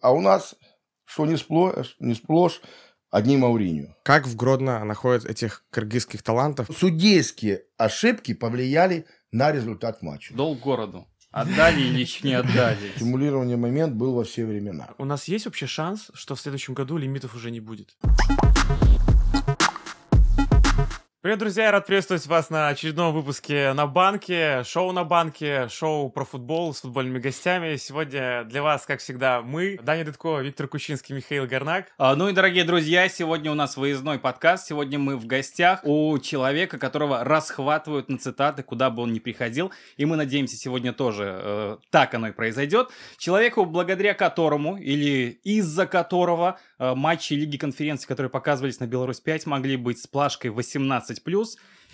А у нас, что не сплошь, не сплошь одни Мауринью. Как в Гродно находят этих кыргызских талантов? Судейские ошибки повлияли на результат матча. Долг городу. Отдали или не отдали. Стимулирование момент был во все времена. У нас есть вообще шанс, что в следующем году лимитов уже не будет? Привет, друзья! Я рад приветствовать вас на очередном выпуске «На банке», шоу «На банке», шоу про футбол с футбольными гостями. Сегодня для вас, как всегда, мы, Даня Дедко, Виктор Кучинский, Михаил Горнак. А, ну и, дорогие друзья, сегодня у нас выездной подкаст. Сегодня мы в гостях у человека, которого расхватывают на цитаты, куда бы он ни приходил. И мы надеемся, сегодня тоже э, так оно и произойдет. Человеку, благодаря которому или из-за которого Э, матчи Лиги конференции, которые показывались на Беларусь-5, могли быть с плашкой 18+.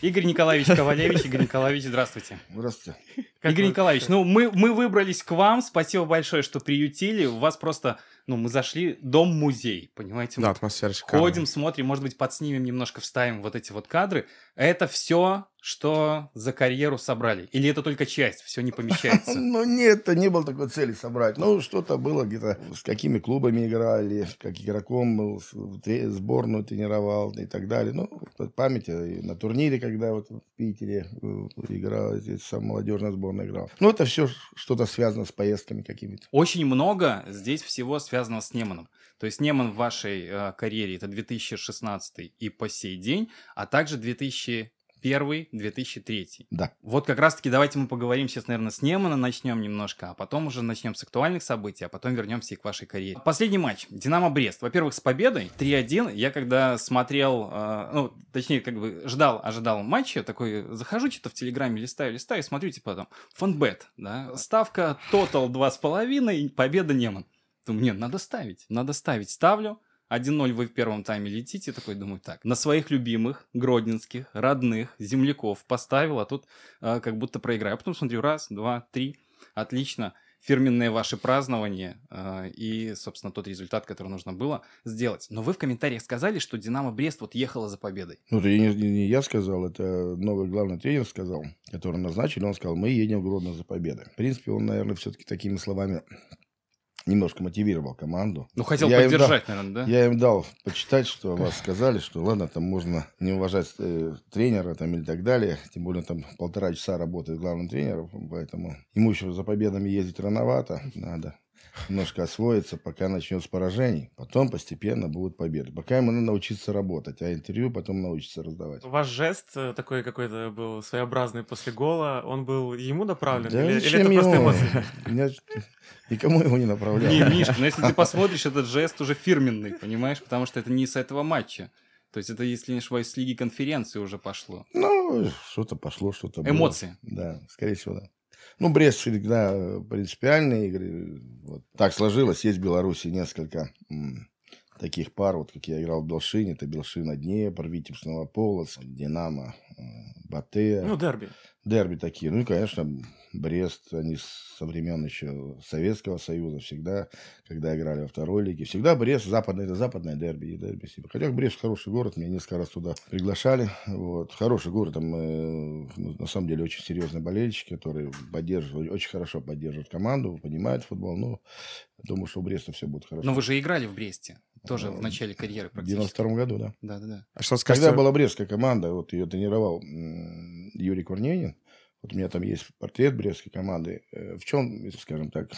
Игорь Николаевич Ковалевич. Игорь Николаевич, здравствуйте. Здравствуйте. Как Игорь вы... Николаевич, ну мы, мы выбрались к вам. Спасибо большое, что приютили. У вас просто, ну мы зашли, дом-музей, понимаете? Да, атмосфера шикарная. Ходим, смотрим, может быть, подснимем немножко, вставим вот эти вот кадры. Это все что за карьеру собрали? Или это только часть, все не помещается? Ну, нет, это не было такой цели собрать. Ну, что-то было где-то, с какими клубами играли, как игроком был, сборную тренировал и так далее. Ну, память э, на турнире, когда вот в Питере э, играл, здесь сам молодежная сборная играла. Ну, это все что-то связано с поездками какими-то. Очень много здесь всего связано с Неманом. То есть Неман в вашей э, карьере это 2016 и по сей день, а также 2000 1 2003. Да. Вот как раз-таки давайте мы поговорим сейчас, наверное, с Немана, начнем немножко, а потом уже начнем с актуальных событий, а потом вернемся и к вашей карьере. Последний матч. Динамо Брест. Во-первых, с победой 3-1. Я когда смотрел, э, ну, точнее, как бы ждал, ожидал матча, такой захожу что-то в Телеграме, листаю, листаю, смотрю, типа там, фанбет, да, ставка, тотал 2,5, победа Неман. Думаю, нет, надо ставить, надо ставить. Ставлю. 1-0 вы в первом тайме летите, такой думаю, так, на своих любимых, гродненских, родных, земляков поставил, а тут э, как будто проиграю. А потом смотрю, раз, два, три, отлично, фирменные ваши празднования э, и, собственно, тот результат, который нужно было сделать. Но вы в комментариях сказали, что «Динамо Брест» вот ехала за победой. Ну, это не, не я сказал, это новый главный тренер сказал, который назначили, он сказал, мы едем в Гродно за победой. В принципе, он, наверное, все-таки такими словами немножко мотивировал команду. Ну, хотел я поддержать, дал, наверное, да? Я им дал почитать, что вас сказали, что ладно, там можно не уважать э, тренера там или так далее. Тем более там полтора часа работает главным тренером, поэтому ему еще за победами ездить рановато надо немножко освоится, пока начнет с поражений. Потом постепенно будут победы. Пока ему надо научиться работать, а интервью потом научиться раздавать. Ваш жест э, такой какой-то был своеобразный после гола, он был ему направлен? Да или, или это просто эмоции? Никому его не направлял. Не, Мишка, но если ты посмотришь, этот жест уже фирменный, понимаешь? Потому что это не с этого матча. То есть это, если не ошибаюсь, с Лиги конференции уже пошло. Ну, что-то пошло, что-то Эмоции. Было. Да, скорее всего, да. Ну, Брест всегда э, принципиальный, Вот так сложилось. Есть в Беларуси несколько таких пар, вот как я играл в Белшине, это Белшина Днепр, Витебс Новополос, Динамо, Батея, Ну, дерби. Дерби такие. Ну и, конечно, Брест, они со времен еще Советского Союза всегда, когда играли во второй лиге, всегда Брест, западное, это западное дерби, и дерби себе. Хотя Брест хороший город, меня несколько раз туда приглашали. Вот. Хороший город, там э, ну, на самом деле очень серьезные болельщики, которые поддерживают, очень хорошо поддерживают команду, понимают футбол. Ну, думаю, что у Бреста все будет хорошо. Но вы же играли в Бресте. Тоже в э, начале карьеры практически. В 92 году, да. Да, да, да. А что скажете? Когда была Брестская команда, вот ее тренировал Юрий Корненин. Вот у меня там есть портрет Брестской команды. Э, в чем, скажем так,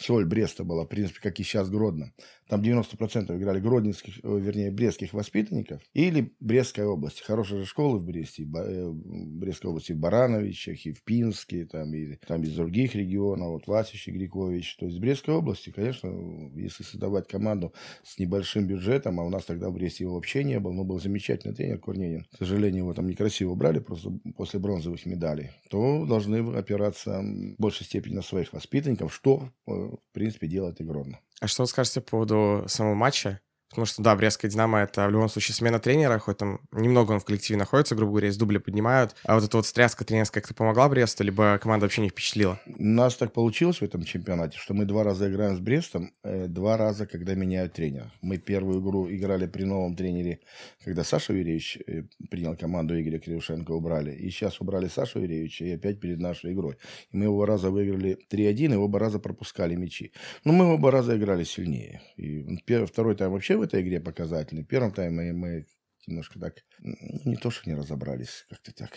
соль Бреста была, в принципе, как и сейчас Гродно. Там 90% играли гродненских, э, вернее, брестских воспитанников или Брестской области. Хорошие же школы в Бресте, э, в Брестской области, в Барановичах, и в Пинске, там, и там из других регионов, вот Ласич и Грикович. То есть в Брестской области, конечно, если создавать команду с небольшим бюджетом, а у нас тогда в Бресте его вообще не было, но был замечательный тренер Корненин. К сожалению, его там некрасиво брали просто после бронзовых медалей, то должны опираться в большей степени на своих воспитанников, что э, в принципе, делает огромно. А что скажете по поводу самого матча? Потому что, да, Брестская «Динамо» — это в любом случае смена тренера, хоть там немного он в коллективе находится, грубо говоря, из дубля поднимают. А вот эта вот стряска тренерская как-то помогла Бресту, либо команда вообще не впечатлила? У нас так получилось в этом чемпионате, что мы два раза играем с Брестом, э, два раза, когда меняют тренера. Мы первую игру играли при новом тренере, когда Саша Юрьевич э, принял команду Игоря Кривошенко, убрали. И сейчас убрали Сашу Юрьевича и опять перед нашей игрой. И мы оба раза выиграли 3-1 и оба раза пропускали мячи. Но мы оба раза играли сильнее. И первый, второй тайм вообще в этой игре показательны. В первом тайме мы немножко так, не то что не разобрались, как-то так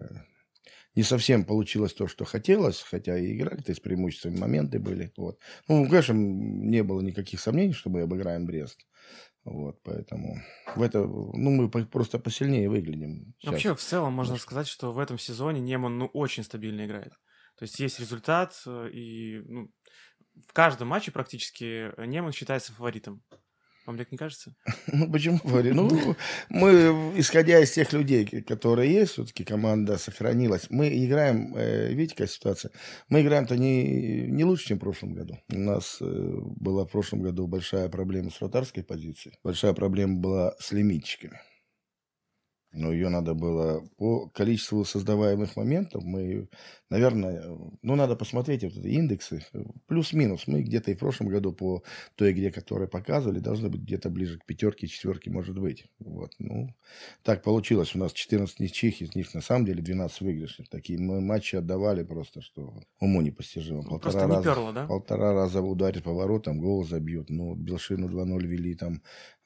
э, не совсем получилось то, что хотелось, хотя и играли-то с преимуществами, моменты были. Вот. Ну, конечно, не было никаких сомнений, что мы обыграем Брест. Вот, поэтому в это, ну, мы просто посильнее выглядим. Сейчас. Вообще, в целом, можно Может. сказать, что в этом сезоне Неман, ну, очень стабильно играет. То есть есть результат, э, и ну, в каждом матче практически э, Неман считается фаворитом. Вам так не кажется? Ну, почему говорю? Ну, мы, исходя из тех людей, которые есть, все-таки команда сохранилась. Мы играем, э, видите, какая ситуация? Мы играем-то не, не лучше, чем в прошлом году. У нас э, была в прошлом году большая проблема с ротарской позицией. Большая проблема была с лимитчиками но ее надо было по количеству создаваемых моментов, мы, наверное, ну, надо посмотреть вот эти индексы, плюс-минус, мы где-то и в прошлом году по той игре, которую показывали, должны быть где-то ближе к пятерке, четверке, может быть, вот, ну, так получилось, у нас 14 ничьих, из них на самом деле 12 выигрышных, такие мы матчи отдавали просто, что уму непостижимо, ну, полтора просто не раза, перло, да? полтора раза ударит по воротам, гол забьет, ну, Белшину 2-0 вели, там,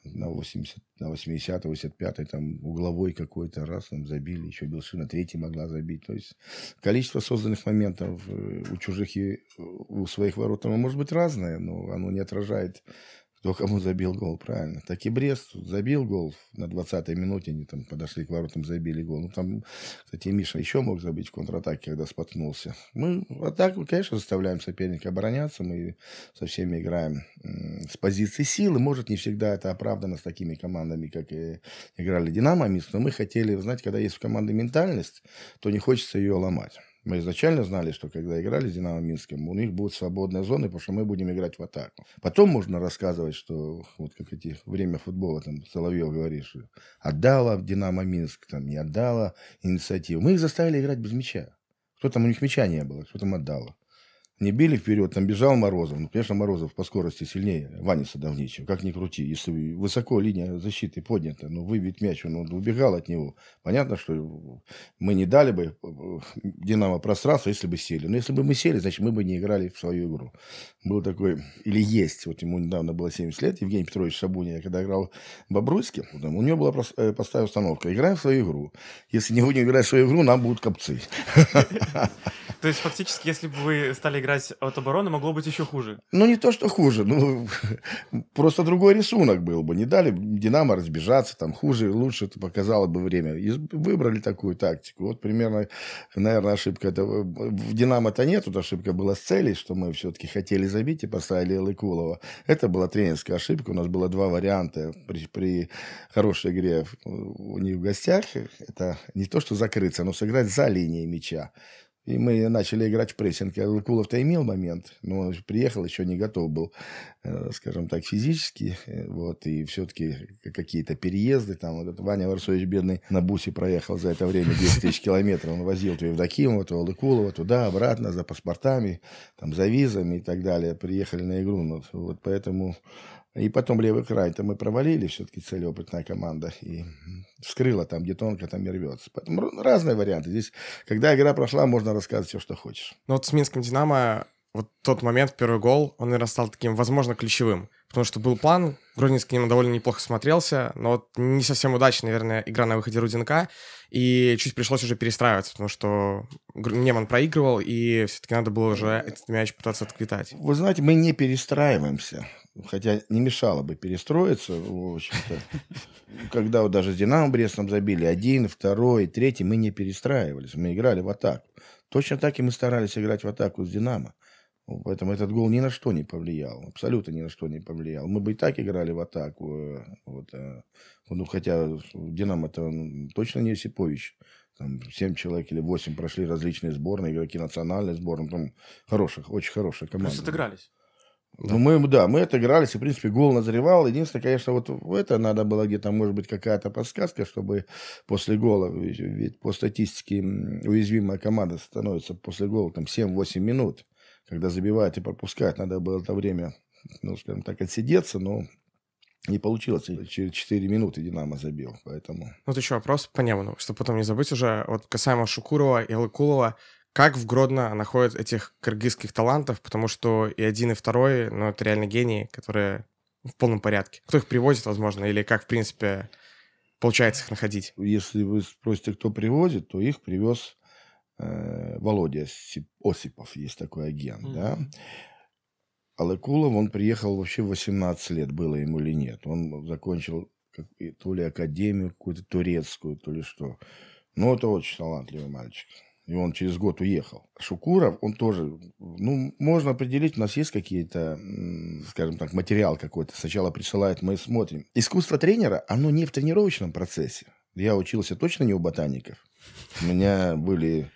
на 80, на 80 85 там угловой какой-то раз нам забили, еще Белсу на третий могла забить. То есть количество созданных моментов э, у чужих и у своих ворот, оно может быть разное, но оно не отражает кто кому забил гол, правильно. Так и Брест забил гол на 20-й минуте, они там подошли к воротам, забили гол. Ну, там, кстати, Миша еще мог забить в контратаке, когда споткнулся. Мы а так, конечно, заставляем соперника обороняться, мы со всеми играем с позиции силы. Может, не всегда это оправдано с такими командами, как и э, играли «Динамо», «Минск», но мы хотели, знаете, когда есть в команде ментальность, то не хочется ее ломать. Мы изначально знали, что когда играли с «Динамо Минским, у них будут свободные зоны, потому что мы будем играть в атаку. Потом можно рассказывать, что вот как эти время футбола, там Соловьев говорит, что отдала «Динамо Минск», там не отдала инициативу. Мы их заставили играть без мяча. Кто там, у них мяча не было, кто там отдало не били вперед, там бежал Морозов. Ну, конечно, Морозов по скорости сильнее Ваниса Садовничего, как ни крути. Если высоко линия защиты поднята, ну, выбить мяч, он, он убегал от него. Понятно, что мы не дали бы э, Динамо пространство, если бы сели. Но если бы мы сели, значит, мы бы не играли в свою игру. Был такой, или есть, вот ему недавно было 70 лет, Евгений Петрович Шабуни, я когда играл в Бобруйске, у него была э, простая установка. Играем в свою игру. Если не будем играть в свою игру, нам будут копцы. То есть, фактически, если бы вы стали играть играть от обороны могло быть еще хуже. Ну, не то, что хуже. Ну, просто другой рисунок был бы. Не дали Динамо разбежаться, там, хуже, лучше это показало бы время. И выбрали такую тактику. Вот примерно, наверное, ошибка. этого В Динамо-то нет, тут ошибка была с целей, что мы все-таки хотели забить и поставили Лыкулова. Это была тренерская ошибка. У нас было два варианта при, при хорошей игре у них в гостях. Это не то, что закрыться, но сыграть за линией мяча. И мы начали играть в прессинг. Лыкулов-то имел момент, но ну, приехал, еще не готов был, э, скажем так, физически. Э, вот, и все-таки какие-то переезды. Там, вот, Ваня Варсович бедный на бусе проехал за это время 10 тысяч километров. Он возил то Евдокимова, то Лыкулова, туда, обратно, за паспортами, там, за визами и так далее. Приехали на игру. Ну, вот, поэтому и потом левый край, то мы провалили, все-таки целеопытная команда, и вскрыла там, где тонко, там и рвется. Поэтому разные варианты. Здесь, когда игра прошла, можно рассказывать все, что хочешь. Но вот с Минском «Динамо» вот тот момент, первый гол, он, наверное, стал таким, возможно, ключевым. Потому что был план, Гронинский нему довольно неплохо смотрелся, но вот не совсем удачная, наверное, игра на выходе Руденка, и чуть пришлось уже перестраиваться, потому что Неман проигрывал, и все-таки надо было уже э, этот мяч пытаться отквитать. Вы знаете, мы не перестраиваемся хотя не мешало бы перестроиться, в общем-то. Когда вот даже с «Динамо» Брестом забили один, второй, третий, мы не перестраивались, мы играли в атаку. Точно так и мы старались играть в атаку с «Динамо». Поэтому этот гол ни на что не повлиял, абсолютно ни на что не повлиял. Мы бы и так играли в атаку, э, вот, э, ну, хотя «Динамо» это точно не Осипович. Там 7 человек или 8 прошли различные сборные, игроки национальной сборной, там хороших, очень хорошая команда. Просто отыгрались. Да. Ну, мы, да, мы отыгрались, и, в принципе, гол назревал. Единственное, конечно, вот это надо было где-то, может быть, какая-то подсказка, чтобы после гола, ведь по статистике уязвимая команда становится после гола там 7-8 минут, когда забивает и пропускает. Надо было это время, ну, скажем так, отсидеться, но не получилось. Через 4 минуты Динамо забил, поэтому... Вот еще вопрос по Неману, чтобы потом не забыть уже. Вот касаемо Шукурова и Лыкулова, как в Гродно находят этих кыргызских талантов, потому что и один, и второй, ну, это реально гении, которые в полном порядке. Кто их привозит, возможно, или как, в принципе, получается их находить? Если вы спросите, кто привозит, то их привез э, Володя Осипов, есть такой агент, mm-hmm. да. Алыкулов, он приехал вообще 18 лет, было ему или нет. Он закончил то ли академию какую-то турецкую, то ли что. Ну, это очень талантливый мальчик и он через год уехал. Шукуров, он тоже, ну, можно определить, у нас есть какие-то, скажем так, материал какой-то, сначала присылают, мы смотрим. Искусство тренера, оно не в тренировочном процессе. Я учился точно не у ботаников. У меня были,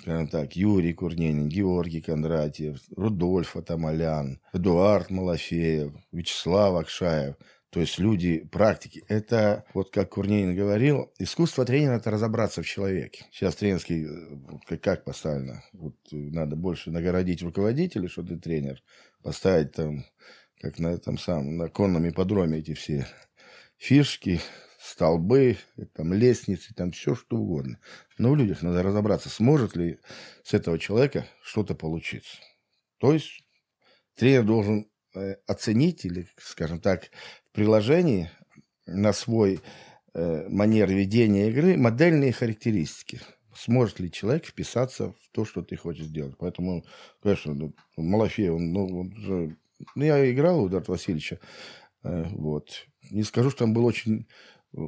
скажем так, Юрий Курненин, Георгий Кондратьев, Рудольф Атамалян, Эдуард Малафеев, Вячеслав Акшаев – то есть люди практики. Это, вот как Курнейн говорил, искусство тренера – это разобраться в человеке. Сейчас тренерский, э, как поставлено, вот э, надо больше нагородить руководителей, что ты тренер, поставить там, как на этом самом, на конном ипподроме эти все фишки, столбы, там лестницы, там все что угодно. Но в людях надо разобраться, сможет ли с этого человека что-то получиться. То есть тренер должен э, оценить или, скажем так, приложении на свой э, манер ведения игры модельные характеристики. Сможет ли человек вписаться в то, что ты хочешь сделать? Поэтому, конечно, ну, Малафей, он, ну, он же... Ну, я играл у Дарта Васильевича, э, вот. Не скажу, что там был очень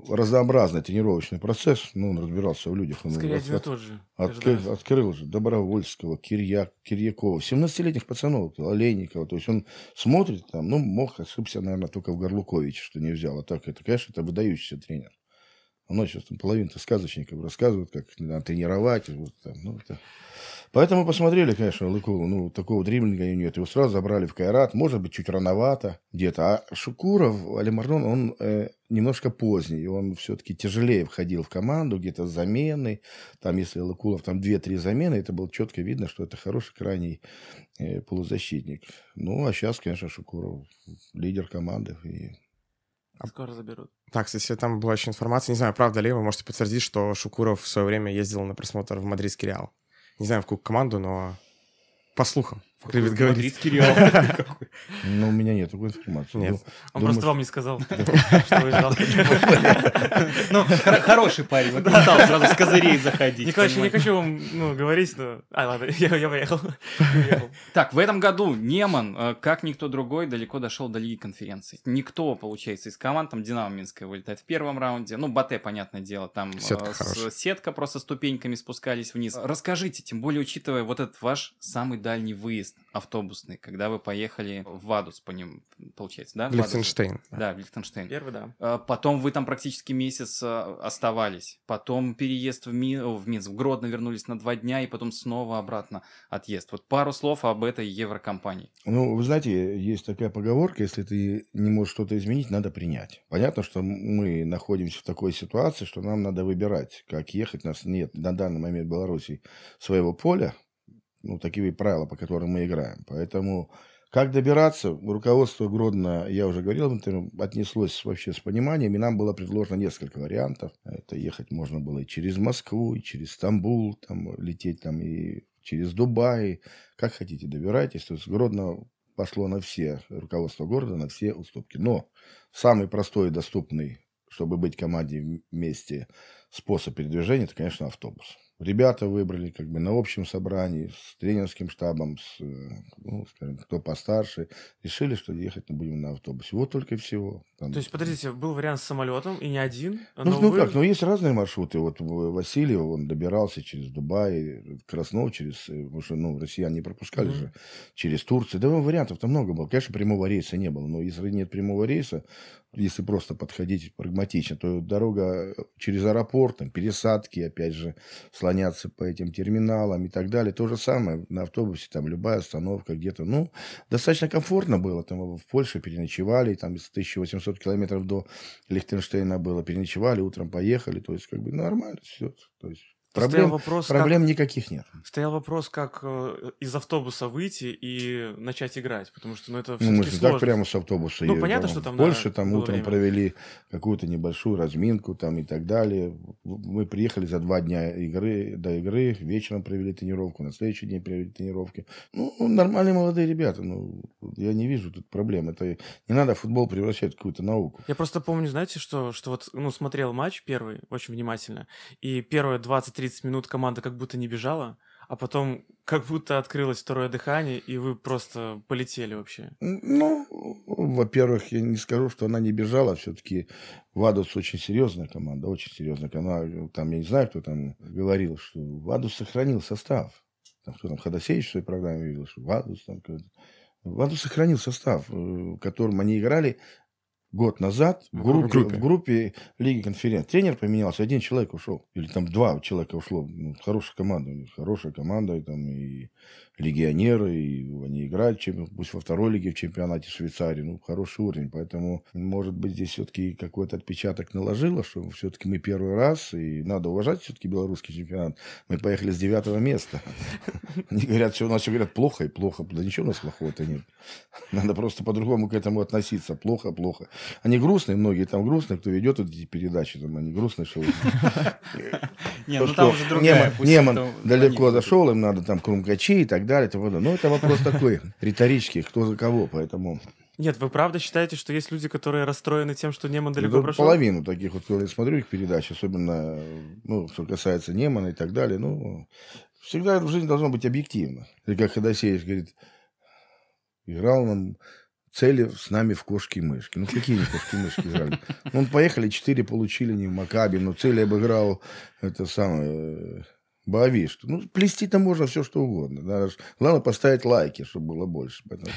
разнообразный тренировочный процесс. Ну, он разбирался в людях. Он Скорее всего, тот же. Откры, открыл же Добровольского, Кирьяк, Кирьякова. 17-летних пацанов, Олейникова. То есть он смотрит там, ну, мог, ошибся, наверное, только в Горлуковиче, что не взял. А так, это, конечно, это выдающийся тренер оно сейчас там половина то сказочников рассказывают, как надо тренировать. Вот, там, ну, это... Поэтому посмотрели, конечно, Лыкулу. Ну, такого дриблинга нет. Его сразу забрали в Кайрат. Может быть, чуть рановато где-то. А Шукуров, Алимардон, он э, немножко поздний. Он все-таки тяжелее входил в команду, где-то с заменой. Там, если Лыкулов, там 2-3 замены, это было четко видно, что это хороший крайний э, полузащитник. Ну, а сейчас, конечно, Шукуров лидер команды. И... А скоро заберут. Так, кстати, там была еще информация, не знаю, правда ли, вы можете подтвердить, что Шукуров в свое время ездил на просмотр в мадридский Реал. Не знаю, в какую команду, но по слухам. Кривит говорит. Ну, у меня нет такой информации. Нет. Ну, Он просто вам не сказал, что вы Ну, хороший парень. Вот стал сразу с козырей заходить. Николай, я не хочу вам ну, говорить, но... А, ладно, я поехал. Так, в этом году Неман, э, как никто другой, далеко дошел до Лиги конференции. Никто, получается, из команд, там Динамо Минская вылетает в первом раунде. Ну, Батэ, понятное дело, там э, сетка просто ступеньками спускались вниз. Расскажите, тем более учитывая вот этот ваш самый дальний выезд проезд автобусный, когда вы поехали в Вадус, по ним, получается, да? Лихтенштейн. Да. да, Лихтенштейн. Первый, да. Э, потом вы там практически месяц э, оставались. Потом переезд в, Ми... в Минск, в Гродно вернулись на два дня, и потом снова обратно отъезд. Вот пару слов об этой еврокомпании. Ну, вы знаете, есть такая поговорка, если ты не можешь что-то изменить, надо принять. Понятно, что мы находимся в такой ситуации, что нам надо выбирать, как ехать. У нас нет на данный момент в Беларуси своего поля, ну, такие правила, по которым мы играем. Поэтому как добираться, руководство Гродно, я уже говорил, отнеслось вообще с пониманием, и нам было предложено несколько вариантов. Это ехать можно было и через Москву, и через Стамбул, там, лететь там и через Дубай, как хотите, добирайтесь. То есть Гродно пошло на все, руководство города на все уступки. Но самый простой и доступный, чтобы быть команде вместе, способ передвижения, это, конечно, автобус. Ребята выбрали как бы на общем собрании с тренерским штабом, с, э, ну, скажем, кто постарше. Решили, что ехать мы будем на автобусе. Вот только всего. Там... То есть, подождите, был вариант с самолетом и не один? Ну, ну вы... как, ну есть разные маршруты. Вот э, Васильев, он добирался через Дубай, Краснов через... Э, потому что, ну, россияне не пропускали mm-hmm. же. Через Турцию. Да ну, вариантов-то много было. Конечно, прямого рейса не было. Но если нет прямого рейса, если просто подходить прагматично, то дорога э, через аэропорт, там, пересадки, опять же, слоняться по этим терминалам и так далее. То же самое на автобусе, там, любая остановка где-то. Ну, достаточно комфортно было. Там в Польше переночевали, там, с 1800 700 километров до Лихтенштейна было, переночевали, утром поехали, то есть как бы нормально все, то есть Проблем, вопрос, проблем как, никаких нет. Стоял вопрос, как э, из автобуса выйти и начать играть, потому что ну, это все Ну, мы же так прямо с автобуса Ну, ели, понятно, там, что там... больше Польше там утром время. провели какую-то небольшую разминку там и так далее. Мы приехали за два дня игры, до игры, вечером провели тренировку, на следующий день провели тренировки. Ну, нормальные молодые ребята, ну, я не вижу тут проблем. Это не надо футбол превращать в какую-то науку. Я просто помню, знаете, что, что вот, ну, смотрел матч первый очень внимательно, и первые 20-30 30 минут команда как будто не бежала, а потом как будто открылось второе дыхание, и вы просто полетели вообще. Ну, во-первых, я не скажу, что она не бежала. Все-таки Вадус очень серьезная команда, очень серьезная команда. Там, я не знаю, кто там говорил, что Вадус сохранил состав. Там, кто там, Ходосевич в своей программе видел, что Вадус там... Вадус сохранил состав, э, которым они играли год назад в группе, в группе. В группе Лиги конференц. Тренер поменялся, один человек ушел. Или там два человека ушло. хорошая команда хорошая команда. И, там, и легионеры, и они играют, чем, пусть во второй лиге в чемпионате Швейцарии, ну, хороший уровень, поэтому, может быть, здесь все-таки какой-то отпечаток наложило, что все-таки мы первый раз, и надо уважать все-таки белорусский чемпионат. Мы поехали с девятого места. Они говорят, все у нас все говорят плохо и плохо, да ничего у нас плохого-то нет. Надо просто по-другому к этому относиться, плохо, плохо. Они грустные, многие там грустные, кто ведет эти передачи, там они грустные, что... Не, ну там уже другая. Неман далеко зашел, им надо там крумкачи и так далее. Ну, это вопрос такой риторический, кто за кого, поэтому... Нет, вы правда считаете, что есть люди, которые расстроены тем, что Неман ну, далеко ну, прошел? Половину таких вот, когда я смотрю их передачи, особенно, ну, что касается Немана и так далее, ну, всегда в жизни должно быть объективно. Или как Ходосеев говорит, играл нам цели с нами в кошки-мышки. Ну, какие кошки-мышки играли? Ну, поехали, четыре получили не в Макаби, но цели обыграл, это самое, Бавиш. Ну, плести-то можно все, что угодно. Даже... Главное поставить лайки, чтобы было больше. Поэтому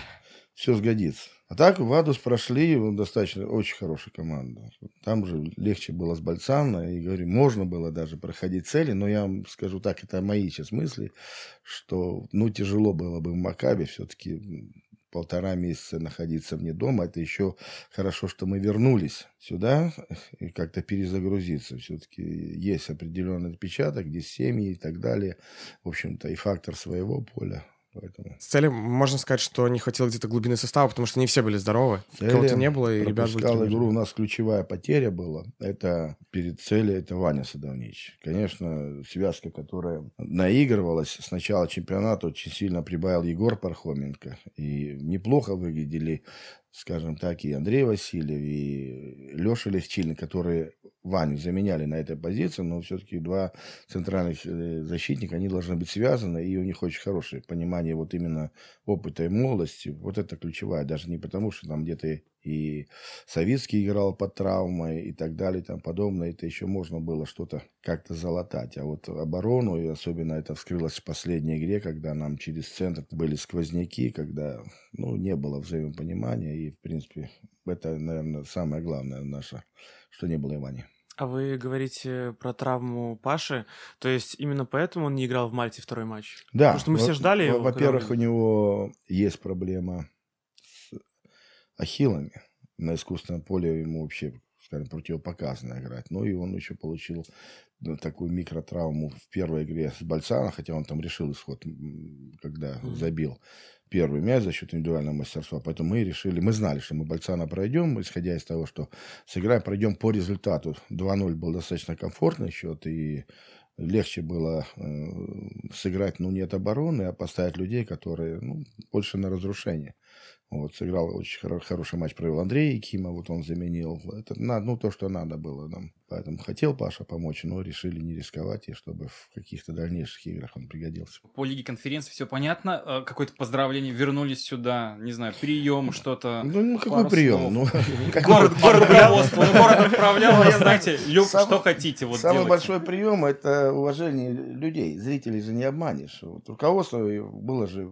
все сгодится. А так Вадус прошли, ну, достаточно очень хорошая команда. Там же легче было с Бальцана, и говорю, можно было даже проходить цели, но я вам скажу так, это мои сейчас мысли, что ну тяжело было бы в Макабе все-таки полтора месяца находиться вне дома. Это еще хорошо, что мы вернулись сюда и как-то перезагрузиться. Все-таки есть определенный отпечаток, где семьи и так далее. В общем-то, и фактор своего поля Поэтому... С целью можно сказать, что не хватило где-то глубины состава, потому что не все были здоровы. Кого-то не было, и ребят были... игру. У нас ключевая потеря была. Это перед целью, это Ваня Садовнич. Конечно, связка, которая наигрывалась с начала чемпионата, очень сильно прибавил Егор Пархоменко. И неплохо выглядели скажем так, и Андрей Васильев, и Леша Легчильный, которые Ваню заменяли на этой позиции, но все-таки два центральных э, защитника, они должны быть связаны, и у них очень хорошее понимание вот именно опыта и молодости. Вот это ключевая, даже не потому, что там где-то и Советский играл под травмой и так далее и тому подобное. Это еще можно было что-то как-то залатать. А вот оборону, и особенно это вскрылось в последней игре, когда нам через центр были сквозняки, когда ну, не было взаимопонимания. И, в принципе, это, наверное, самое главное наше, что не было Иване. А вы говорите про травму Паши, то есть именно поэтому он не играл в Мальте второй матч? Да. Потому что мы во- все ждали его. Во-первых, у него есть проблема ахиллами. На искусственном поле ему вообще, скажем, противопоказано играть. Ну и он еще получил ну, такую микротравму в первой игре с Бальцана, хотя он там решил исход, когда mm-hmm. забил первый мяч за счет индивидуального мастерства. Поэтому мы решили, мы знали, что мы Бальцана пройдем, исходя из того, что сыграем, пройдем по результату. 2-0 был достаточно комфортный счет, и легче было э, сыграть, ну, не от обороны, а поставить людей, которые, ну, больше на разрушение. Вот, сыграл очень хороший матч, провел Андрей Кима, вот он заменил. Это, на, ну, то, что надо было нам. Поэтому хотел Паша помочь, но решили не рисковать, и чтобы в каких-то дальнейших играх он пригодился. По Лиге конференции все понятно. А, какое-то поздравление, вернулись сюда, не знаю, прием, что-то. Ну, ну какой прием? Ну, ну, город, город руководство, город отправлял, а я знаете, что хотите. Вот самый большой прием – это уважение людей. Зрителей же не обманешь. Вот руководство, было же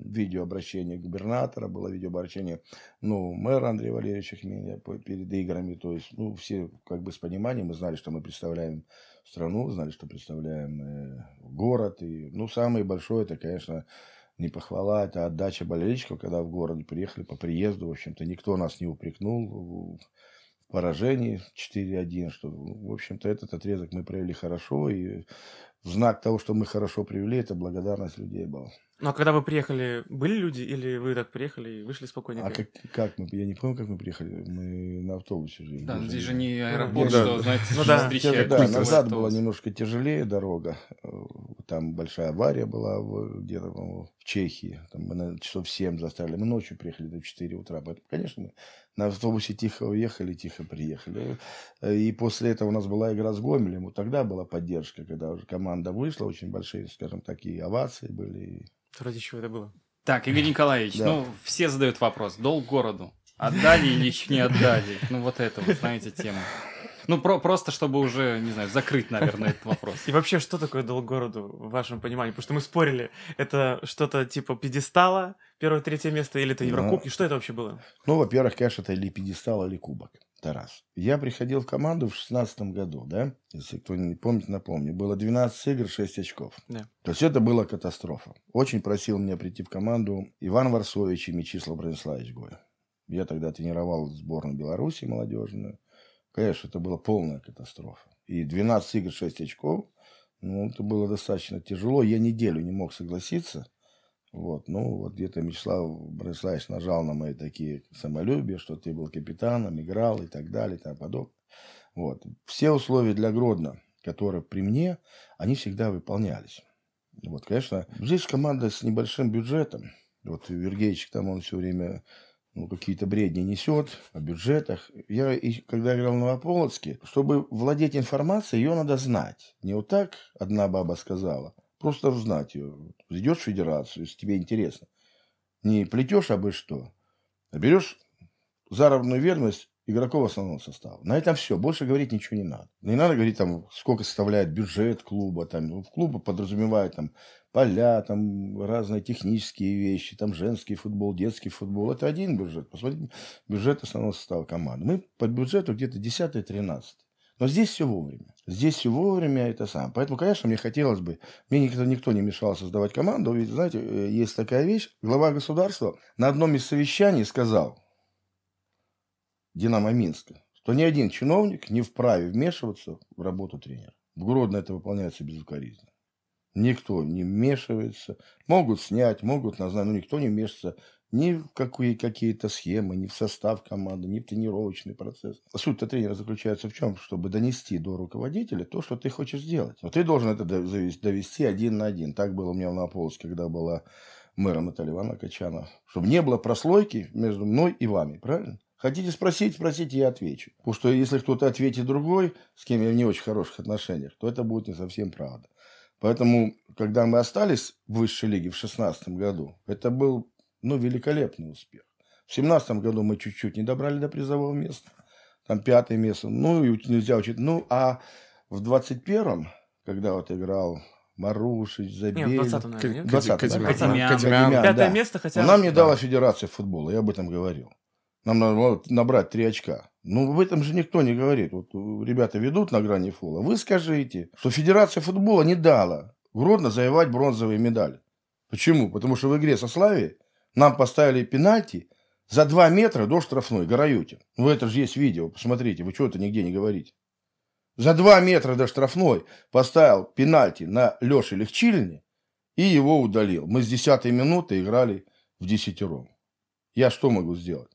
видеообращение губернатора, губернатора было видеообращение, ну, мэра Андрея Валерьевича Хмеля перед играми, то есть, ну, все как бы с пониманием, мы знали, что мы представляем страну, знали, что представляем э, город, и, ну, самое большое, это, конечно, не похвала, это отдача болельщиков, когда в город приехали по приезду, в общем-то, никто нас не упрекнул, в поражении 4-1, что, ну, в общем-то, этот отрезок мы провели хорошо, и в знак того, что мы хорошо привели, это благодарность людей была. Ну а когда вы приехали, были люди или вы так приехали и вышли спокойно? А как, как мы? Я не помню, как мы приехали. Мы на автобусе жили. Да, здесь же не аэропорт, я, что, знаете, ну, да. встреча. Да, назад было немножко тяжелее дорога. Там большая авария была где-то, в Чехии. Там мы на часов 7 заставили. Мы ночью приехали до 4 утра. Поэтому, конечно, мы на автобусе тихо уехали, тихо приехали. И после этого у нас была игра с Гомелем. Вот тогда была поддержка, когда уже команда вышла, очень большие, скажем так, и овации были, Ради чего это было? Так, Игорь Николаевич, ну, все задают вопрос. Долг городу. Отдали или еще не отдали? Ну, вот это вот, знаете, тема. Ну, про просто чтобы уже, не знаю, закрыть, наверное, этот вопрос. И вообще, что такое долг городу в вашем понимании? Потому что мы спорили, это что-то типа пьедестала, первое-третье место, или это ну, Еврокубки? Ну, что это вообще было? Ну, во-первых, конечно, это или пьедестал, или кубок. Тарас. Я приходил в команду в 16 году, да? Если кто не помнит, напомню. Было 12 игр, 6 очков. Да. То есть это была катастрофа. Очень просил меня прийти в команду Иван Варсович и Мечислав Брониславович Гоя. Я тогда тренировал сборную Беларуси молодежную. Конечно, это была полная катастрофа. И 12 игр, 6 очков. Ну, это было достаточно тяжело. Я неделю не мог согласиться. Вот, ну, вот где-то Мячеслав Бориславович нажал на мои такие самолюбия, что ты был капитаном, играл и так далее, и тому подобное. Вот. Все условия для Гродно, которые при мне, они всегда выполнялись. Вот, конечно, здесь команда с небольшим бюджетом. Вот Вергеевич там, он все время ну, какие-то бредни несет о бюджетах. Я, когда играл в Новополоцке, чтобы владеть информацией, ее надо знать. Не вот так одна баба сказала, Просто узнать ее. Идешь в федерацию, если тебе интересно. Не плетешь а бы что, а берешь заработную верность игроков основного состава. На этом все. Больше говорить ничего не надо. Не надо говорить, там, сколько составляет бюджет клуба. Там. В ну, клубы подразумевают там, поля, там, разные технические вещи, там, женский футбол, детский футбол. Это один бюджет. Посмотрите, бюджет основного состава команды. Мы по бюджету где-то 10-13. Но здесь все вовремя. Здесь все вовремя это сам. Поэтому, конечно, мне хотелось бы, мне никто, никто не мешал создавать команду. Ведь, знаете, э, есть такая вещь. Глава государства на одном из совещаний сказал Динамо Минска, что ни один чиновник не вправе вмешиваться в работу тренера. В Гродно это выполняется безукоризненно. Никто не вмешивается. Могут снять, могут назначить, но никто не вмешивается ни в какие какие-то схемы, ни в состав команды, ни в тренировочный процесс. Суть-то тренера заключается в чем? Чтобы донести до руководителя то, что ты хочешь сделать. Но ты должен это довести один на один. Так было у меня в Наполске, когда была мэра Наталья Ивановна Качана. Чтобы не было прослойки между мной и вами, правильно? Хотите спросить, спросите, я отвечу. Потому что если кто-то ответит другой, с кем я в не очень хороших отношениях, то это будет не совсем правда. Поэтому, когда мы остались в высшей лиге в 2016 году, это был ну, великолепный успех. В семнадцатом году мы чуть-чуть не добрали до призового места, там пятое место, ну, и нельзя учить. Ну, а в двадцать первом, когда вот играл Марушич, Забель. Нет, в 20-м, наверное, нет? 20 Пятое да. место хотя бы. Нам не да. дала Федерация футбола, я об этом говорил. Нам надо набрать три очка. Ну, об этом же никто не говорит. Вот э, ребята ведут на грани фола. Вы скажите, что Федерация футбола не дала Гродно завоевать бронзовые медали. Почему? Потому что в игре со Славией нам поставили пенальти за 2 метра до штрафной, Гораютин. Ну, это же есть видео, посмотрите, вы чего-то нигде не говорите. За 2 метра до штрафной поставил пенальти на Леше Легчильне и его удалил. Мы с 10 минуты играли в десятером. Я что могу сделать?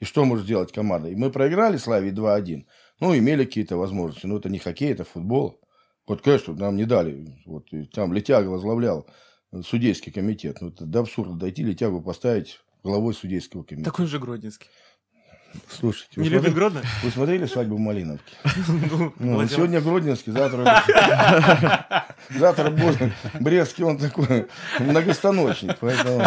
И что может сделать команда? И мы проиграли Славе 2-1. Ну, имели какие-то возможности. Но это не хоккей, это футбол. Вот, конечно, нам не дали. Вот, там Летяга возглавлял судейский комитет. Ну, это до абсурда дойти летягу поставить главой судейского комитета. Такой же Гродненский. Слушайте, не любит Гродно? Вы смотрели свадьбу в Малиновке? Ну, ну сегодня Гродненский, завтра... Завтра Божник. Брестский он такой многостаночник, поэтому...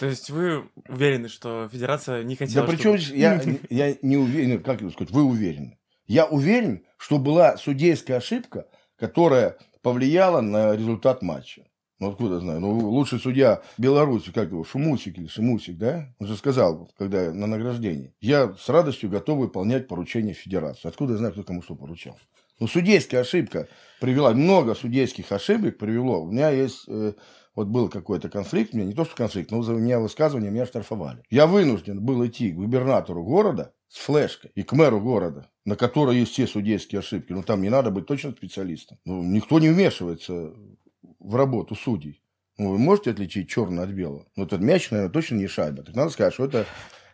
То есть вы уверены, что федерация не хотела... Да причем я, я не уверен, как сказать, вы уверены. Я уверен, что была судейская ошибка, которая повлияло на результат матча. Ну, откуда знаю? Ну, лучший судья Беларуси, как его, Шумусик или Шумусик, да? Он же сказал, когда на награждении. Я с радостью готов выполнять поручение Федерации. Откуда я знаю, кто кому что поручал? Ну, судейская ошибка привела, много судейских ошибок привело. У меня есть, э, вот был какой-то конфликт, у меня не то, что конфликт, но за меня высказывание меня штрафовали. Я вынужден был идти к губернатору города с флешкой и к мэру города, на которой есть все судейские ошибки. Но ну, там не надо быть точно специалистом. Ну, никто не вмешивается в работу судей. Ну, вы можете отличить черное от белого? Но ну, этот мяч, наверное, точно не шайба. Так надо сказать, что это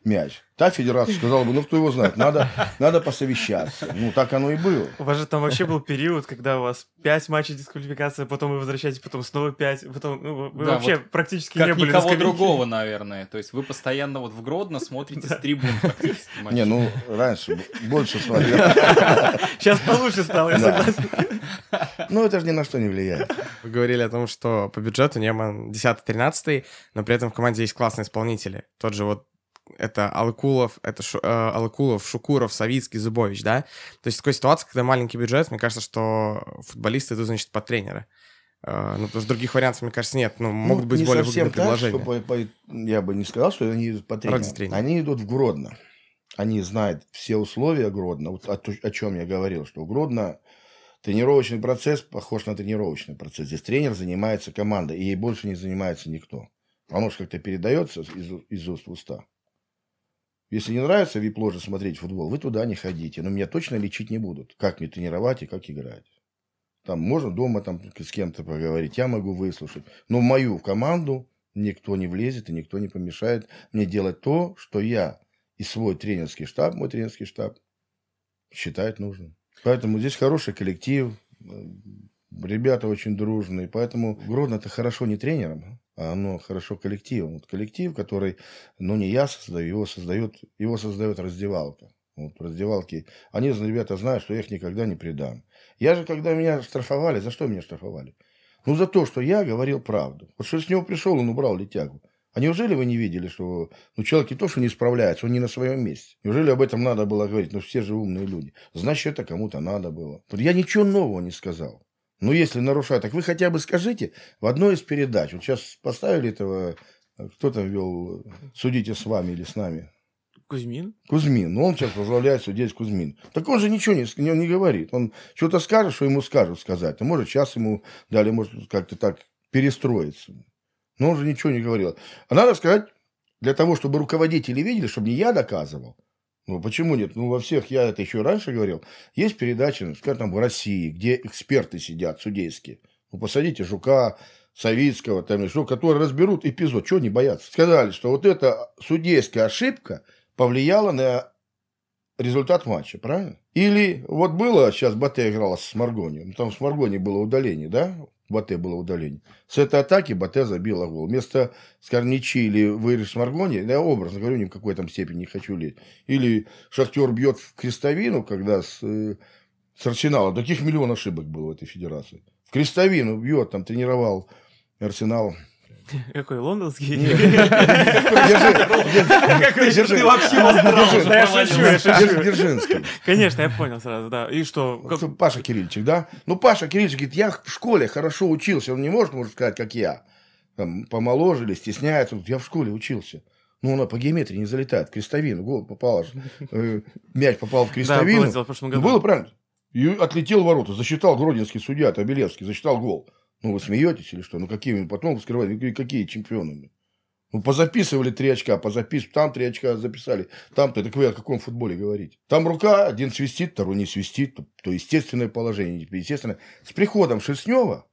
мяч. Та федерация сказала бы, ну кто его знает, надо, надо посовещаться. Ну так оно и было. У вас же там вообще был период, когда у вас 5 матчей дисквалификации, потом вы возвращаетесь, потом снова 5, потом ну, вы да, вообще вот практически как не были никого на другого, наверное. То есть вы постоянно вот в Гродно смотрите с трибун практически Не, ну раньше больше смотрел. Сейчас получше стало, я согласен. Ну это же ни на что не влияет. Вы говорили о том, что по бюджету Неман 10-13, но при этом в команде есть классные исполнители. Тот же вот это Алкулов, это Шу, э, Алкулов, Шукуров, Савицкий, Зубович, да? То есть такой ситуации, когда маленький бюджет, мне кажется, что футболисты идут, значит, под тренера. Э, ну, потому что других вариантов, мне кажется, нет. Ну, ну могут ну, быть более выгодные так, предложения. по, по, я бы не сказал, что они идут по тренеру. Они идут в Гродно. Они знают все условия Гродно. Вот о, о чем я говорил, что Гродно тренировочный процесс похож на тренировочный процесс. Здесь тренер занимается командой, и ей больше не занимается никто. Оно же как-то передается из, из уст в уста. Если не нравится вип-ложе смотреть футбол, вы туда не ходите. Но меня точно лечить не будут. Как мне тренировать и как играть. Там можно дома там с кем-то поговорить. Я могу выслушать. Но в мою команду никто не влезет и никто не помешает мне делать то, что я и свой тренерский штаб, мой тренерский штаб считает нужным. Поэтому здесь хороший коллектив, ребята очень дружные. Поэтому Гродно-то хорошо не тренером, а? оно хорошо коллективом. Вот коллектив, который, ну, не я создаю, его создает, его создает раздевалка. Вот раздевалки. Они, ребята, знают, что я их никогда не предам. Я же, когда меня штрафовали, за что меня штрафовали? Ну, за то, что я говорил правду. Вот что с него пришел, он убрал летягу. А неужели вы не видели, что ну, человек не то, что не справляется, он не на своем месте? Неужели об этом надо было говорить? Ну, все же умные люди. Значит, это кому-то надо было. Я ничего нового не сказал. Ну, если нарушают, так вы хотя бы скажите в одной из передач. Вот сейчас поставили этого, э, кто там вел «Судите с вами» или «С нами». Кузьмин? Кузьмин. Ну, он сейчас возглавляет судейский Кузьмин. Так он же ничего не, не говорит. Он что-то скажет, что ему скажут сказать. А может, сейчас ему дали, может, как-то так перестроиться. Но он же ничего не говорил. А надо сказать, для того, чтобы руководители видели, чтобы не я доказывал, ну, почему нет? Ну, во всех, я это еще раньше говорил, есть передачи, скажем там в России, где эксперты сидят судейские. Ну, посадите Жука, Савицкого, там еще, которые разберут эпизод. Чего не боятся? Сказали, что вот эта судейская ошибка повлияла на результат матча, правильно? Или вот было, а сейчас Батэ играла с Маргони, ну, там с Маргони было удаление, да? Бате было удаление. С этой атаки Бате забила гол. Вместо Скорничи или Вейриш Маргони, я образно говорю, ни в какой там степени не хочу лезть. Или Шахтер бьет в крестовину, когда с, э, с Арсенала. Таких миллион ошибок было в этой федерации. В крестовину бьет, там тренировал Арсенал Какой лондонский? Ты вообще остров. Дзержинский. Конечно, я понял сразу, да. И что? Паша Кирильчик, да? Ну, Паша Кирильчик говорит, я в школе хорошо учился. Он не может, может сказать, как я. Там, помоложе или стесняется. Я в школе учился. Ну, она по геометрии не залетает. В крестовину. Гол попала. Э, мяч попал в крестовину. Да, ну, было правильно. И отлетел в ворота. Засчитал Гродинский судья Табелевский. Засчитал гол. Ну, вы смеетесь или что? Ну, какими? Потом вскрывали. Ну, какие чемпионами? Ну, позаписывали три очка, позапис... там три очка записали, там-то, так вы о каком футболе говорите? Там рука, один свистит, второй не свистит, то, то естественное положение, естественно. С приходом Шерстнева,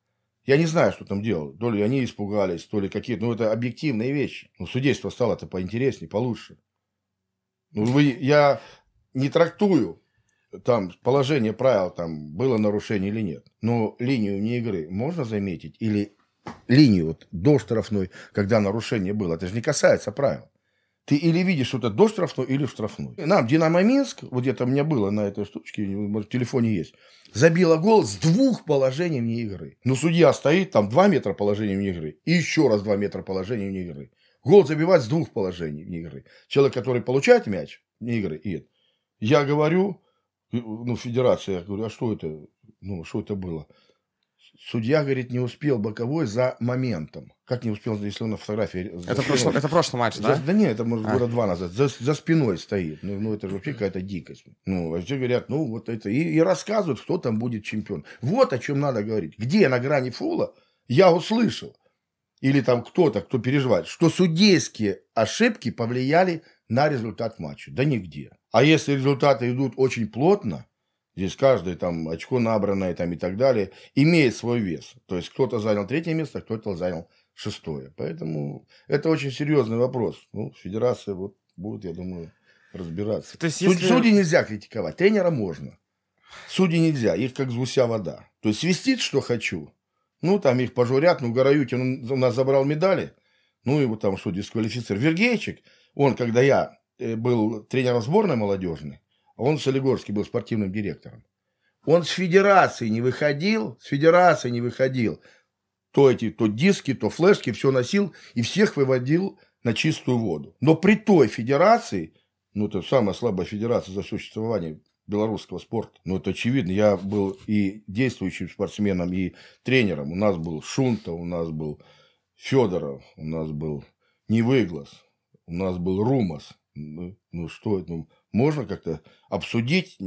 я не знаю, что там делал, то ли они испугались, то ли какие-то, ну, это объективные вещи. Ну, судейство стало-то поинтереснее, получше. Ну, вы, я не трактую там положение правил, там было нарушение или нет. Но линию вне игры можно заметить? Или линию вот, до штрафной, когда нарушение было? Это же не касается правил. Ты или видишь что-то до штрафной, или в штрафной. Нам Динамо Минск, вот где-то у меня было на этой штучке, может, в телефоне есть, забила гол с двух положений вне игры. Но судья стоит, там два метра положения вне игры, и еще раз два метра положения вне игры. Гол забивать с двух положений вне игры. Человек, который получает мяч вне игры, и я говорю, ну, федерация. Я говорю, а что это? Ну, что это было? Судья, говорит, не успел боковой за моментом. Как не успел, если он на фотографии... Это, прошло, это прошлый матч, да? За, да нет, это, может, а. года два назад. За, за спиной стоит. Ну, ну, это же вообще какая-то дикость. Ну, а вообще говорят, ну, вот это... И, и рассказывают, кто там будет чемпион. Вот о чем надо говорить. Где на грани фола я услышал, или там кто-то, кто переживает, что судейские ошибки повлияли на результат матча. Да нигде. А если результаты идут очень плотно, здесь каждое там очко набранное там, и так далее, имеет свой вес. То есть кто-то занял третье место, кто-то занял шестое. Поэтому это очень серьезный вопрос. Ну, федерация вот будет, я думаю, разбираться. То есть, если... судей нельзя критиковать, тренера можно. Судей нельзя, их как звуся вода. То есть свистит, что хочу. Ну, там их пожурят, ну, Гороютин у нас забрал медали. Ну, его там что, дисквалифицировали. Вергейчик, он, когда я Э, был тренером сборной молодежной, а он в Солигорске был спортивным директором. Он с федерации не выходил, с федерации не выходил. То эти, то диски, то флешки, все носил и всех выводил на чистую воду. Но при той федерации, ну это самая слабая федерация за существование белорусского спорта. Ну, это очевидно. Я был и действующим спортсменом, и тренером. У нас был Шунта, у нас был Федоров, у нас был Невыглас, у нас был Румас ну что ну, это, ну, можно как-то обсудить,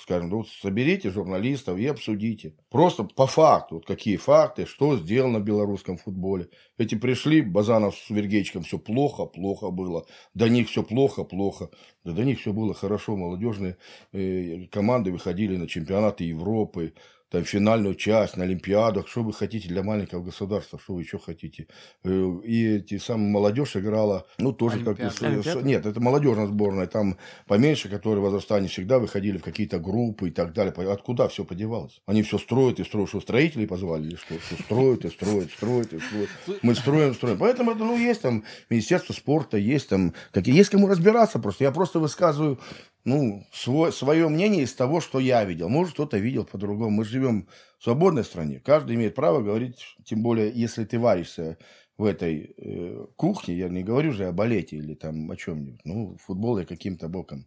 скажем, вот соберите журналистов и обсудите. Просто по факту, вот какие факты, что сделано в белорусском футболе. Эти пришли, Базанов с Вергечком, все плохо, плохо было. До них все плохо, плохо. Да до них все было хорошо. Молодежные э, команды выходили на чемпионаты Европы, там, финальную часть на Олимпиадах, что вы хотите для маленького государства, что вы еще хотите. Э, и эти самые молодежь играла, ну, тоже Олимпиад. как... -то, э, Олимпиад? Нет, это молодежная сборная, там поменьше, которые возраста всегда выходили в какие-то группы и так далее. Откуда все подевалось? Они все строят и строят, что строителей позвали или что? Что строят и строят, строят и строят. Мы строим, строим. Поэтому это, ну, есть там Министерство спорта, есть там... Какие... Есть кому разбираться просто. Я просто высказываю ну, свой, свое мнение из того, что я видел. Может, кто-то видел по-другому. Мы живем в свободной стране. Каждый имеет право говорить, тем более, если ты варишься в этой э, кухне, я не говорю же о балете или там о чем-нибудь. Ну, футбол я каким-то боком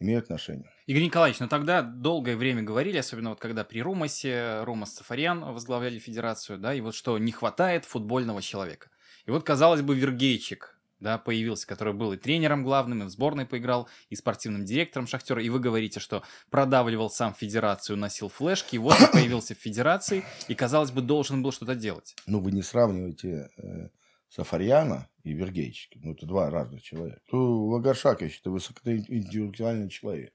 имею отношение. Игорь Николаевич, ну тогда долгое время говорили, особенно вот когда при Румасе, Румас Сафарян возглавляли федерацию, да, и вот что не хватает футбольного человека. И вот, казалось бы, Вергейчик да, появился, который был и тренером главным, и в сборной поиграл, и спортивным директором Шахтера, и вы говорите, что продавливал сам федерацию, носил флешки, и вот он появился в федерации, и, казалось бы, должен был что-то делать. Ну, вы не сравниваете э, Сафарьяна и Вергеевича, ну, это два разных человека. Ну, я считаю, высокоинтеллектуальный человек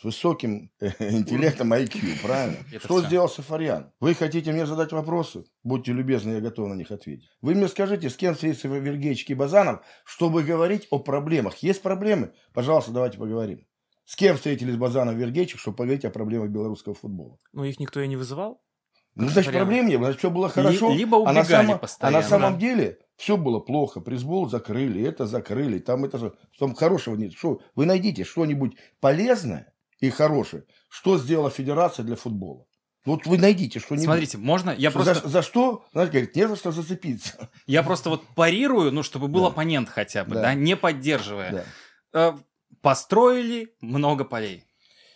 с высоким э, интеллектом IQ, правильно? Это Что все. сделал Сафарьян? Вы хотите мне задать вопросы? Будьте любезны, я готов на них ответить. Вы мне скажите, с кем встретится Вергеевич Базанов, чтобы говорить о проблемах? Есть проблемы? Пожалуйста, давайте поговорим. С кем встретились Базанов и Вергеевич, чтобы поговорить о проблемах белорусского футбола? Ну, их никто и не вызывал. Ну, значит, проблем не было, значит, все было хорошо. Либо убегали а на самом, постоянно. А на самом деле все было плохо. Призбол закрыли, это закрыли, там это... же, Там хорошего нет. Что, вы найдите что-нибудь полезное, и хорошие. Что сделала федерация для футбола? Вот вы найдите что-нибудь. Смотрите, можно я просто... За, за что, знаете, говорит, не за что зацепиться. Я просто вот парирую, ну, чтобы был да. оппонент хотя бы, да, да не поддерживая. Да. Э, построили много полей.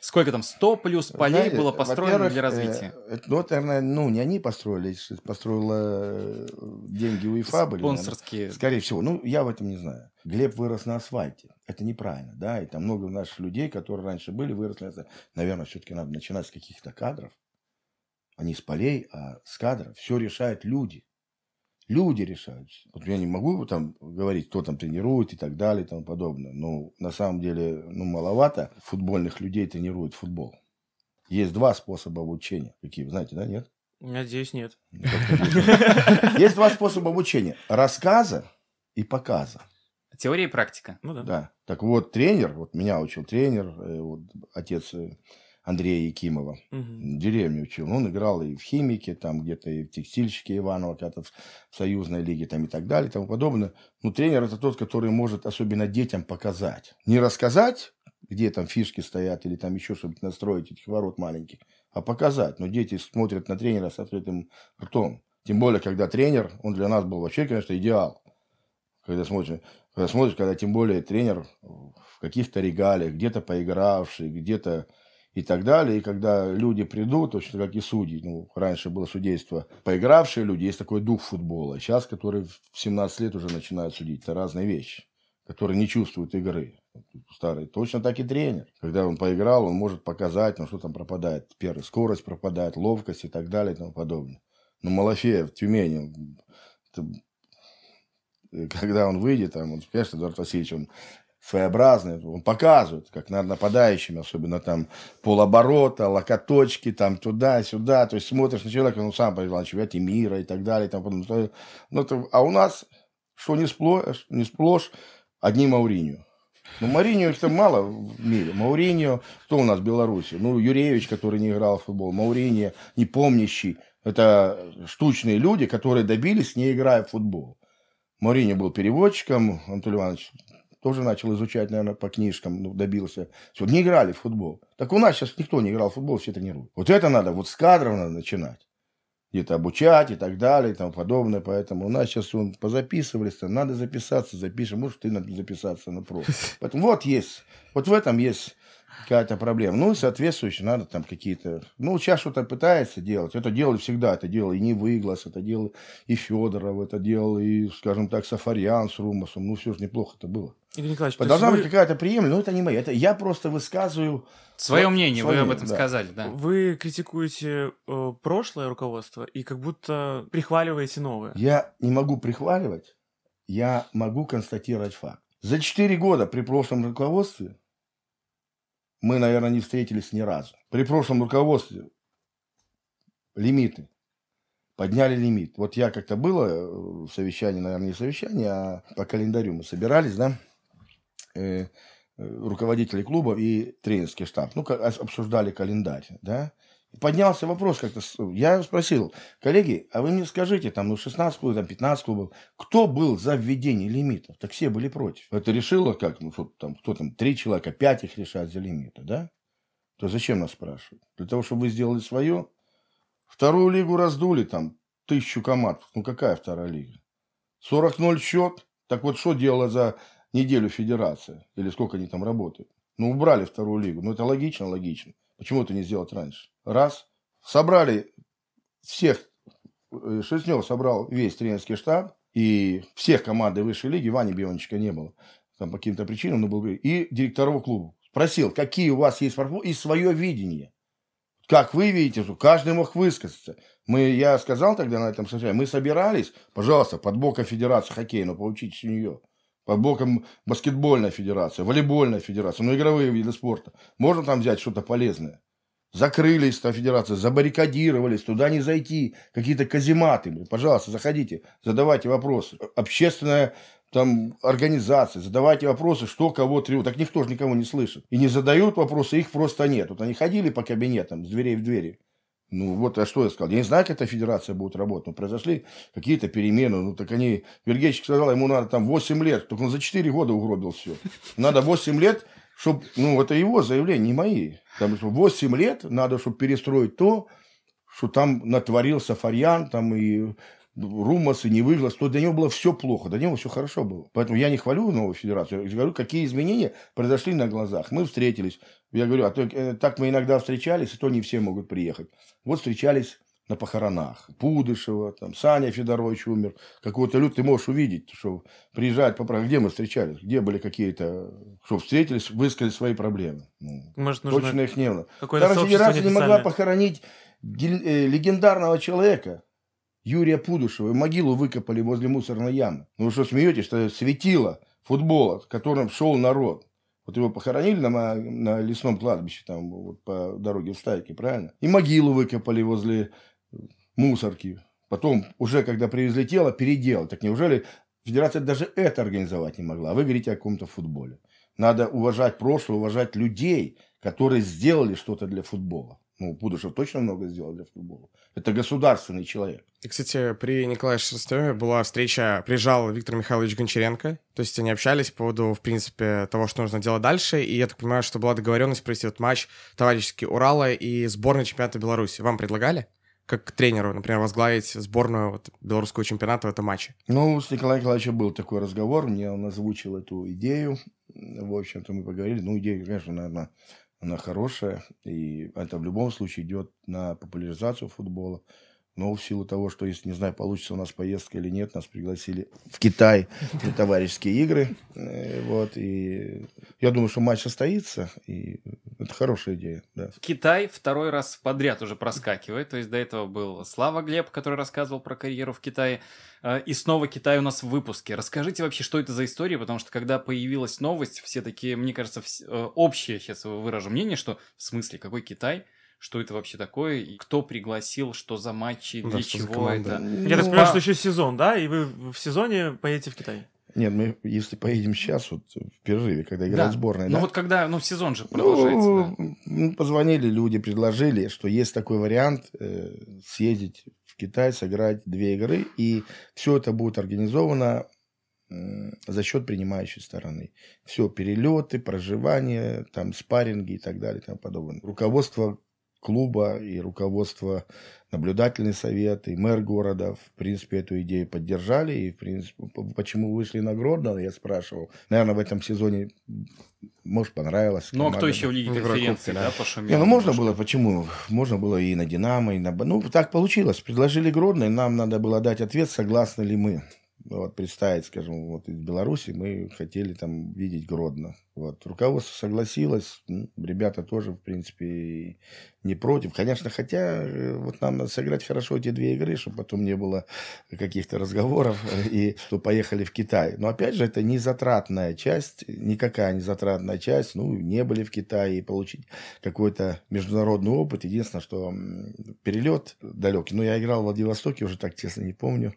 Сколько там, 100 плюс полей Знаете, было построено для э, развития? Э, ну, это, наверное, ну, не они построили, построила э, деньги УЕФА были. Спонсорские. Наверное, скорее всего. Ну, я в этом не знаю. Глеб вырос на асфальте. Это неправильно, да, и там много наших людей, которые раньше были, выросли. это, Наверное, все-таки надо начинать с каких-то кадров, а не с полей, а с кадров. Все решают люди. Люди решают. Вот я не могу там говорить, кто там тренирует и так далее и тому подобное. Но ну, на самом деле ну, маловато футбольных людей тренирует футбол. Есть два способа обучения. Какие, знаете, да, нет? Надеюсь, нет. Ну, Есть два способа обучения. Рассказа и показа. Теория и практика. Ну да. Да. Так вот, тренер, вот меня учил тренер, э, вот отец э, Андрея Якимова, угу. деревню учил. Он играл и в химике, там где-то и в текстильщике Иванова, когда-то в, союзной лиге там и так далее и тому подобное. Ну, тренер это тот, который может особенно детям показать. Не рассказать, где там фишки стоят или там еще чтобы настроить этих ворот маленьких, а показать. Но дети смотрят на тренера с открытым ртом. Тем более, когда тренер, он для нас был вообще, конечно, идеал. Когда смотришь, когда смотришь, когда тем более тренер в каких-то регалиях, где-то поигравший, где-то и так далее. И когда люди придут, точно как и судьи, ну, раньше было судейство поигравшие люди, есть такой дух футбола. Сейчас, которые в 17 лет уже начинают судить, это разные вещи, которые не чувствуют игры. Старый. Точно так и тренер. Когда он поиграл, он может показать, ну, что там пропадает. Первый, скорость пропадает, ловкость и так далее и тому подобное. Но Малафеев в Тюмени, это э, когда он выйдет, там, он, конечно, Эдуард Васильевич, он своеобразный, он показывает, как над нападающими, особенно там полоборота, локоточки, там туда-сюда, то есть смотришь на человека, он сам побежал на чемпионате мира и так далее, и тому подобное. Ну, то, а у нас, что не сплошь, не сплошь одни Мауриню, Ну, Мауриньо это мало в мире. Мауриньо, кто у нас в Беларуси? Ну, Юревич, который не играл в футбол, Мауриньо, непомнящий. Это штучные люди, которые добились, не играя в футбол. Мауриньо был переводчиком, Антон Иванович тоже начал изучать, наверное, по книжкам, ну, добился. Все, не играли в футбол. Так у нас сейчас никто не играл в футбол, все тренируют. Вот это надо, вот с кадров надо начинать. Где-то обучать и так далее и тому подобное. Поэтому у нас сейчас он позаписывались, надо записаться, запишем. Может, ты надо записаться на про. Поэтому вот есть, вот в этом есть какая-то проблема. Ну, и соответствующе надо там какие-то... Ну, сейчас что-то пытается делать. Это делали всегда. Это делал и Невыглас, это делал и Федоров, это делал и, скажем так, Сафарьян с Румасом. Ну, все же неплохо это было. Игорь Николаевич, Должна быть вы... какая-то приемлемая, но ну, это не моя. Это я просто высказываю... Свое вот, мнение, свое вы об этом да. сказали, да. Вы критикуете э, прошлое руководство и как будто прихваливаете новое. Я не могу прихваливать, я могу констатировать факт. За 4 года при прошлом руководстве мы, наверное, не встретились ни разу. При прошлом руководстве лимиты. Подняли лимит. Вот я как-то было э, совещание, наверное, не совещание, а по календарю мы собирались, да, э, э руководители клуба и тренерский штаб. Ну, обсуждали календарь, да поднялся вопрос как-то. Ну, я спросил, коллеги, а вы мне скажите, там, ну, 16 клубов, там, 15 клубов, кто был за введение лимитов? Так все были против. Это решило как? Ну, что там, кто там, три человека, пять их решат за лимиты, да? То зачем нас спрашивают? Для того, чтобы вы сделали свое? Вторую лигу раздули, там, тысячу команд. Ну, какая вторая лига? 40-0 счет. Так вот, что делала за неделю федерация? Или сколько они там работают? Ну, убрали вторую лигу. Ну, это логично, логично. Почему это не сделать раньше? раз, собрали всех, э, Шестнев собрал весь тренерский штаб, и всех команды высшей лиги, Вани Биончика не было, там по каким-то причинам, но ну, был, и директоров клуба. Спросил, какие у вас есть форфу и свое видение. Как вы видите, каждый мог высказаться. Мы, я сказал тогда на этом совещании, мы собирались, пожалуйста, под боком Федерации хоккея но поучитесь у нее под боком баскетбольная федерация, волейбольная федерация, ну, игровые виды спорта. Можно там взять что-то полезное? закрылись там федерация, забаррикадировались, туда не зайти, какие-то казематы, пожалуйста, заходите, задавайте вопросы. Общественная там организации, задавайте вопросы, что кого требует. Так никто же никого не слышит. И не задают вопросы, их просто нет. Вот они ходили по кабинетам с дверей в двери. Ну вот, а что я сказал? Я не знаю, как эта федерация будет работать. Но произошли какие-то перемены. Ну так они... Вергеевич сказал, ему надо там 8 лет. Только он за 4 года угробил все. Надо 8 лет чтобы, ну, это его заявление, не мои. Там что 8 лет надо, чтобы перестроить то, что там натворился Фарьян, там и Румас, и не выжилось, что для него было все плохо, для него все хорошо было. Поэтому я не хвалю новую федерацию, я говорю, какие изменения произошли на глазах. Мы встретились, я говорю, а то, э, так мы иногда встречались, и то не все могут приехать. Вот встречались на похоронах. Пудышева, там, Саня Федорович умер. Какого-то люд ты можешь увидеть, что приезжать по Где мы встречались? Где были какие-то... Что встретились, высказали свои проблемы. Ну, Может, точно их не было. Вторая федерация не могла похоронить э, легендарного человека, Юрия Пудышева Могилу выкопали возле мусорной ямы. Ну, вы что смеетесь, что светило футбола, которым шел народ. Вот его похоронили на, на лесном кладбище, там, вот по дороге в Стайке, правильно? И могилу выкопали возле мусорки. Потом, уже когда привезли тело, переделать. Так неужели Федерация даже это организовать не могла? А вы говорите о каком-то футболе. Надо уважать прошлое, уважать людей, которые сделали что-то для футбола. Ну, Будушев точно много сделал для футбола. Это государственный человек. И, кстати, при Николае Шестове была встреча, приезжал Виктор Михайлович Гончаренко. То есть они общались по поводу, в принципе, того, что нужно делать дальше. И я так понимаю, что была договоренность провести этот матч товарищеский Урала и сборной чемпионата Беларуси. Вам предлагали? как тренеру, например, возглавить сборную вот, белорусского чемпионата в этом матче? Ну, с Николаем Николаевичем был такой разговор, мне он озвучил эту идею, в общем-то мы поговорили, ну, идея, конечно, наверное, она хорошая, и это в любом случае идет на популяризацию футбола, но в силу того, что, если не знаю, получится у нас поездка или нет, нас пригласили в Китай на товарищеские игры. Э, вот, и я думаю, что матч состоится, и это хорошая идея, да. Китай второй раз подряд уже проскакивает, то есть до этого был Слава Глеб, который рассказывал про карьеру в Китае, э, и снова Китай у нас в выпуске. Расскажите вообще, что это за история, потому что когда появилась новость, все такие, мне кажется, э, общее сейчас выражу мнение, что в смысле, какой Китай? что это вообще такое, и кто пригласил, что за матчи, да, для чего ну, это. Я так понимаю, что еще сезон, да? И вы в сезоне поедете в Китай? Нет, мы если поедем сейчас, вот э, в перерыве, когда играет да. сборная. Ну да? вот когда, ну сезон же ну, продолжается. Ну, да. Позвонили люди, предложили, что есть такой вариант э, съездить в Китай, сыграть две игры, и все это будет организовано э, за счет принимающей стороны. Все, перелеты, проживание, там спарринги и так далее и тому подобное. Руководство клуба, и руководство, наблюдательный совет, и мэр города, в принципе, эту идею поддержали. И, в принципе, почему вышли на Гродно, я спрашивал. Наверное, в этом сезоне, может, понравилось. Ну, а кто еще в Лиге ну, конференции, да, да пошумел? Не, ну, можно немножко. было, почему? Можно было и на «Динамо», и на... Ну, так получилось. Предложили Гродно, и нам надо было дать ответ, согласны ли мы. Вот представить, скажем, вот из Беларуси мы хотели там видеть Гродно. Вот. Руководство согласилось, ребята тоже, в принципе, не против. Конечно, хотя э, вот нам надо сыграть хорошо эти две игры, чтобы потом не было каких-то разговоров, э, и что поехали в Китай. Но опять же, это не затратная часть, никакая не затратная часть. Ну, не были в Китае и получить какой-то международный опыт. Единственное, что перелет далекий. Но ну, я играл в Владивостоке, уже так честно не помню.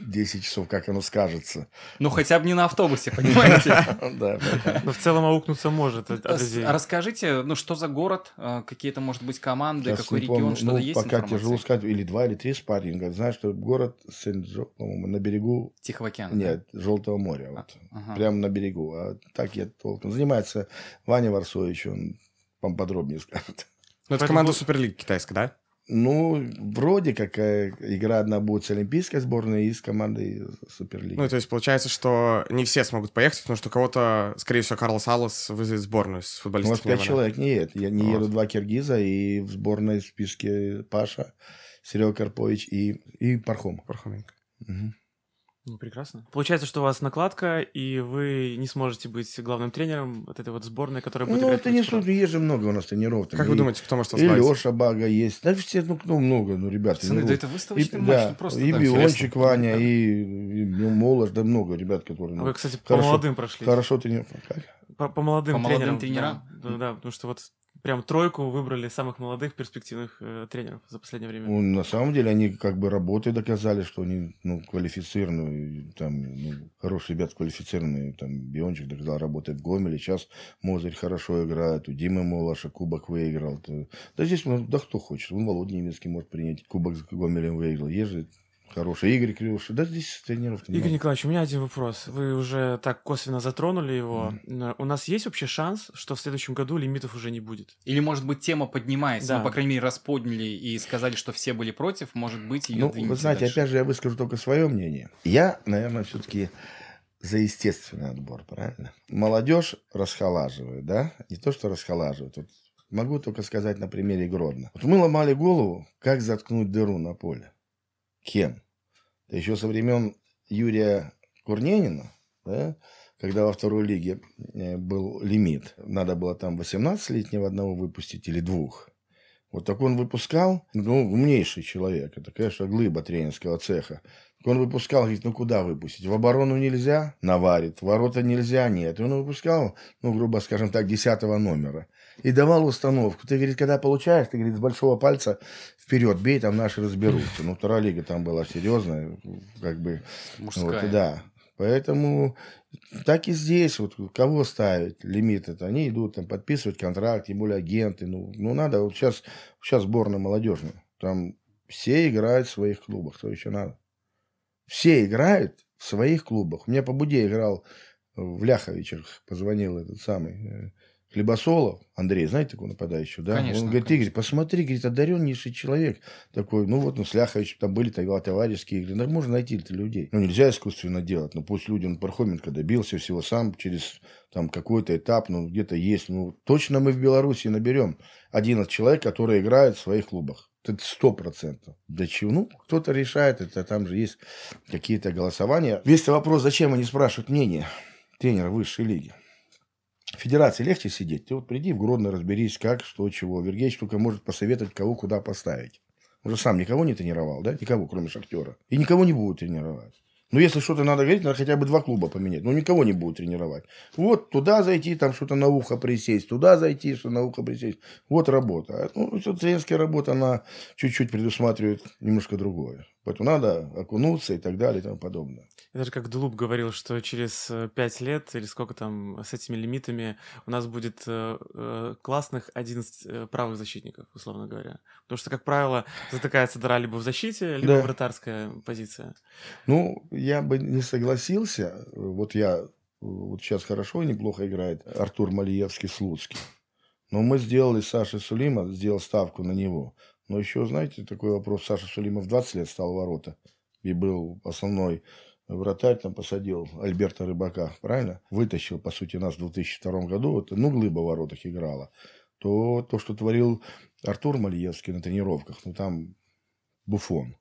10 часов, как оно скажется. Ну, хотя бы не на автобусе, понимаете? Да, но ну, в целом аукнуться может от людей. Расскажите, ну что за город, а, какие-то, может быть, команды, какой регион, что-то ну, есть пока тяжело сказать, или два, или три спарринга. Знаешь, что город Сенджо, по-моему, на берегу... Тихого океана? Нет, Желтого моря. Вот. А, ага. Прямо на берегу. А так я толком... Занимается Ваня Варсович, он вам подробнее скажет. Ну, это команда Суперлиги китайская, да? Ну, вроде как э, игра одна будет с олимпийской сборной и с командой Суперлиги. Ну, то есть получается, что не все смогут поехать, потому что кого-то, скорее всего, Карлос Аллас вызовет сборную с футболистов. Ну, у нас пять человек не едет. Я не вот. еду два киргиза, и в сборной в списке Паша, Серега Карпович и, и Пархом. Пархоменко. Угу. Ну, прекрасно. Получается, что у вас накладка, и вы не сможете быть главным тренером вот этой вот сборной, которая будет... Ну, это не сложно, есть же много у нас тренеров. Там. Как и, вы думаете, кто может возглавить? И Леша Бага есть, да все, ну, кто ну, много, ну, ребята. Пацаны, ну, да ну. это выставочный и, матч, да, ну, просто И да, Биончик, Ваня, да. и, и ну, Молож, да много ребят, которые... Ну, вы, кстати, по хорошо, молодым прошли. Хорошо тренер. Как? По, по молодым по тренерам. Молодым тренерам. Да, да, да, потому что вот прям тройку выбрали самых молодых перспективных э, тренеров за последнее время. Ну, на самом деле они как бы работой доказали, что они ну, квалифицированные, там, ну, хорошие ребят квалифицированные, там, Биончик доказал, работает в Гомеле, сейчас Мозырь хорошо играет, у Димы Молоша кубок выиграл. Да здесь, ну, да кто хочет, он Володя Немецкий может принять, кубок с Гомелем выиграл, ездит, Хороший. Игорь Кривошеев. Да здесь тренеров Игорь Николаевич, у меня один вопрос. Вы уже так косвенно затронули его. Mm. У нас есть вообще шанс, что в следующем году лимитов уже не будет? Или, может быть, тема поднимается? Да. Ну, по крайней мере, расподняли и сказали, что все были против, может быть, ее Ну, вы знаете, дальше. опять же, я выскажу только свое мнение. Я, наверное, все-таки за естественный отбор, правильно? Молодежь расхолаживает, да? Не то, что расхолаживает. Вот могу только сказать на примере Гродно. Вот мы ломали голову, как заткнуть дыру на поле кем? Это еще со времен Юрия Курненина, да, когда во второй лиге э, был лимит. Надо было там 18-летнего одного выпустить или двух. Вот так он выпускал, ну, умнейший человек, это, конечно, глыба тренерского цеха. Так он выпускал, говорит, ну, куда выпустить? В оборону нельзя, наварит, ворота нельзя, нет. И он выпускал, ну, грубо скажем так, десятого номера – и давал установку. Ты, говорит, когда получаешь, ты, говорит, с большого пальца вперед бей, там наши разберутся. Ну, вторая лига там была серьезная, как бы. Мужская. Вот, да. Поэтому так и здесь, вот кого ставить лимит это, они идут там подписывать контракт, тем более агенты, ну, ну надо, вот сейчас, сейчас сборная молодежная, там все играют в своих клубах, Что еще надо. Все играют в своих клубах. У меня по Буде играл э, в Ляховичах, позвонил этот самый э, Хлебосолов, Андрей, знаете такого нападающего, да? Конечно, Он говорит, конечно. Игорь, посмотри, говорит, одареннейший человек такой, ну вот, ну, Сляхович, там были тогда товарищеские игры, ну, можно найти это людей. Ну, нельзя искусственно делать, ну, пусть люди, ну, Пархоменко добился всего сам через там какой-то этап, ну, где-то есть, ну, точно мы в Беларуси наберем 11 человек, которые играют в своих клубах. Это сто процентов. да чего? Ну, кто-то решает это, а там же есть какие-то голосования. Весь вопрос, зачем они спрашивают мнение тренера высшей лиги. Федерации легче сидеть. Ты вот приди в Гродно, разберись, как, что, чего. Вергеевич только может посоветовать, кого куда поставить. Он же сам никого не тренировал, да? Никого, кроме Шахтера. И никого не будет тренировать. Но ну, если что-то надо говорить, надо хотя бы два клуба поменять. Но ну, никого не будут тренировать. Вот туда зайти, там что-то на ухо присесть, туда зайти, что на ухо присесть. Вот работа. А, ну, тренерская работа, она чуть-чуть предусматривает немножко другое. Поэтому надо окунуться и так далее и тому подобное. Это же, как Дулуб говорил, что через э, пять лет или сколько там с этими лимитами у нас будет э, э, классных 11 правых защитников, условно говоря. Потому что, как правило, затыкается дыра либо в защите, либо да. вратарская позиция. Ну, я бы не согласился. Вот я вот сейчас хорошо и неплохо играет Артур Малиевский-Слуцкий. Но мы сделали, Саша Сулима сделал ставку на него – но еще, знаете, такой вопрос. Саша Сулимов 20 лет стал ворота и был основной вратарь, там посадил Альберта Рыбака, правильно? Вытащил, по сути, нас в 2002 году. Вот, ну, глыба в воротах играла. То, то, что творил Артур Малиевский на тренировках, ну, там буфон.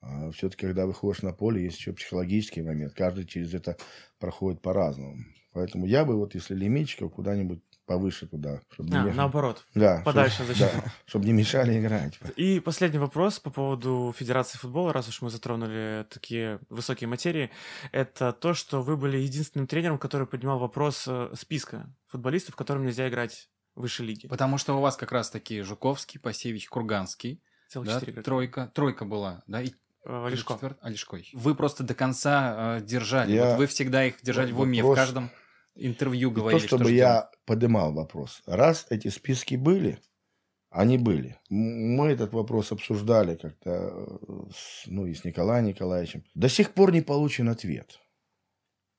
А все-таки, когда выходишь на поле, есть еще психологический момент. Каждый через это проходит по-разному. Поэтому я бы, вот если лимитчиков куда-нибудь повыше туда. Чтобы а, не мешали. наоборот. Да. Подальше чтобы, защиту. Да, чтобы не мешали играть. И последний вопрос по поводу Федерации футбола, раз уж мы затронули такие высокие материи. Это то, что вы были единственным тренером, который поднимал вопрос э, списка футболистов, в которым нельзя играть выше лиги. Потому что у вас как раз таки Жуковский, Пасевич, Курганский. Целых да, тройка, тройка была, да, и Олешко. Э, Олешко. Вы просто до конца э, держали. Я... Вот вы всегда их держали вот, в уме, вопрос, в каждом интервью говорили. то, чтобы что я поднимал вопрос. Раз эти списки были, они были. Мы этот вопрос обсуждали как-то э, ну, и с Николаем Николаевичем. До сих пор не получен ответ.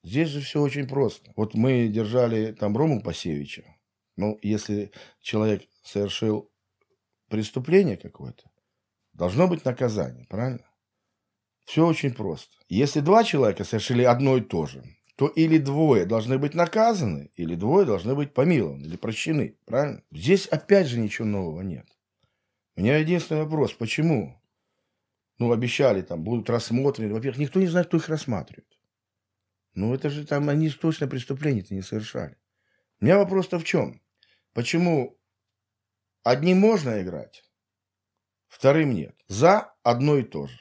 Здесь же все очень просто. Вот мы держали там Рому Пасевича. Ну, если человек совершил преступление какое-то, должно быть наказание, правильно? Все очень просто. Если два человека совершили одно и то же, то или двое должны быть наказаны, или двое должны быть помилованы или прощены. Правильно? Здесь опять же ничего нового нет. У меня единственный вопрос, почему? Ну, обещали, там, будут рассмотрены. Во-первых, никто не знает, кто их рассматривает. Ну, это же там, они точно преступления-то не совершали. У меня вопрос-то в чем? Почему одним можно играть, вторым нет? За одно и то же.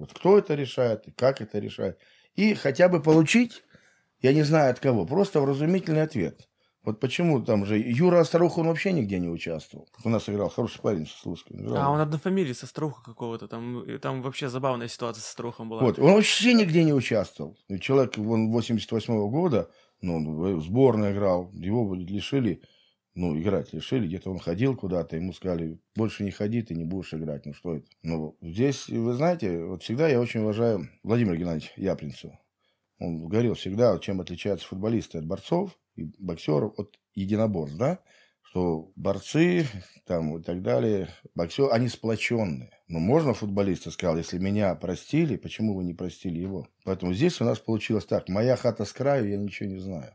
Вот кто это решает и как это решает. И хотя бы получить я не знаю от кого, просто вразумительный ответ. Вот почему там же Юра Старуха, он вообще нигде не участвовал. У нас играл хороший парень со Слуцким. Играл. А он однофамилий со Старуха какого-то. Там, там вообще забавная ситуация со Старухом была. Вот, он вообще нигде не участвовал. Человек, он 88 -го года, ну, в сборной играл, его лишили, ну, играть лишили, где-то он ходил куда-то, ему сказали, больше не ходи, ты не будешь играть, ну что это? Ну, здесь, вы знаете, вот всегда я очень уважаю Владимира Геннадьевича Япринцева он говорил всегда, чем отличаются футболисты от борцов и боксеров от единоборств, да, что борцы там и так далее, боксеры, они сплоченные. Но можно футболиста сказал, если меня простили, почему вы не простили его? Поэтому здесь у нас получилось так, моя хата с краю, я ничего не знаю.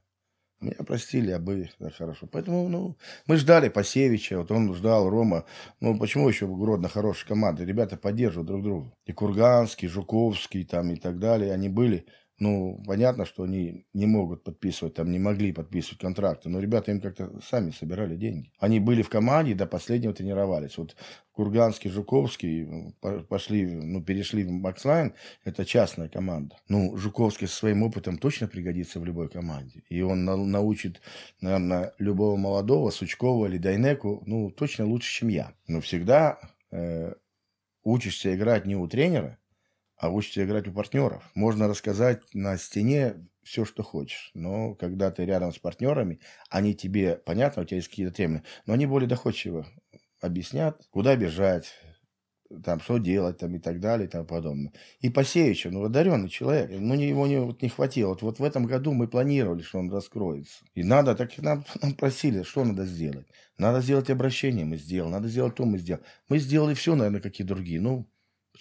Меня простили, а были да, хорошо. Поэтому, ну, мы ждали Пасевича, вот он ждал Рома. Ну, почему еще Гродно хорошая команда? Ребята поддерживают друг друга. И Курганский, и Жуковский там и так далее, они были. Ну, понятно, что они не могут подписывать, там не могли подписывать контракты, но ребята им как-то сами собирали деньги. Они были в команде, до последнего тренировались. Вот Курганский, Жуковский пошли, ну, перешли в Макслайн, это частная команда. Ну, Жуковский со своим опытом точно пригодится в любой команде. И он научит, наверное, любого молодого, Сучкова или Дайнеку, ну, точно лучше, чем я. Но всегда э, учишься играть не у тренера, а учишься играть у партнеров. Можно рассказать на стене все, что хочешь, но когда ты рядом с партнерами, они тебе, понятно, у тебя есть какие-то темы, но они более доходчиво объяснят, куда бежать, там, что делать, там, и так далее, и тому подобное. И Посеевич, ну, одаренный человек, ну, не, его не, вот, не хватило. Вот, вот в этом году мы планировали, что он раскроется. И надо, так и нам, нам просили, что надо сделать. Надо сделать обращение, мы сделали, надо сделать то, мы сделали. Мы сделали все, наверное, какие другие, ну,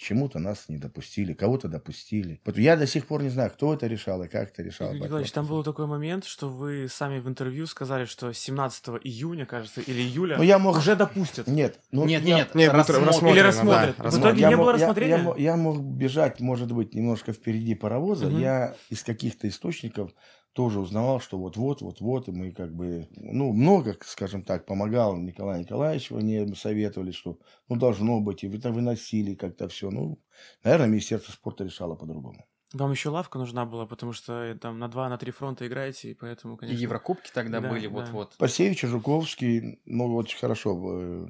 чему-то нас не допустили, кого-то допустили. Я до сих пор не знаю, кто это решал и как это решал. Игорь Николаевич, там был такой момент, что вы сами в интервью сказали, что 17 июня, кажется, или июля Но ну, я мог... уже допустят. Нет, ну, нет, я... нет, нет рассмотр... или рассмотрят. Да, в итоге я не мог, было рассмотрения? Я, я, я мог бежать, может быть, немножко впереди паровоза. Угу. Я из каких-то источников тоже узнавал, что вот-вот, вот-вот, и мы как бы, ну, много, скажем так, помогал Николай Николаевичу, мне советовали, что, ну, должно быть, и это выносили как-то все, ну, наверное, Министерство спорта решало по-другому. Вам еще лавка нужна была, потому что э, там на два, на три фронта играете, и поэтому, конечно... И Еврокубки тогда да, были вот-вот. Да. Пасевич Жуковский, ну, очень хорошо э,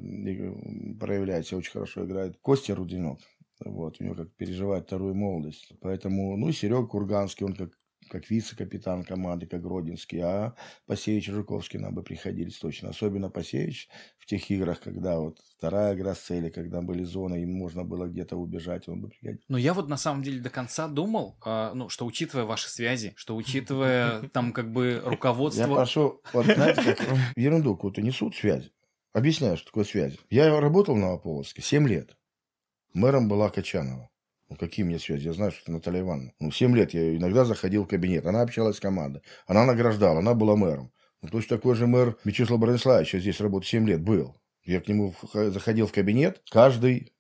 проявляется, очень хорошо играет. Костя Рудинок, вот, у него как переживает вторую молодость. Поэтому, ну, Серега Курганский, он как как вице-капитан команды, как Гродинский, а Пасевич и Жуковский нам бы приходили точно. Особенно Пасевич в тех играх, когда вот вторая игра с цели, когда были зоны, им можно было где-то убежать, он бы приходил. Но ну, я вот на самом деле до конца думал, а, ну, что учитывая ваши связи, что учитывая там как бы руководство... Я прошу, вот знаете, как ерунду какую-то несут связи. Объясняю, что такое связи. Я работал на Ополоске 7 лет. Мэром была Качанова. Ну, какие мне связи? Я знаю, что это Наталья Ивановна. Ну, 7 лет я иногда заходил в кабинет. Она общалась с командой. Она награждала. Она была мэром. Ну, точно такой же мэр Вячеслав Брониславович. Я здесь работал 7 лет. Был. Я к нему заходил в кабинет. Каждый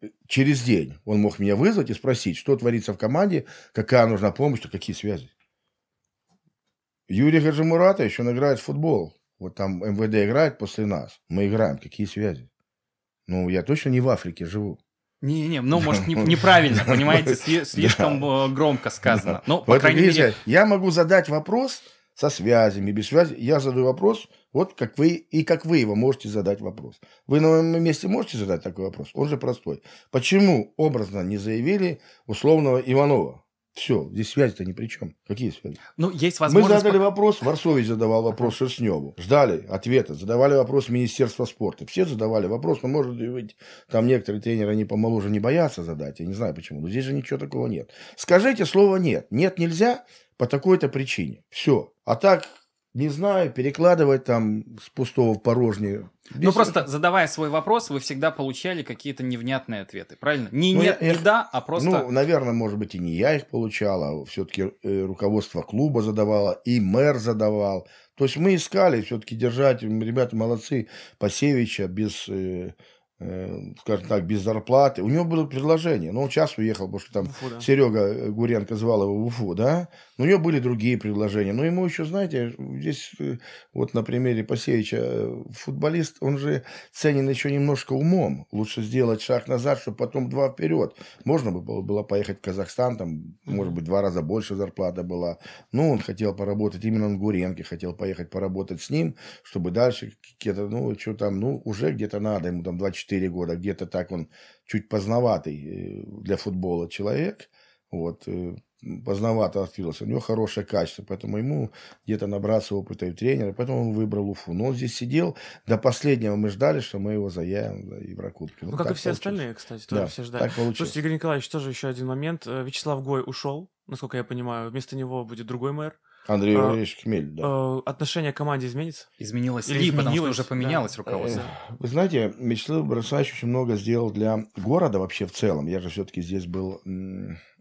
э, через день он мог меня вызвать и спросить, что творится в команде, какая нужна помощь, а какие связи. Юрий Гаджимурата еще играет в футбол. Вот там МВД играет после нас. Мы играем. Какие связи? Ну, я точно не в Африке живу. Не-не, ну, может, не, неправильно, понимаете, слишком э, громко сказано. Но, ну, по крайней мере... Я могу задать вопрос со связями, без связи. Я задаю вопрос, вот как вы и как вы его можете задать вопрос. Вы на моем месте можете задать такой вопрос? Он же простой. Почему образно не заявили условного Иванова? Все, здесь связи-то ни при чем. Какие связи? Ну, есть возможность... Мы задали вопрос, Варсович задавал вопрос Шерстневу. Ждали ответа, задавали вопрос Министерства спорта. Все задавали вопрос, но, ну, может быть, там некоторые тренеры, они помоложе не боятся задать. Я не знаю почему, но здесь же ничего такого нет. Скажите слово «нет». «Нет» нельзя по такой-то причине. Все. А так не знаю, перекладывать там с пустого в порожнее. Ну, без... Ну просто задавая свой вопрос, вы всегда получали какие-то невнятные ответы, правильно? Не ну, нет, я, не я... да, а просто... Ну, наверное, может быть, и не я их получал, а все-таки э, руководство клуба задавало, и мэр задавал. То есть мы искали все-таки держать, ребята молодцы, Пасевича без э, э, скажем так, без зарплаты. У него было предложение, но он сейчас уехал, потому что там Уфу, да. Серега Гуренко звал его в Уфу, да? У нее были другие предложения. Но ему еще, знаете, здесь э, вот на примере Пасевича, э, футболист, он же ценен еще немножко умом. Лучше сделать шаг назад, чтобы потом два вперед. Можно было, было поехать в Казахстан, там, может быть, два раза больше зарплата была. Но он хотел поработать, именно он Гуренке хотел поехать поработать с ним, чтобы дальше где-то, ну, что там, ну, уже где-то надо, ему там 24 года, где-то так он чуть поздноватый э, для футбола человек. Вот, поздновато открылся. У него хорошее качество, поэтому ему где-то набраться опыта и тренера, поэтому он выбрал Уфу. Но он здесь сидел до последнего, мы ждали, что мы его заявим да, в ну, Вот ну, как и все получилось. остальные, кстати, тоже да, все ждали. Так получилось. Слушайте, Игорь Николаевич, тоже еще один момент. Э, Вячеслав Гой ушел, насколько я понимаю. Вместо него будет другой мэр. Андрей а, Валерьевич Хмель, да. Э, отношение к команде изменится? Изменилось Или ли, изменилось, потому что уже поменялось да. руководство. Вы знаете, Вячеслав Борисович очень много сделал для города вообще в целом. Я же все-таки здесь был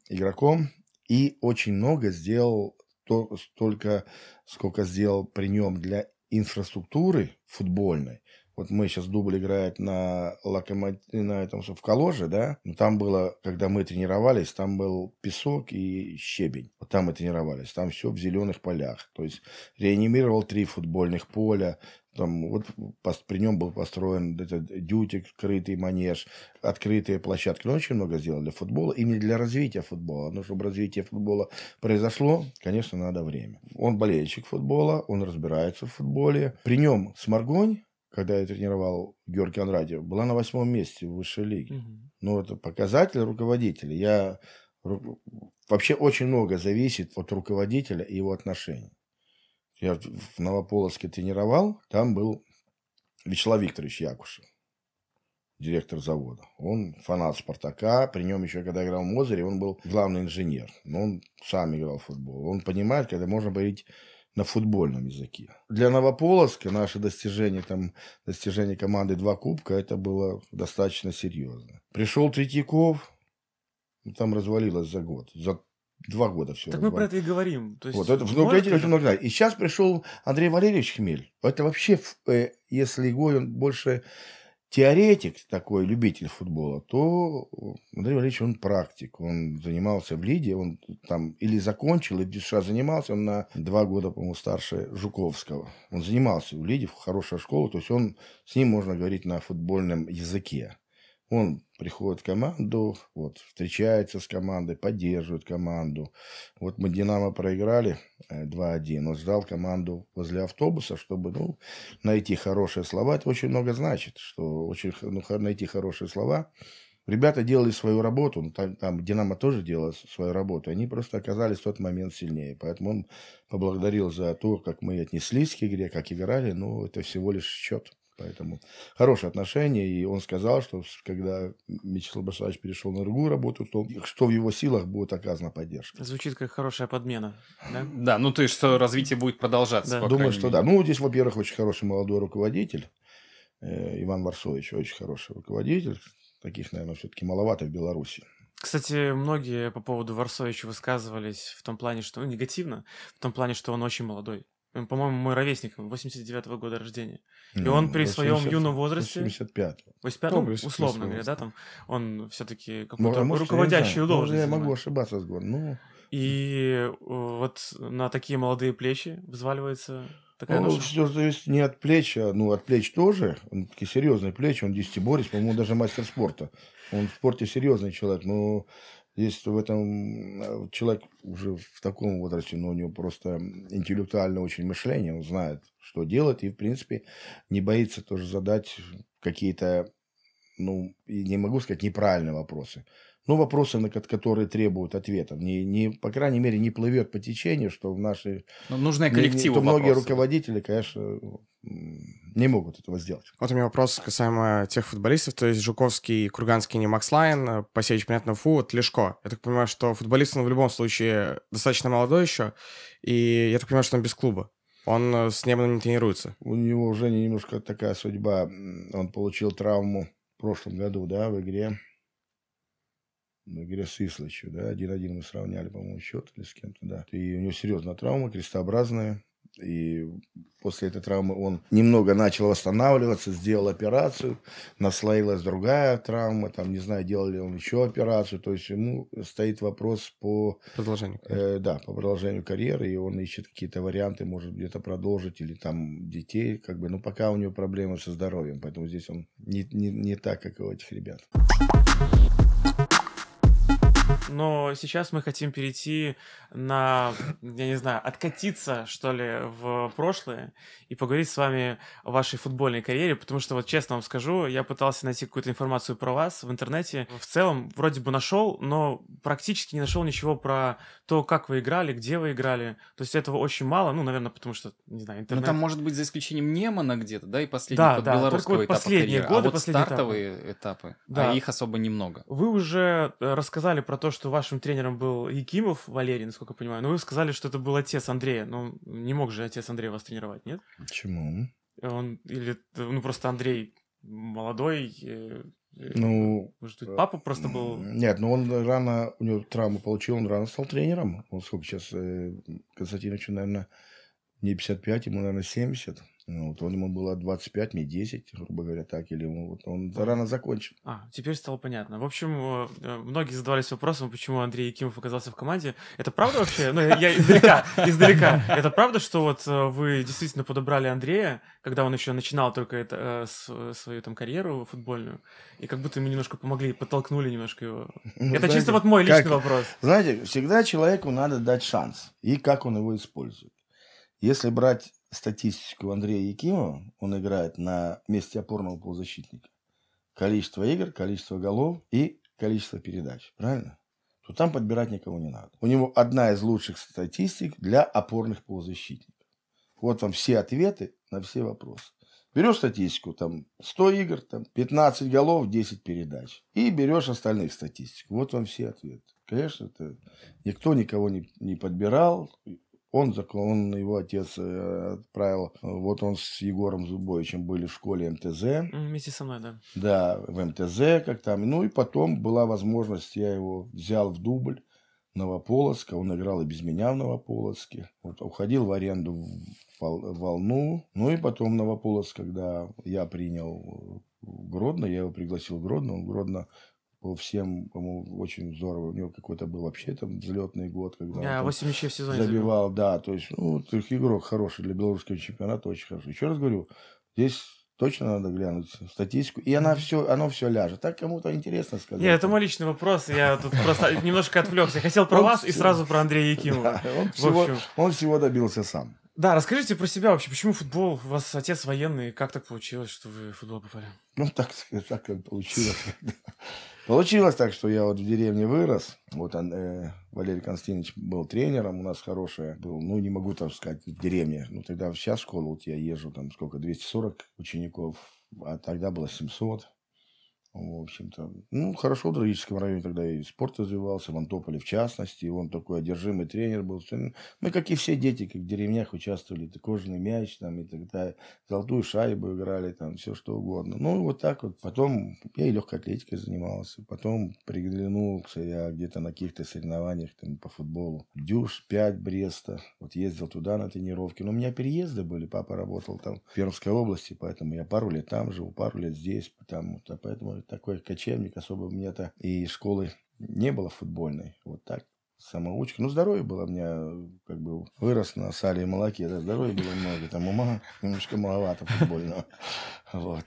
игроком, и очень много сделал то, столько, сколько сделал при нем для инфраструктуры футбольной, вот мы сейчас дубль играет на локомотиве, на этом, в Каложе, да? Но там было, когда мы тренировались, там был песок и щебень. Вот там мы тренировались. Там все в зеленых полях. То есть реанимировал три футбольных поля, там вот при нем был построен этот дютик, крытый манеж, открытые площадки. Но очень много сделали для футбола, именно для развития футбола. Но ну, чтобы развитие футбола произошло, конечно, надо время. Он болельщик футбола, он разбирается в футболе. При нем Сморгонь когда я тренировал Георгия Андрадьева, была на восьмом месте в высшей лиге. Угу. Ну, это показатель руководителя. Я вообще очень много зависит от руководителя и его отношений. Я в Новополоске тренировал, там был Вячеслав Викторович Якушев, директор завода. Он фанат «Спартака», при нем еще, когда играл в Мозырь, он был главный инженер. Но он сам играл в футбол. Он понимает, когда можно говорить на футбольном языке. Для Новополоска наши достижения, там, достижения команды два кубка, это было достаточно серьезно. Пришел Третьяков, ну, там развалилось за год, за два года все. Так мы про это и говорим. То есть вот, это, ну, это, это много. И сейчас пришел Андрей Валерьевич Хмель. Это вообще, э, если его он больше теоретик, такой любитель футбола, то Андрей Валерьевич, он практик. Он занимался в Лиде, он там или закончил, или в США занимался, он на два года, по-моему, старше Жуковского. Он занимался в Лиде, в хорошей школе. то есть он, с ним можно говорить на футбольном языке. Он приходит в команду, вот, встречается с командой, поддерживает команду. Вот мы «Динамо» проиграли 2-1. Э, он ждал команду возле автобуса, чтобы ну, найти хорошие слова. Это очень много значит, что очень, ну, найти хорошие слова. Ребята делали свою работу, ну, там, там «Динамо» тоже делала свою работу. Они просто оказались в тот момент сильнее. Поэтому он поблагодарил за то, как мы отнеслись к игре, как играли. Но ну, это всего лишь счет. Поэтому хорошие отношения. И он сказал, что когда Мячеслав Башарович перешел на другую работу, то что в его силах будет оказана поддержка. Звучит как хорошая подмена. Да, да ну то есть, что развитие будет продолжаться. Да. Думаю, что мере. да. Ну, здесь, во-первых, очень хороший молодой руководитель. Э, Иван Варсович, очень хороший руководитель. Таких, наверное, все-таки маловато в Беларуси. Кстати, многие по поводу Варсовича высказывались в том плане, что ну, негативно, в том плане, что он очень молодой по-моему, мой ровесник, 89-го года рождения. И ну, он при 80, своем юном возрасте... 85-го. 85 ну, условно говоря, да, там, он все-таки какую-то может, руководящую я должность. Может, я могу ошибаться с годом, ну... И э, вот на такие молодые плечи взваливается такая ну, все зависит не от плеч, а, ну, от плеч тоже. Он такие серьезные плечи, он десятиборец, по-моему, даже мастер спорта. Он в спорте серьезный человек, но если в этом человек уже в таком возрасте, но у него просто интеллектуальное очень мышление, он знает, что делать, и, в принципе, не боится тоже задать какие-то, ну, не могу сказать, неправильные вопросы ну, вопросы, на которые требуют ответа. Не, не, по крайней мере, не плывет по течению, что в нашей... Ну, нужное коллективу не, не, Многие руководители, конечно, не могут этого сделать. Вот у меня вопрос касаемо тех футболистов, то есть Жуковский, Курганский, не Макс Лайн, э, Пасевич, понятно, Фу, вот Лешко. Я так понимаю, что футболист, он в любом случае достаточно молодой еще, и я так понимаю, что он без клуба. Он э, с небом не тренируется. У него уже немножко такая судьба. Он получил травму в прошлом году, да, в игре Гиря Сыслычу, ну, да, один-один мы сравняли, по-моему, счет или с кем-то, да. И у него серьезная травма, крестообразная, и после этой травмы он немного начал восстанавливаться, сделал операцию, наслоилась другая травма, там, не знаю, делал ли он еще операцию, то есть ему стоит вопрос по... Продолжению Э, да, по продолжению карьеры, и он ищет какие-то варианты, может где-то продолжить, или там детей, как бы, Но пока у него проблемы со здоровьем, поэтому здесь он не, не, не так, как у этих ребят но сейчас мы хотим перейти на, я не знаю, откатиться, что ли, в прошлое и поговорить с вами о вашей футбольной карьере, потому что, вот честно вам скажу, я пытался найти какую-то информацию про вас в интернете. В целом, вроде бы нашел, но практически не нашел ничего про то, как вы играли, где вы играли. То есть этого очень мало, ну, наверное, потому что, не знаю, интернет... Ну, там, может быть, за исключением Немана где-то, да, и последний да, да, белорусского только вот последние этапа годы, а вот последние стартовые этапы, этапы да. а их особо немного. Вы уже э, рассказали про то, что что вашим тренером был Якимов Валерий, насколько я понимаю, но вы сказали, что это был отец Андрея. Но не мог же отец Андрея вас тренировать, нет? Почему? Он или ну просто Андрей молодой. Э, ну, может быть, папа просто был. Нет, но ну он рано, у него травму получил, он рано стал тренером. Он сколько сейчас, э, Константиновичу, наверное, не 55, ему, наверное, 70. Ну, вот он ему было 25, мне 10, грубо говоря, так, или ему вот он рано закончил. А, теперь стало понятно. В общем, э, э, многие задавались вопросом, почему Андрей Якимов оказался в команде. Это правда вообще? Ну, я издалека, издалека. Это правда, что вот э, вы действительно подобрали Андрея, когда он еще начинал только это, свою там карьеру футбольную, и как будто ему немножко помогли, подтолкнули немножко его. Ну, это знаете, чисто вот мой личный как, вопрос. Знаете, всегда человеку надо дать шанс, и как он его использует. Если брать статистику Андрея Якимова, он играет на месте опорного полузащитника, количество игр, количество голов и количество передач. Правильно? То там подбирать никого не надо. У него одна из лучших статистик для опорных полузащитников. Вот вам все ответы на все вопросы. Берешь статистику, там 100 игр, там 15 голов, 10 передач. И берешь остальных статистик. Вот вам все ответы. Конечно, это никто никого не, не подбирал. Он, он, его отец э, отправил, вот он с Егором Зубовичем были в школе МТЗ. Вместе со мной, да. Да, в МТЗ, как там. Ну и потом была возможность, я его взял в дубль Новополоцка, он играл и без меня в Новополоцке. Вот, уходил в аренду в Волну, ну и потом Новополоцк, когда я принял в э, Гродно, я его пригласил в Гродно, он в Гродно по всем, по-моему, очень здорово. У него какой-то был вообще там взлетный год, когда а, он 8 забивал. забивал. Да, то есть, ну, то игрок хороший для белорусского чемпионата, очень хороший, Еще раз говорю, здесь точно надо глянуть статистику. И она все, оно все ляжет. Так кому-то интересно сказать. Нет, это мой личный вопрос. Я тут просто немножко отвлекся. хотел про вас и сразу про Андрея Якимова. Он всего добился сам. Да, расскажите про себя вообще, почему футбол, у вас отец военный, как так получилось, что вы в футбол попали? Ну, так, так получилось. Получилось так, что я вот в деревне вырос. Вот он, э, Валерий Константинович был тренером, у нас хорошая был. Ну, не могу там сказать, в деревне. Ну, тогда сейчас в школу вот я езжу, там сколько, 240 учеников. А тогда было 700. В общем-то, ну, хорошо в Драгическом районе тогда и спорт развивался, в Антополе в частности. И он такой одержимый тренер был. Мы, ну, ну, как и все дети, как в деревнях участвовали. Это кожаный мяч там и так далее. Золотую шайбу играли там, все что угодно. Ну, вот так вот. Потом я и легкой атлетикой занимался. Потом приглянулся я где-то на каких-то соревнованиях там по футболу. Дюш, 5 Бреста. Вот ездил туда на тренировки. Но у меня переезды были. Папа работал там в Пермской области, поэтому я пару лет там жил, пару лет здесь. там Потому, а поэтому Э, такой кочевник, особо у меня-то и школы не было футбольной, вот так самоучка. Ну, здоровье было у меня, как бы, вырос на сале и молоке, да, здоровья было много, там ума немножко маловато футбольного, вот.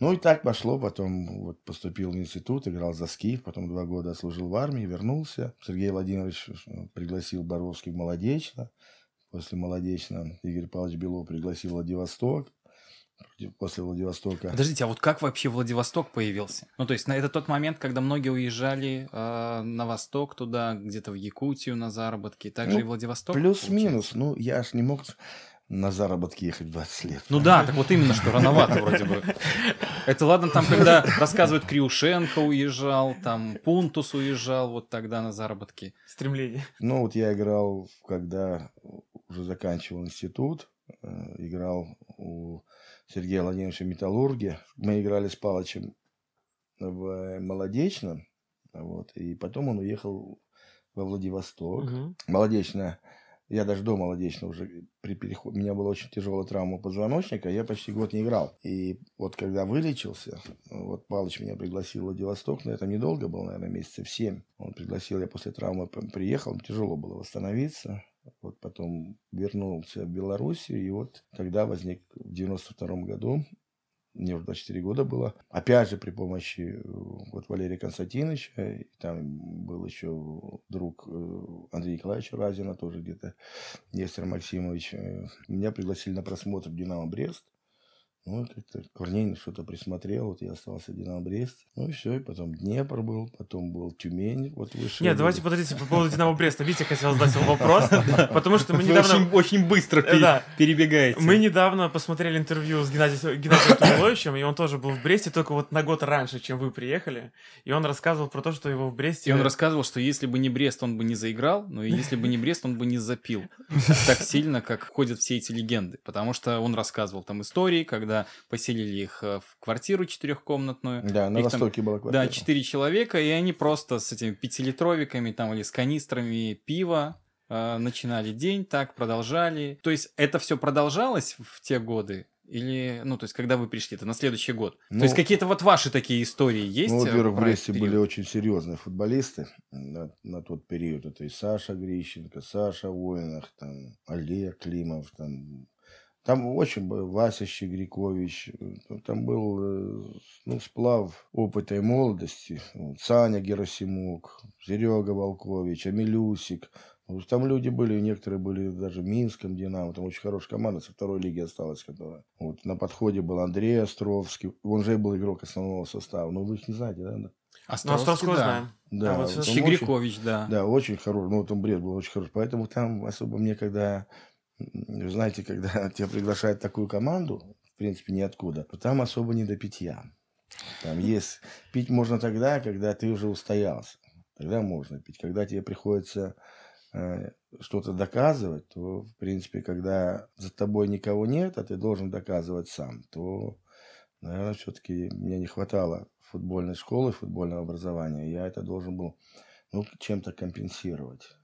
Ну, и так пошло, потом вот поступил в институт, играл за Скиф, потом два года служил в армии, вернулся. Сергей Владимирович э, пригласил Боровский в Молодечно, после Молодечно Игорь Павлович Белов пригласил Владивосток, после Владивостока. Подождите, а вот как вообще Владивосток появился? Ну, то есть, на это тот момент, когда многие уезжали э, на восток туда, где-то в Якутию на заработки, также ну, и Владивосток. Плюс-минус, ну, я ж не мог на заработки ехать 20 лет. Ну да, так вот именно, что рановато вроде бы. Это ладно, там, когда рассказывают, Криушенко уезжал, там Пунтус уезжал, вот тогда на заработки. Стремление. Ну вот я играл, когда уже заканчивал институт, э, играл у Сергея Владимировича «Металлурге». Мы играли с Палычем в э, Молодечном. Вот, и потом он уехал во Владивосток. Угу. Молодечная. Я даже до молодечного уже при переходе... У меня была очень тяжелая травма позвоночника, я почти год не играл. И вот когда вылечился, вот Палыч меня пригласил в Владивосток, но это недолго было, наверное, месяцев семь. Он пригласил, я после травмы приехал, тяжело было восстановиться вот потом вернулся в Белоруссию, и вот тогда возник в 92 году, мне уже 24 года было, опять же при помощи э, вот Валерия Константиновича, э, там был еще друг э, Андрей Николаевича Разина, тоже где-то Нестор Максимович, меня пригласили на просмотр «Динамо Брест», ну, как-то к что-то присмотрел, вот я остался один на Брест Ну и все, и потом Днепр был, потом был Тюмень, вот выше. Нет, давайте подождите, по поводу Динамо Бреста. Витя хотел задать вам вопрос, потому что мы недавно... Очень быстро перебегаете. Мы недавно посмотрели интервью с Геннадием Тумиловичем, и он тоже был в Бресте, только вот на год раньше, чем вы приехали. И он рассказывал про то, что его в Бресте... И он рассказывал, что если бы не Брест, он бы не заиграл, но если бы не Брест, он бы не запил так сильно, как ходят все эти легенды. Потому что он рассказывал там истории, когда поселили их э, в квартиру четырехкомнатную. Да, на их Востоке там, была квартира. Да, четыре человека, и они просто с этими пятилитровиками там или с канистрами пива э, начинали день, так продолжали. То есть это все продолжалось в те годы? Или, ну, то есть, когда вы пришли, это на следующий год. Ну, то есть, ну, какие-то вот ваши такие истории есть? Ну, э, во-первых, в Бресте были очень серьезные футболисты на, на тот период. Это и Саша Грищенко, Саша Воинах, там, Олег Климов, там, там очень был Вася Грикович, э, ну, там был э, ну, сплав опыта и молодости. Саня Герасимук, Серега Волкович, Амелюсик. Ну, там люди были, некоторые были даже в Минском «Динамо». Там очень хорошая команда со второй лиги осталась, которая... Вот на подходе был Андрей Островский. Он же был игрок основного состава. Но ну, вы их не знаете, да? Островский, Островского да. знаем. Да, а вот Грикович очень, да. Да, очень хороший. Ну, там бред был очень хороший. Поэтому там особо мне, когда вы знаете, когда тебя приглашают в такую команду, в принципе, ниоткуда, то там особо не до питья. Там есть... Пить можно тогда, когда ты уже устоялся. Тогда можно пить. Когда тебе приходится э, что-то доказывать, то, в принципе, когда за тобой никого нет, а ты должен доказывать сам, то, наверное, все-таки мне не хватало футбольной школы, футбольного образования. Я это должен был ну, чем-то компенсировать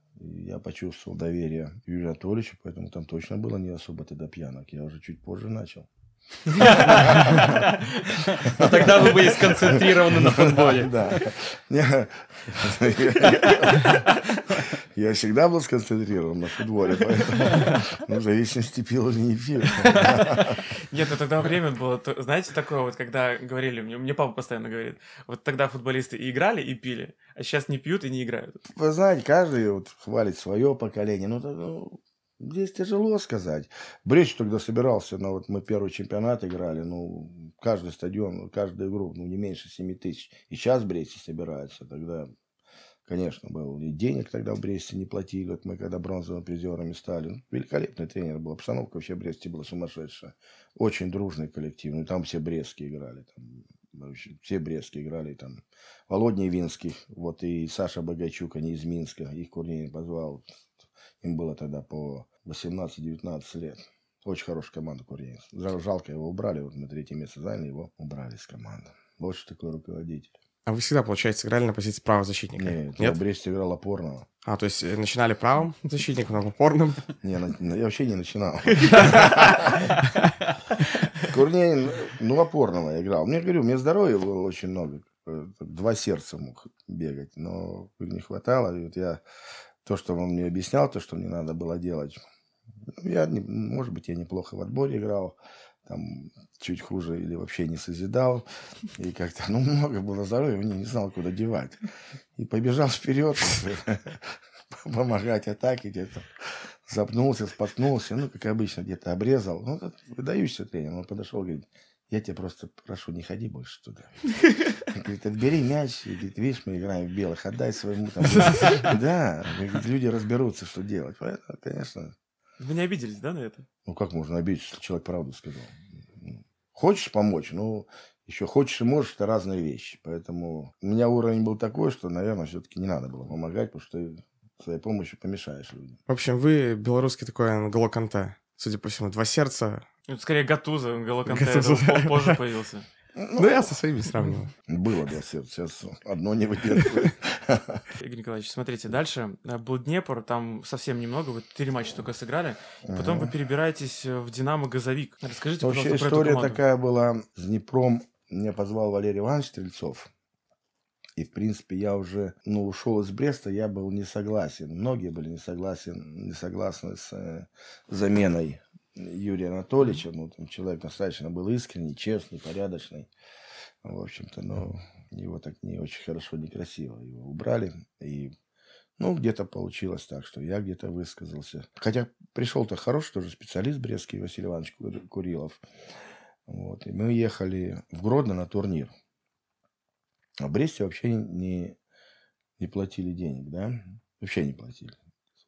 я почувствовал доверие Юрия Анатольевича, поэтому там точно было не особо тогда пьянок. Я уже чуть позже начал. Но тогда вы были сконцентрированы на футболе. Да. Я всегда был сконцентрирован на футболе, поэтому ну, в зависимости пил или не пил. Нет, ну тогда время было, знаете, такое вот, когда говорили, мне, мне папа постоянно говорит, вот тогда футболисты и играли, и пили, а сейчас не пьют и не играют. Вы знаете, каждый вот хвалит свое поколение, ну, ну Здесь тяжело сказать. Бречь тогда собирался, но вот мы первый чемпионат играли, ну, каждый стадион, каждую игру, ну, не меньше 7 тысяч. И сейчас Бречи собирается, тогда, конечно, был и денег тогда в Бресте не платили, вот мы когда бронзовыми призерами стали. Ну, великолепный тренер был, обстановка вообще в Бресте была сумасшедшая. Очень дружный коллектив, ну, там все брестские играли, там, вообще, все брестские играли, там, Володя Винский, вот, и Саша Богачук, они из Минска, их Курнин позвал, им было тогда по 18-19 лет. Очень хорошая команда Курьянец. Жалко, его убрали. Вот мы третье место заняли, его убрали с команды. Вот что такое руководитель. А вы всегда, получается, играли на позиции правого защитника? Нет, Нет? в Бресте играл опорного. А, то есть э, начинали правым защитником, а опорным? Не, я вообще не начинал. Курней, ну, ну, опорного я играл. Мне, говорю, у меня здоровья было очень много. Э, два сердца мог бегать, но не хватало. И вот я то, что он мне объяснял, то, что мне надо было делать, я, не, может быть, я неплохо в отборе играл, там чуть хуже или вообще не созидал. И как-то, ну, много было здоровья, мне не знал, куда девать. И побежал вперед помогать атаке где-то. Запнулся, споткнулся, ну, как обычно, где-то обрезал. Ну, выдающийся тренер, он подошел, говорит, я тебя просто прошу, не ходи больше туда. Говорит, отбери мяч, и говорит, видишь, мы играем в белых, отдай своему там. Да, люди разберутся, что делать. Поэтому, конечно, вы не обиделись, да, на это? Ну, как можно обидеться, если человек правду сказал? Хочешь помочь, но ну, еще хочешь и можешь, это разные вещи. Поэтому у меня уровень был такой, что, наверное, все-таки не надо было помогать, потому что своей помощью помешаешь людям. В общем, вы белорусский такой англо судя по всему, два сердца. Ну, это скорее Гатуза, Голоканте, позже появился. Ну, ну, я со своими сравнивал. Было до сердца, сейчас одно не выдерживает. Игорь Николаевич, смотрите, дальше э, был Днепр, там совсем немного, вы три матча только сыграли, потом вы перебираетесь э, в «Динамо» Газовик. Расскажите, Вообще, история такая была с Днепром. Меня позвал Валерий Иванович Стрельцов, и, в принципе, я уже, ну, ушел из Бреста, я был не согласен. Многие были не согласен, не согласны с э, заменой Юрия Анатольевича. Ну, там человек достаточно был искренний, честный, порядочный. В общем-то, но его так не очень хорошо, некрасиво его убрали. И, ну, где-то получилось так, что я где-то высказался. Хотя пришел-то хороший тоже специалист брестский Василий Иванович Курилов. Вот. И мы ехали в Гродно на турнир. А в Бресте вообще не, не платили денег, да? Вообще не платили.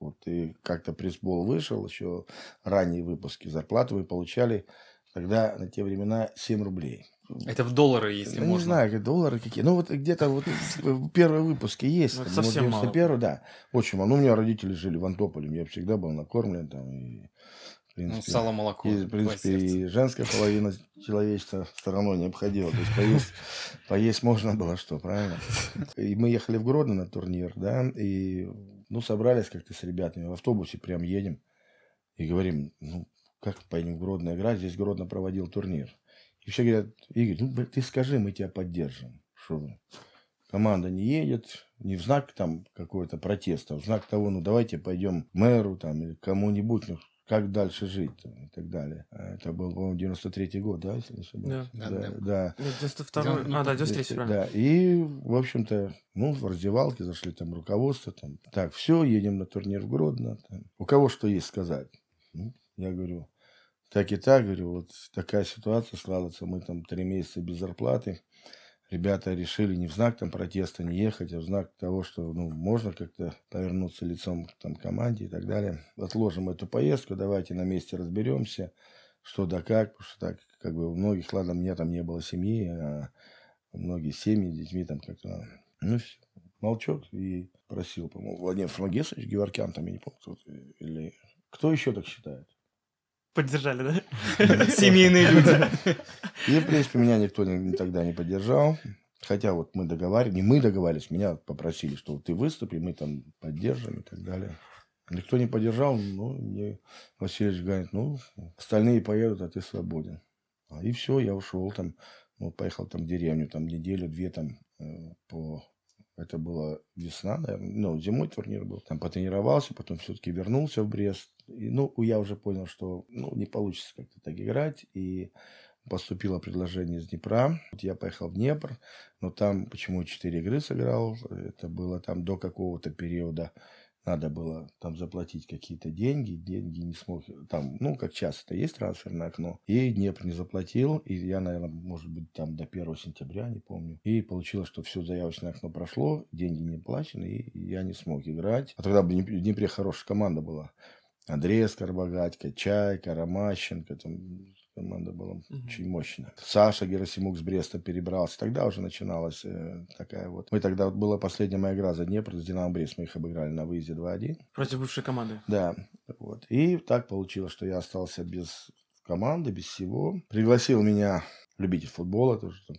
Вот и как-то пресс-бол вышел, еще ранние выпуски, зарплаты вы получали тогда на те времена 7 рублей. Это в доллары, если ну, можно. Не знаю, как доллары какие. Ну, вот где-то вот э, первые выпуски есть. Ну, там, ну, совсем мало. Первый, да, очень мало. Ну, у меня родители жили в Антополе, я всегда был накормлен там. И, в ну, принципе, ну, сало, молоко. И, в принципе, и женская половина человечества стороной не обходила. То есть поесть, поесть можно было что, правильно? И мы ехали в Гродно на турнир, да, и ну, собрались как-то с ребятами, в автобусе прям едем и говорим, ну, как поедем в Гродно играть, здесь Гродно проводил турнир. И все говорят, Игорь, ну, ты скажи, мы тебя поддержим. Что команда не едет, не в знак там какого-то протеста, а в знак того, ну, давайте пойдем к мэру там или кому-нибудь, ну, как дальше жить и так далее. А, это был, по-моему, 93 год, да, если не ошибаюсь? Да. Да, да. да. 92 -й. А, да, 93 правильно. Да, и, в общем-то, ну, в раздевалке зашли там руководство, там, так, все, едем на турнир в Гродно. Там. У кого что есть сказать? Ну, я говорю, так и так, говорю, вот такая ситуация складывается, мы там три месяца без зарплаты ребята решили не в знак там протеста не ехать, а в знак того, что ну, можно как-то повернуться лицом к там, команде и так далее. Отложим эту поездку, давайте на месте разберемся, что да как, потому что так, как бы у многих, ладно, у меня там не было семьи, а многие семьи с детьми там как-то... А, ну, все. Молчок и просил, по-моему, Владимир Фрагесович Геворкян, там, я не помню, кто или... Кто еще так считает? Поддержали, да? Семейные люди. И, в принципе, меня никто тогда не поддержал. Хотя вот мы договаривались, не мы договаривались, меня попросили, что ты выступи, мы там поддержим и так далее. Никто не поддержал, но ну, мне Васильевич говорит, ну, остальные поедут, а ты свободен. А, и все, я ушел там, ну, поехал там в деревню, там неделю-две там э, по... Это была весна, наверное, ну, зимой турнир был. Там потренировался, потом все-таки вернулся в Брест ну, я уже понял, что ну, не получится как-то так играть, и поступило предложение из Днепра. Я поехал в Днепр, но там почему четыре игры сыграл, это было там до какого-то периода надо было там заплатить какие-то деньги, деньги не смог, там, ну, как часто это есть трансферное окно, и Днепр не заплатил, и я, наверное, может быть, там до 1 сентября, не помню, и получилось, что все заявочное окно прошло, деньги не плачены, и я не смог играть, а тогда в Днепре хорошая команда была, Андрей Скорбогатько, Чайка, Ромащенко, там команда была угу. очень мощная. Саша Герасимук с Бреста перебрался. Тогда уже начиналась э, такая вот. Мы тогда, вот была последняя моя игра за Днепр с Динамо Брест. Мы их обыграли на выезде 2-1. Против бывшей команды. Да. Вот. И так получилось, что я остался без команды, без всего. Пригласил меня любитель футбола, тоже там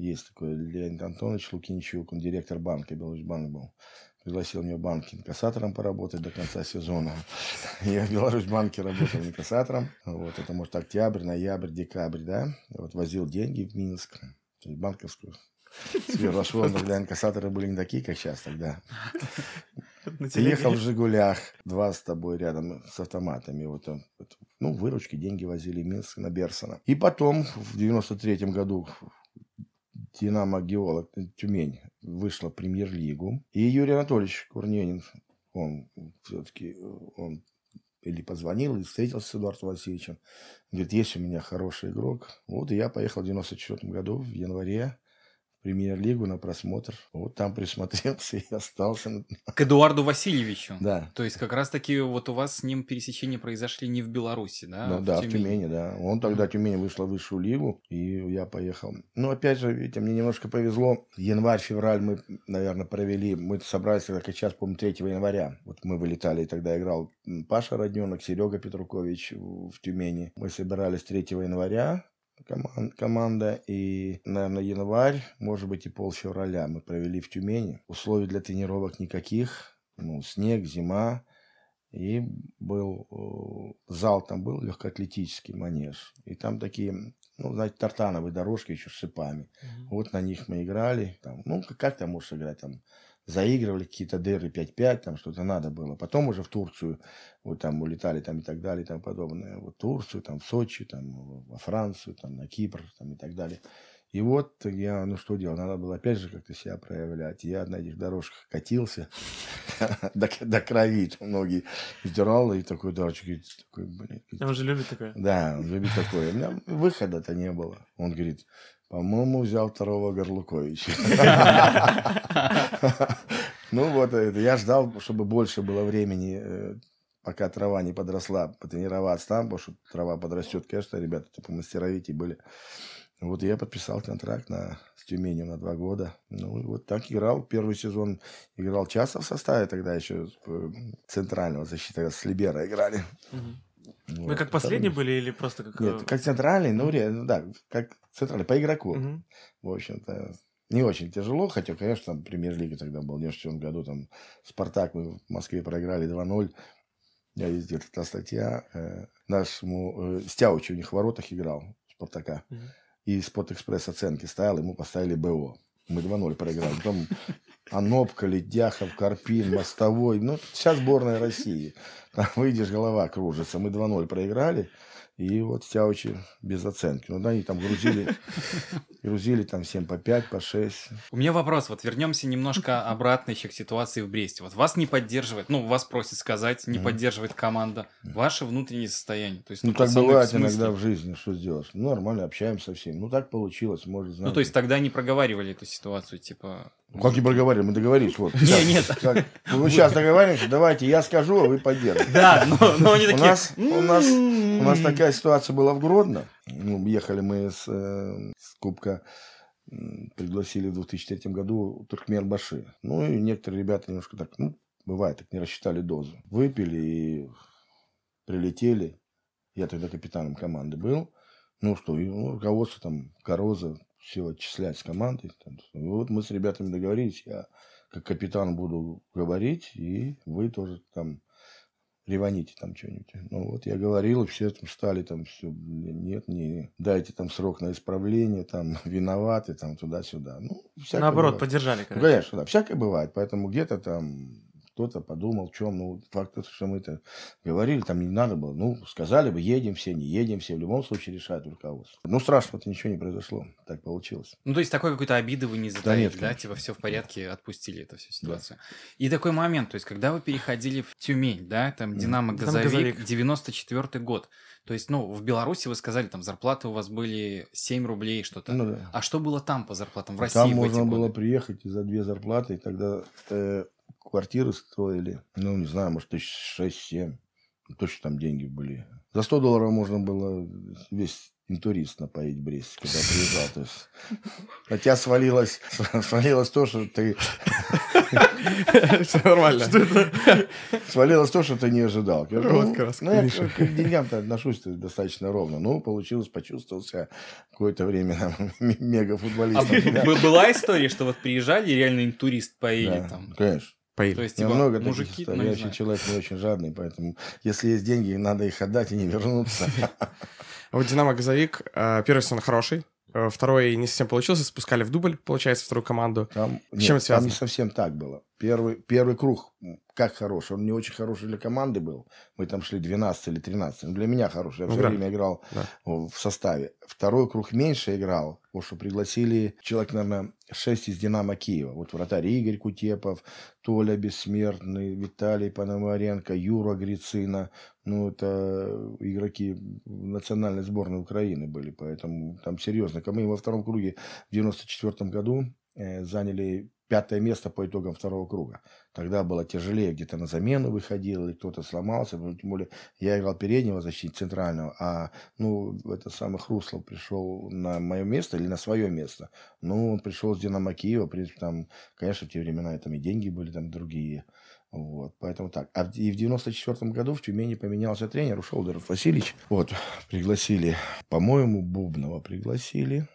есть такой Леонид Антонович Лукинчук, он директор банка, Беларусьбанк был пригласил меня в банк инкассатором поработать до конца сезона. Я в Беларусьбанке работал инкассатором. Вот, это, может, октябрь, ноябрь, декабрь, да. Вот возил деньги в Минск, то есть банковскую Сфер вошел, тогда инкассаторы были не такие, как сейчас тогда. Ехал в «Жигулях», два с тобой рядом, с автоматами. Вот, вот, ну, выручки, деньги возили в Минск на Берсона. И потом, в 93-м году, «Динамо Геолог», Тюмень, вышла премьер-лигу. И Юрий Анатольевич Курненин, он все-таки э, он или позвонил, и встретился с Эдуардом Васильевичем. Говорит, есть у меня хороший игрок. Вот, и я поехал в 94 году, в январе, премьер-лигу на просмотр. Вот там присмотрелся и остался. К Эдуарду Васильевичу? Да. То есть как раз-таки вот у вас с ним пересечения произошли не в Беларуси, да? Ну, а да, в Тюмени. в Тюмени, да. Он тогда в Тюмени вышла в высшую лигу, и я поехал. Ну, опять же, видите, мне немножко повезло. Январь-февраль мы, наверное, провели. Мы собрались, как сейчас, помню, 3 января. Вот мы вылетали, и тогда играл Паша Родненок, Серега Петрукович в Тюмени. Мы собирались 3 января, команда. И, наверное, январь, может быть, и пол февраля мы провели в Тюмени. Условий для тренировок никаких. Ну, снег, зима. И был, э, зал там был легкоатлетический манеж. И там такие, ну, знаете, тартановые дорожки еще с шипами. Mm-hmm. Вот на них мы играли. Там, ну, как, как там можешь играть там? заигрывали какие-то дыры 5-5, там что-то надо было. Потом уже в Турцию, вот там улетали там и так далее там подобное. Вот Турцию, там в Сочи, там во Францию, там на Кипр, там и так далее. И вот я, ну что делал, надо было опять же как-то себя проявлять. Я на этих дорожках катился до, до крови, ноги сдирал, и такой, да, говорит, такой, блин. А он же любит такое. Да, он любит такое. У меня выхода-то не было. Он говорит, по-моему, взял второго Горлуковича. Ну вот, я ждал, чтобы больше было времени, э, пока трава не подросла, потренироваться там, потому что трава подрастет, конечно, ребята типа мастеровите были. Вот я подписал контракт на, с на два года. Ну, и вот так играл. Первый сезон играл часто в составе тогда еще э, центрального защиты, с Либера играли. Угу. Вы как последний были или просто как... Нет, э, как центральный, ну, реально, ну да, как центральный, по игроку. В общем-то, не очень тяжело, хотя, конечно, там премьер-лига тогда была в 97 году, там «Спартак» мы в Москве проиграли 2-0. Я везде та статья. Э, нашему э, Стяучу в них в воротах играл, «Спартака». Угу. И «Спортэкспресс» оценки ставил, ему поставили «БО» мы 2-0 проиграли. Потом Анопка, Ледяхов, Карпин, Мостовой. Ну, вся сборная России. Там выйдешь, голова кружится. Мы 2-0 проиграли. И вот Сяучи без оценки. Ну, да, они там грузили грузили там всем по 5, по 6. У меня вопрос, вот вернемся немножко обратно еще к ситуации в Бресте. Вот вас не поддерживает, ну, вас просит сказать, не mm-hmm. поддерживает команда, ваше внутреннее состояние. То есть, ну, так бывает иногда в жизни, что сделаешь. Ну, нормально, общаемся со всеми. Ну, так получилось, может, знаете. Ну, то есть, тогда не проговаривали эту ситуацию, типа... Ну, как не проговаривали, мы договорились, вот. Нет, нет. Ну, сейчас договариваемся, давайте, я скажу, а вы поддержите. Да, но они такие... У нас «М-м-м». такая ситуация была в Гродно. Ну, ехали мы с, эм, с Кубка, пригласили в 2003 году Туркменбаши. Ну, и некоторые ребята немножко так, ну, бывает, так не рассчитали дозу. Выпили и прилетели. Я тогда капитаном команды был. Ну что, и, ну, руководство там, Короза, все отчислять с командой. Там, и вот мы с ребятами договорились, я как капитан буду говорить, и вы тоже там реваните там что-нибудь. Ну вот я говорил, и все там стали там, все, нет, не, дайте там срок на исправление, там виноваты, там туда-сюда. Ну, Наоборот, бывает. поддержали, конечно. Ну, конечно, да, всякое бывает, поэтому где-то там кто-то подумал, чем, ну, факт, что мы это говорили, там не надо было. Ну, сказали бы, едем все, не едем все, в любом случае решает руководство. Ну, страшного-то ничего не произошло, так получилось. Ну, то есть такой какой-то обиды вы не затаили, да, нет, да? Типа все в порядке, отпустили эту всю ситуацию. Да. И такой момент, то есть когда вы переходили в Тюмень, да, там Динамо Газовик, 94 год, то есть, ну, в Беларуси вы сказали, там зарплаты у вас были 7 рублей что-то. Ну, да. А что было там по зарплатам в России? Там в можно годы? было приехать и за две зарплаты, и тогда э, квартиры строили. Ну, не знаю, может, тысяч шесть-семь. Точно там деньги были. За 100 долларов можно было весь интурист напоить Брест, когда приезжал. То есть, на тебя свалилось, свалилось то, что ты... Все нормально. Свалилось то, что ты не ожидал. Вот как «Ну, ну, я к деньгам-то отношусь достаточно ровно. Ну, получилось, почувствовался какое-то время мега футболистом. А была история, что вот приезжали реально интурист поили там? конечно. Поили. То есть, типа, много мужики, таких историй. Ну, Я очень человек не очень жадный, поэтому если есть деньги, надо их отдать и не вернуться. А вот «Динамо» Газовик, э, первый сезон хороший, Э, второй не совсем получился, спускали в дубль, получается, вторую команду. Там, С чем нет, это связано? Там не совсем так было. Первый, первый круг как хороший. Он не очень хороший для команды был. Мы там шли 12 или 13. Но для меня хороший. Я ну все да. время играл да. в составе. Второй круг меньше играл, потому что пригласили человек, наверное, 6 из «Динамо Киева». Вот вратарь Игорь Кутепов, Толя Бессмертный, Виталий Пономаренко, Юра Грицина, ну, это игроки национальной сборной Украины были, поэтому там серьезно. Мы во втором круге в 94 году э, заняли пятое место по итогам второго круга. Тогда было тяжелее, где-то на замену выходил, или кто-то сломался. Ну, тем более я играл переднего защитника, центрального, а ну, это самый Хруслов пришел на мое место или на свое место. Ну, он пришел с Динамо Киева, в принципе, там, конечно, в те времена там и деньги были там другие. Вот, поэтому так. А и в 94 году в Тюмени поменялся тренер, ушел Доров Вот, пригласили, по-моему, Бубнова пригласили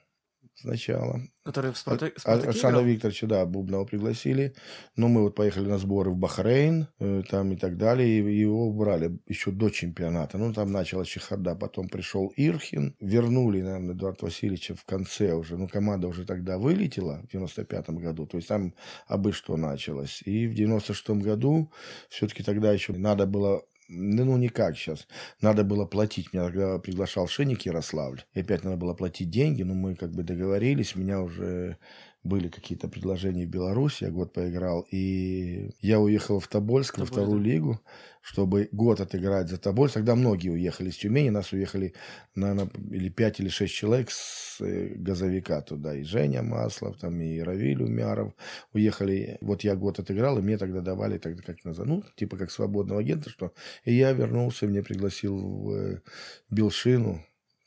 сначала. Который в Спартак... Спартаке Александра Викторовича, да, Бубнова пригласили. Но ну, мы вот поехали на сборы в Бахрейн, э, там и так далее. И его убрали еще до чемпионата. Ну, там началась чехарда. Потом пришел Ирхин. Вернули, наверное, Эдуарда Васильевича в конце уже. Ну, команда уже тогда вылетела в 95-м году. То есть там обычно началось. И в 96-м году все-таки тогда еще надо было да ну никак сейчас. Надо было платить. Меня тогда приглашал Шинник Ярославль. И опять надо было платить деньги, но ну, мы как бы договорились. Меня уже были какие-то предложения в Беларусь, я год поиграл, и я уехал в Тобольск, Тобольск. во вторую да. лигу, чтобы год отыграть за Тобольск. Тогда многие уехали из Тюмени, нас уехали, наверное, или пять или шесть человек с э, газовика туда, и Женя Маслов, там, и Равиль Умяров уехали. Вот я год отыграл, и мне тогда давали, тогда как назад, ну, типа как свободного агента, что... И я вернулся, меня пригласил в э, Белшину,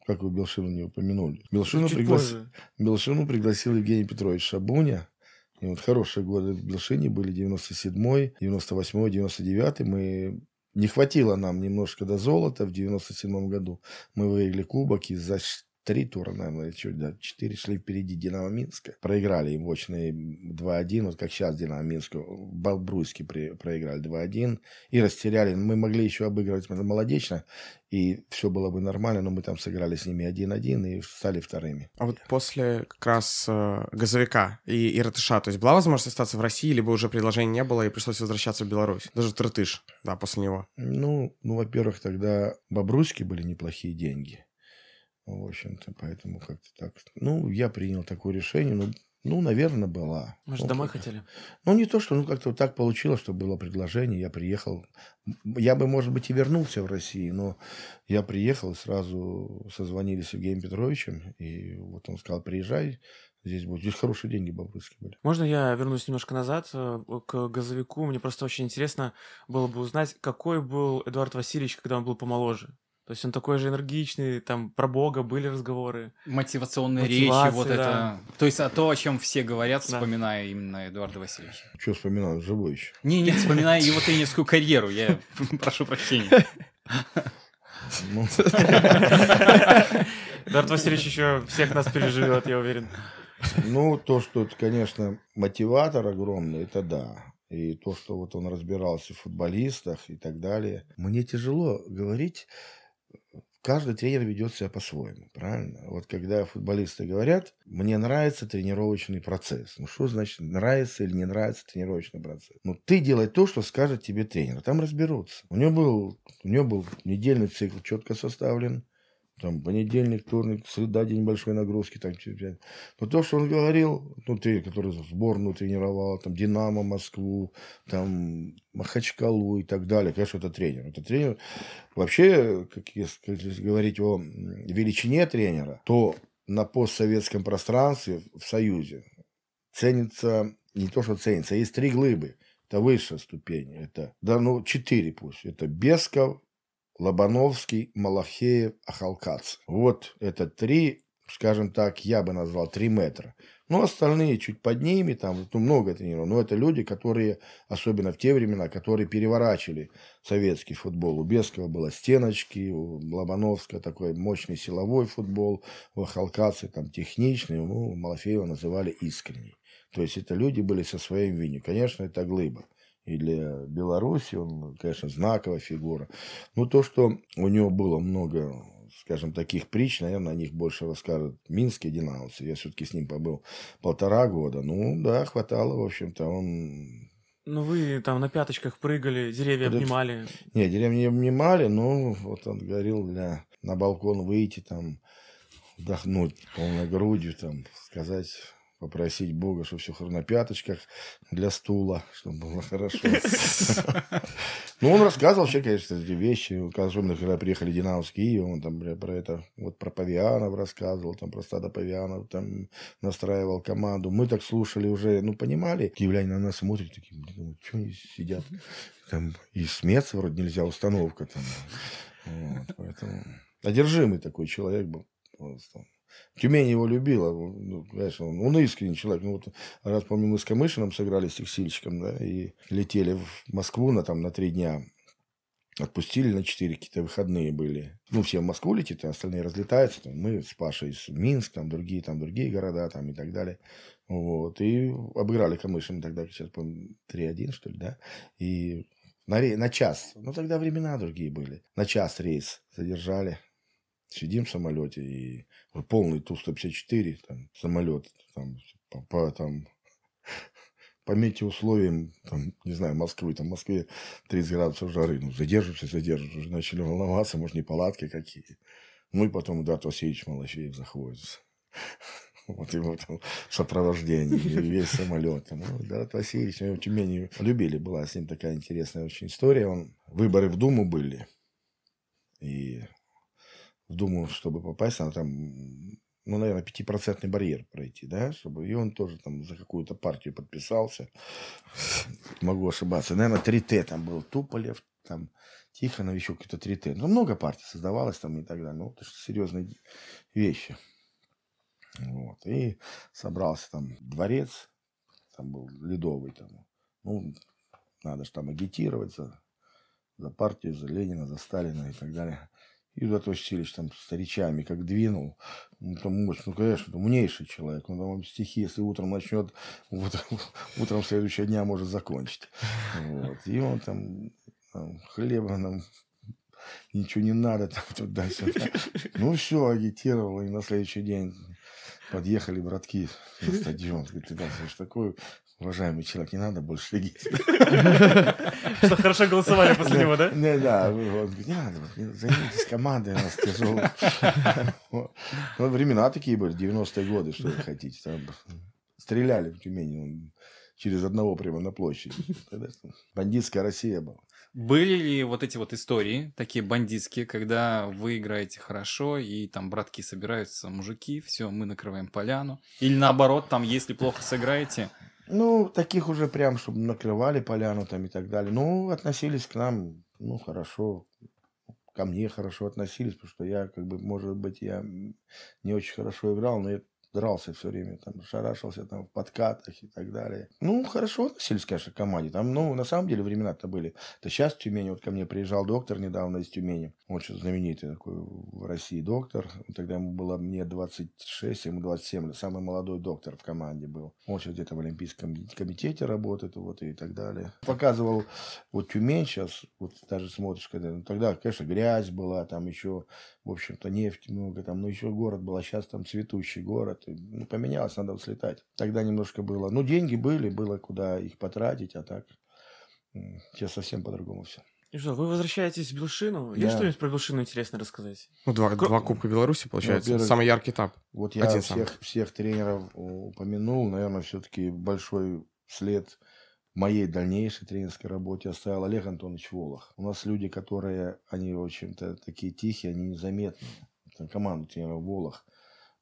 как вы Белшину не упомянули. Ну, Белшину, пригла... Белшину пригласил Евгений Петрович Шабуня. И вот хорошие годы в Белшине были 97-й, 98-й, 99-й. Мы не хватило нам немножко до золота в 97 году. Мы выиграли кубок и за три тура, наверное, или что, да, четыре шли впереди Динамо Минска. Проиграли им очные 2-1, вот как сейчас Динамо Минску, Бобруйски при, проиграли 2-1 и растеряли. Мы могли еще обыгрывать молодечно, и все было бы нормально, но мы там сыграли с ними 1-1 и стали вторыми. А вот после как раз э, «Газовика» и, и «Ратыша», то есть была возможность остаться в России, либо уже предложений не было и пришлось возвращаться в Беларусь? Даже в «Ратыш», да, после него. Ну, ну во-первых, тогда «Бобруйски» были неплохие деньги. В общем-то, поэтому как-то так. Ну, я принял такое решение, ну, ну, наверное, была. Может, ну, домой хотели? Ну, не то, что, ну, как-то вот так получилось, что было предложение, я приехал. Я бы, может быть, и вернулся в России, но я приехал, и сразу созвонили с Евгением Петровичем, и вот он сказал, приезжай, здесь будет. Здесь хорошие деньги бабушки были. Можно я вернусь немножко назад э, к газовику? Мне просто очень интересно было бы узнать, какой был Эдуард Васильевич, когда он был помоложе. То есть он такой же энергичный, там про Бога были разговоры. Мотивационные речи, вот да. это. То есть а то, о чем все говорят, вспоминая именно Эдуарда Васильевича. Что вспоминал? Живой еще. Не, не вспоминая его тренерскую карьеру, я прошу прощения. Ну. Эдуард Васильевич еще всех нас переживет, я уверен. Ну, то, что это, конечно, мотиватор огромный, это да. И то, что вот он разбирался в футболистах и так далее. Мне тяжело говорить каждый тренер ведет себя по-своему, правильно? Вот когда футболисты говорят, мне нравится тренировочный процесс. Ну что значит нравится или не нравится тренировочный процесс? Ну ты делай то, что скажет тебе тренер, там разберутся. У него был, у него был недельный цикл четко составлен, там понедельник, вторник, среда, день большой нагрузки, там чемпионат. Но то, что он говорил, ну, ты, который сборную тренировал, там, Динамо, Москву, там, Махачкалу и так далее. Конечно, это тренер. Это тренер. Вообще, как если говорить о величине тренера, то на постсоветском пространстве в Союзе ценится не то, что ценится, а есть три глыбы. Это высшая ступень. Это, да, ну, четыре пусть. Это Бесков, Лобановский, Малахеев, Ахалкац. Вот это три, скажем так, я бы назвал три метра. Ну, остальные чуть под ними, там ну, много тренеров. Но это люди, которые, особенно в те времена, которые переворачивали советский футбол. У Бескова было стеночки, у Лобановского такой мощный силовой футбол, у Ахалкацы там техничный, у Малафеева называли искренний. То есть это люди были со своим винью. Конечно, это глыба или Беларуси, он, конечно, знаковая фигура. Но то, что у него было много, скажем, таких притч, наверное, о них больше расскажут минские динамовцы. Я все-таки с ним побыл полтора года. Ну, да, хватало, в общем-то, он... Ну, вы там на пяточках прыгали, деревья Это... обнимали. Не, деревья не обнимали, но вот он говорил, для... на балкон выйти, там, вдохнуть полной грудью, там, сказать попросить Бога, чтобы все на пяточках для стула, чтобы было хорошо. Ну, он рассказывал все, конечно, эти вещи. Особенно, когда приехали динамовские, он там про это, вот про павианов рассказывал, там про стадо павианов, там настраивал команду. Мы так слушали уже, ну, понимали. Киевляне на нас смотрят, такие, блин, что они сидят? Там и смец вроде нельзя, установка там. Вот, поэтому одержимый такой человек был просто. Тюмень его любила, ну, понимаешь, он, он искренний человек. Ну, вот, раз, помню, мы с Камышином сыграли с текстильщиком, да, и летели в Москву на, там, на три дня. Отпустили на четыре какие-то выходные были. Ну, все в Москву летят, а остальные разлетаются. Там, мы с Пашей из Минск, там другие, там другие города, там и так далее. Вот. И обыграли Камышин тогда, сейчас, помню, 3-1, что ли, да. И на, рей... на час. Ну, тогда времена другие были. На час рейс задержали. Сидим в самолете и полный Ту-154, там, самолет, там, по, по, там, по условиям там, не знаю, Москвы, там, в Москве 30 градусов жары, ну, задерживаешься, задерживаешься, уже начали волноваться, может, неполадки какие. Ну, и потом удар Васильевич Малафеев заходится. Вот его там сопровождение, весь самолет. Ну, Дарат Васильевич, мы ну, в Тюмени любили, была с ним такая интересная очень история. Он, выборы в Думу были, и в Думу, чтобы попасть, она там, ну, наверное, пятипроцентный барьер пройти, да, чтобы и он тоже там за какую-то партию подписался. Могу ошибаться. Наверное, 3Т там был Туполев, там Тихонов, еще какие-то 3Т. Ну, много партий создавалось там и так далее. Ну, это же серьезные вещи. Вот. И собрался там дворец, там был ледовый там. Ну, надо же там агитироваться за партию, за Ленина, за Сталина и так далее. И туда тащились там с старичами, как двинул. Ну, там, ну, конечно, это умнейший человек. Ну, он там стихи, если утром начнет, вот, утром следующего дня может закончить. Вот. И он там, там хлеба нам ничего не надо там туда-сюда. Ну, все, агитировал, и на следующий день подъехали братки на стадион. Говорит, ты да, слышишь, такое Уважаемый человек, не надо больше легить. Что хорошо голосовали после него, да? Не, да. Он говорит, не надо, займитесь командой, у нас тяжело. Ну, времена такие были, 90-е годы, что вы хотите. Там стреляли в Тюмени через одного прямо на площади. Бандитская Россия была. Были ли вот эти вот истории, такие бандитские, когда вы играете хорошо, и там братки собираются, мужики, все, мы накрываем поляну? Или наоборот, там, если плохо сыграете, ну, таких уже прям, чтобы накрывали поляну там и так далее. Ну, относились к нам, ну, хорошо. Ко мне хорошо относились, потому что я, как бы, может быть, я не очень хорошо играл, но я дрался все время, там, шарашился там в подкатах и так далее. Ну, хорошо относились, конечно, к команде. Там, ну, на самом деле, времена-то были. Это сейчас в Тюмени, вот ко мне приезжал доктор недавно из Тюмени. Он что знаменитый такой в России доктор. Тогда ему было мне 26, ему 27 Самый молодой доктор в команде был. Он сейчас где-то в Олимпийском комитете работает, вот, и так далее. Показывал вот Тюмень сейчас, вот даже смотришь, когда, ну, тогда, конечно, грязь была, там еще в общем-то, нефть много там, но еще город был, а сейчас там цветущий город. И, ну, поменялось, надо слетать. Тогда немножко было. Ну, деньги были, было куда их потратить, а так сейчас совсем по-другому все. И что, вы возвращаетесь в Белшину? Да. Есть что-нибудь про Белшину интересно рассказать? Ну, два, Кр... два Кубка Беларуси, получается. Ну, самый яркий этап. Вот я Один всех, самый. всех тренеров э, упомянул. Наверное, все-таки большой след – моей дальнейшей тренерской работе оставил Олег Антонович Волох. У нас люди, которые, они, в общем-то, такие тихие, они незаметные. Это команда тренера Волох,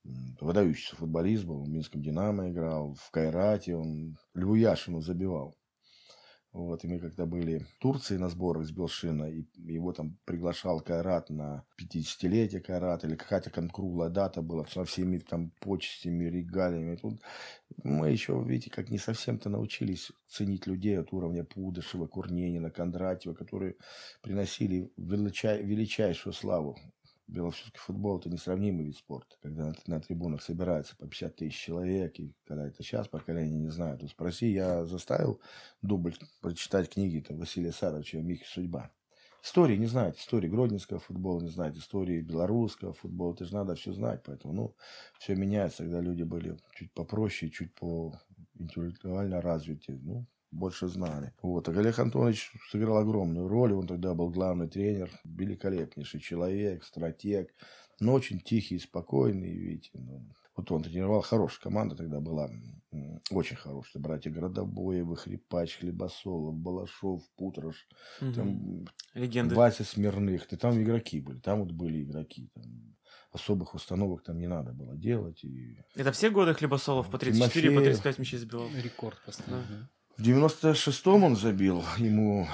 выдающийся футболист был, в Минском «Динамо» играл, в «Кайрате», он Льву Яшину забивал. Вот, и мы когда были в Турции на сборах с Белшина, и его там приглашал Кайрат на 50-летие Кайрата, или какая-то конкруглая дата была, со всеми там почестями, регалиями. Тут мы еще, видите, как не совсем-то научились ценить людей от уровня Пудышева, Курненина, Кондратьева, которые приносили величай, величайшую славу белорусский футбол – это несравнимый вид спорта. Когда на, на трибунах собирается по 50 тысяч человек, и когда это сейчас поколение не знает. Вот спроси, я заставил дубль прочитать книги там, Василия Саровича «Михи судьба». Истории не знает, истории гродненского футбола не знает, истории белорусского футбола, ты же надо все знать, поэтому, ну, все меняется, когда люди были чуть попроще, чуть по интеллектуально развитые, ну, больше знали. Вот. А Олег Антонович сыграл огромную роль. Он тогда был главный тренер. Великолепнейший человек, стратег. Но очень тихий и спокойный, видите. Ну, вот он тренировал хорошая команда тогда была. Очень хорошая. Братья Городобоевы, Хрипач, Хлебосолов, Балашов, Путрош. Угу. Там Легенды. Вася Смирных. И там игроки были. Там вот были игроки. Там особых установок там не надо было делать. И... Это все годы Хлебосолов по 34, Тимофеев. по 35 мячей забивал? Рекорд постоянно. Да. В 96-м он забил, ему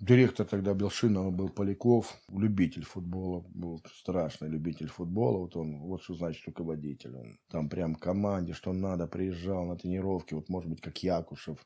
директор тогда Белшинова был Поляков, любитель футбола, был страшный любитель футбола, вот он, вот что значит руководитель, он там прям команде, что надо, приезжал на тренировки, вот может быть как Якушев,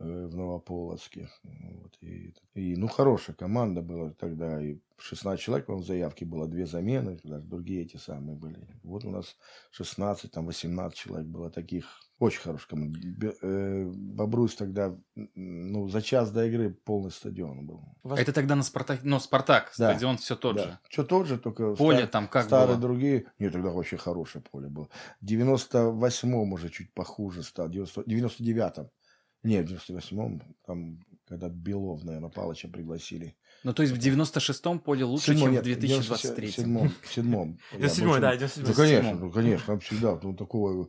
Э, в Новополоцке. Вот. И, и, ну, хорошая команда была тогда. И 16 человек, по-моему, заявки было. Две замены, даже другие эти самые были. Вот у нас 16, там 18 человек было таких. Очень хорошая команда. Э, Бобруйс тогда, ну, за час до игры полный стадион был. Это тогда на Спартак, но Спартак, да. стадион все тот да. же. Все тот же, только поле стар... там как старые было? другие. Нет, тогда вообще хорошее поле было. В 98-м уже чуть похуже стало, 90... 99-м нет, в 98-м, там, когда Белов, наверное, Палыча пригласили. Ну, то есть в 96-м поле лучше, Седьмой, чем нет, в 2023 седьмом, седьмом. 97-й, да, 97-й. Ну, конечно, ну, конечно, там всегда, ну, такого,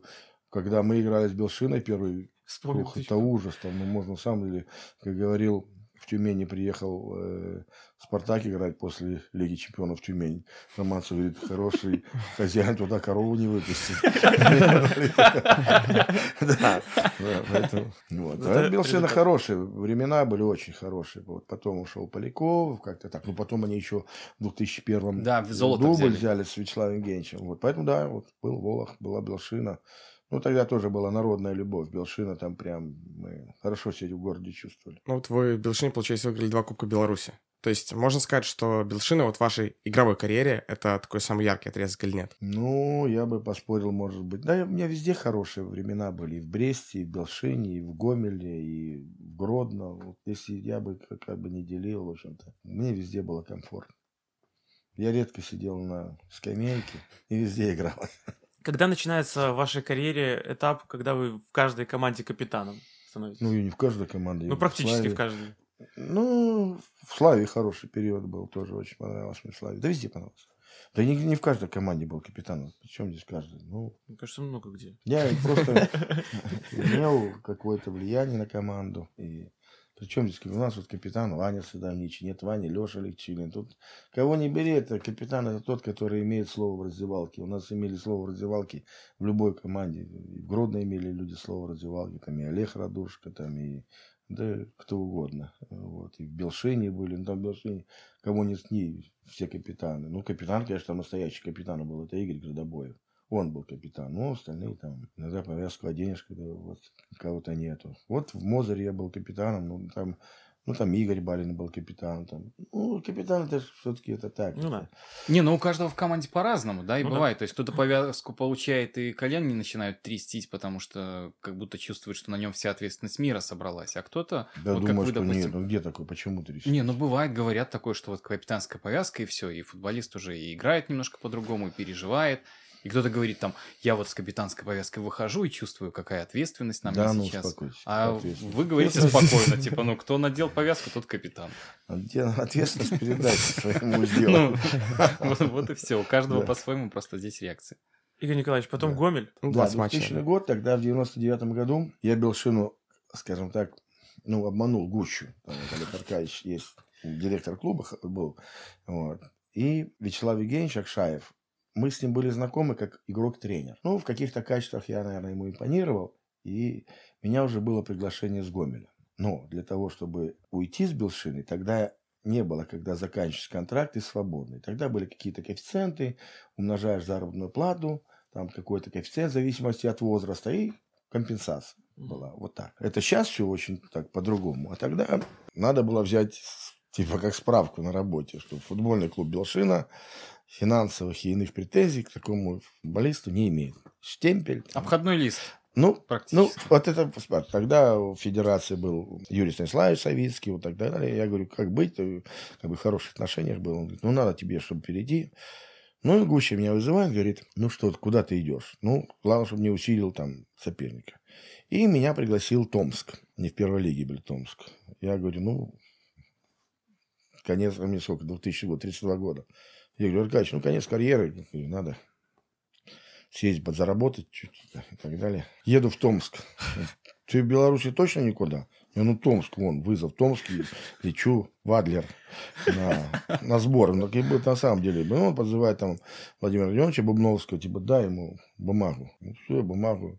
когда мы играли с Белшиной первый, Вспомнил, это ужас, там, ну, можно, сам или как говорил в Тюмени приехал э, в «Спартак» играть после Лиги чемпионов в Тюмень. Романцев говорит, хороший хозяин туда корову не выпустит. Ну, а на хорошие, времена были очень хорошие. Потом ушел Поляков, как-то так. Ну, потом они еще в 2001-м дубль взяли с Вячеславом Евгеньевичем. Поэтому, да, был Волох, была Белшина. Ну, тогда тоже была народная любовь. Белшина там прям мы хорошо себя в городе чувствовали. Ну, вот вы в Белшине, получается, выиграли два Кубка Беларуси. То есть можно сказать, что Белшина вот в вашей игровой карьере это такой самый яркий отрезок или нет? Ну, я бы поспорил, может быть. Да, у меня везде хорошие времена были. И в Бресте, и в Белшине, и в Гомеле, и в Гродно. Вот если я бы как, как бы не делил, в общем-то, мне везде было комфортно. Я редко сидел на скамейке и везде играл. Когда начинается в вашей карьере этап, когда вы в каждой команде капитаном становитесь? Ну, и не в каждой команде. Ну, практически в, в каждой. Ну, в Славе хороший период был, тоже очень понравилось мне в Славе. Да везде понравилось. Да не, не в каждой команде был капитан. Причем здесь каждый? Ну, Мне кажется, много где. Я просто имел какое-то влияние на команду. И причем здесь у нас вот капитан Ваня Садовнич, нет Вани, Леша Легчилин. Тут кого не бери, это капитан, это тот, который имеет слово в раздевалке. У нас имели слово в раздевалке в любой команде. И в Гродно имели люди слово в раздевалке, там и Олег Радушка, там и да кто угодно. Вот. И в Белшине были, ну там в Белшине, кого не с ней, все капитаны. Ну, капитан, конечно, там настоящий капитан был, это Игорь Градобоев. Он был капитан, ну, остальные там иногда повязку оденешь, когда вот кого-то нету. Вот в Мозере я был капитаном, ну, там, ну, там Игорь Балин был капитаном. Там. Ну, капитан это все-таки это так. Ну, да. Не, ну, у каждого в команде по-разному, да, и ну, бывает. Да. То есть, кто-то повязку получает, и колен не начинают трястись, потому что как будто чувствует, что на нем вся ответственность мира собралась. А кто-то... Да, вот, думаю, вы, что допустим... нет, ну, где такое, почему трясется? Не, ну, бывает, говорят такое, что вот капитанская повязка, и все, и футболист уже и играет немножко по-другому, и переживает. И кто-то говорит там, я вот с капитанской повязкой выхожу и чувствую, какая ответственность на мне да, ну, сейчас. успокойся, а вы говорите спокойно, типа, ну, кто надел повязку, тот капитан. А где Ответственность передать своему делу? Ну, вот и все, у каждого по-своему просто здесь реакция. Игорь Николаевич, потом Гомель. Ну да, 2000 год, тогда в 99 году я бил шину, скажем так, ну, обманул гущу. Олег Аркадьевич есть директор клуба был. Вот. И Вячеслав Евгеньевич Акшаев, мы с ним были знакомы как игрок-тренер. Ну, в каких-то качествах я, наверное, ему импонировал, и меня уже было приглашение с Гомеля. Но для того, чтобы уйти с Белшины, тогда не было, когда заканчиваешь контракт и свободный. Тогда были какие-то коэффициенты, умножаешь заработную плату, там какой-то коэффициент в зависимости от возраста и компенсация была. Вот так. Это сейчас все очень так по-другому. А тогда надо было взять типа как справку на работе, что футбольный клуб Белшина финансовых и иных претензий к такому футболисту не имеет. Штемпель. Там. Обходной ну. лист. Ну, ну, вот это тогда в федерации был Юрий Станиславович Савицкий, вот так далее. Я говорю, как быть, э, как бы в хороших отношениях был. Он говорит, ну, надо тебе, чтобы перейти. Ну, и Гуща меня вызывает, говорит, ну что, куда ты идешь? Ну, главное, чтобы не усилил там соперника. И меня пригласил Томск. Не в первой лиге был Томск. Я говорю, ну, конец, мне сколько, 2000 год, 32 года. Я говорю, Аркадьевич, ну, конец карьеры, надо сесть, подзаработать чуть и так далее. Еду в Томск. Ты в Беларуси точно никуда? Я, ну, Томск, вон, вызов Томский, лечу в Адлер на, на сбор. Ну, так и будет на самом деле. Ну, он подзывает там Владимира Леоновича Бубновского, типа, дай ему бумагу. Ну, все, бумагу.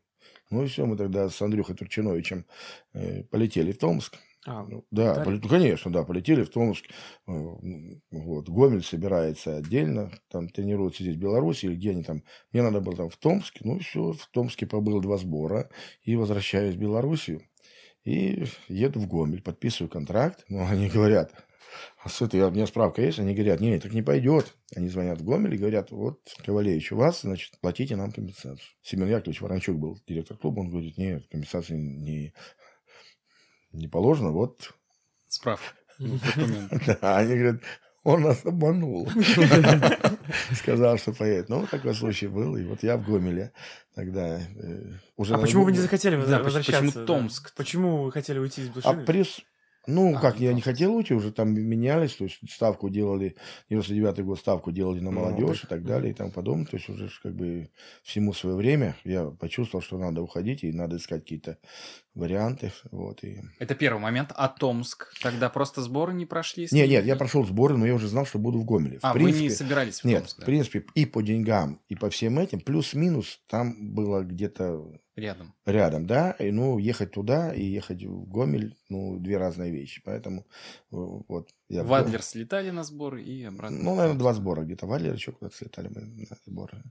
Ну, и все, мы тогда с Андрюхой Турчиновичем э, полетели в Томск. А, ну, да, полетали? Полет... конечно, да, полетели в Томск. Э, вот, Гомель собирается отдельно, там тренируется здесь в Беларуси, или где они там. Мне надо было там в Томске, ну все, в Томске побыл два сбора и возвращаюсь в Белоруссию. И еду в Гомель, подписываю контракт, Ну они говорят, а с этой, а у меня справка есть, они говорят, нет, так не пойдет. Они звонят в Гомель и говорят, вот, Ковалевич, у вас, значит, платите нам компенсацию. Семен Яковлевич Ворончук был директор клуба, он говорит, нет, компенсации не не положено, вот... Справ. Да, они говорят, он нас обманул. Сказал, что поедет. Ну, такой случай был. И вот я в Гомеле тогда э, уже... А почему вы не ну, захотели возвращаться? Почему Томск? Почему вы хотели уйти из Блушиных? А пресс... Ну, а, как, ну, я не хотел уйти, уже там менялись, то есть ставку делали, 99-й год ставку делали на ну, молодежь и так далее, и тому подобное, то есть уже как бы всему свое время я почувствовал, что надо уходить и надо искать какие-то варианты. Вот, и... Это первый момент. А Томск? Тогда просто сборы не прошли? Нет, нет, я прошел сборы, но я уже знал, что буду в Гомеле. В а, принципе, вы не собирались в Томск? Нет, да? в принципе, и по деньгам, и по всем этим, плюс-минус, там было где-то... Рядом. Рядом, да. И, ну, ехать туда и ехать в Гомель, ну, две разные вещи. Поэтому э, вот я в Адлер слетали на сбор и обратно. Ну, наверное, два сбора где-то. В еще куда-то слетали мы на сборы.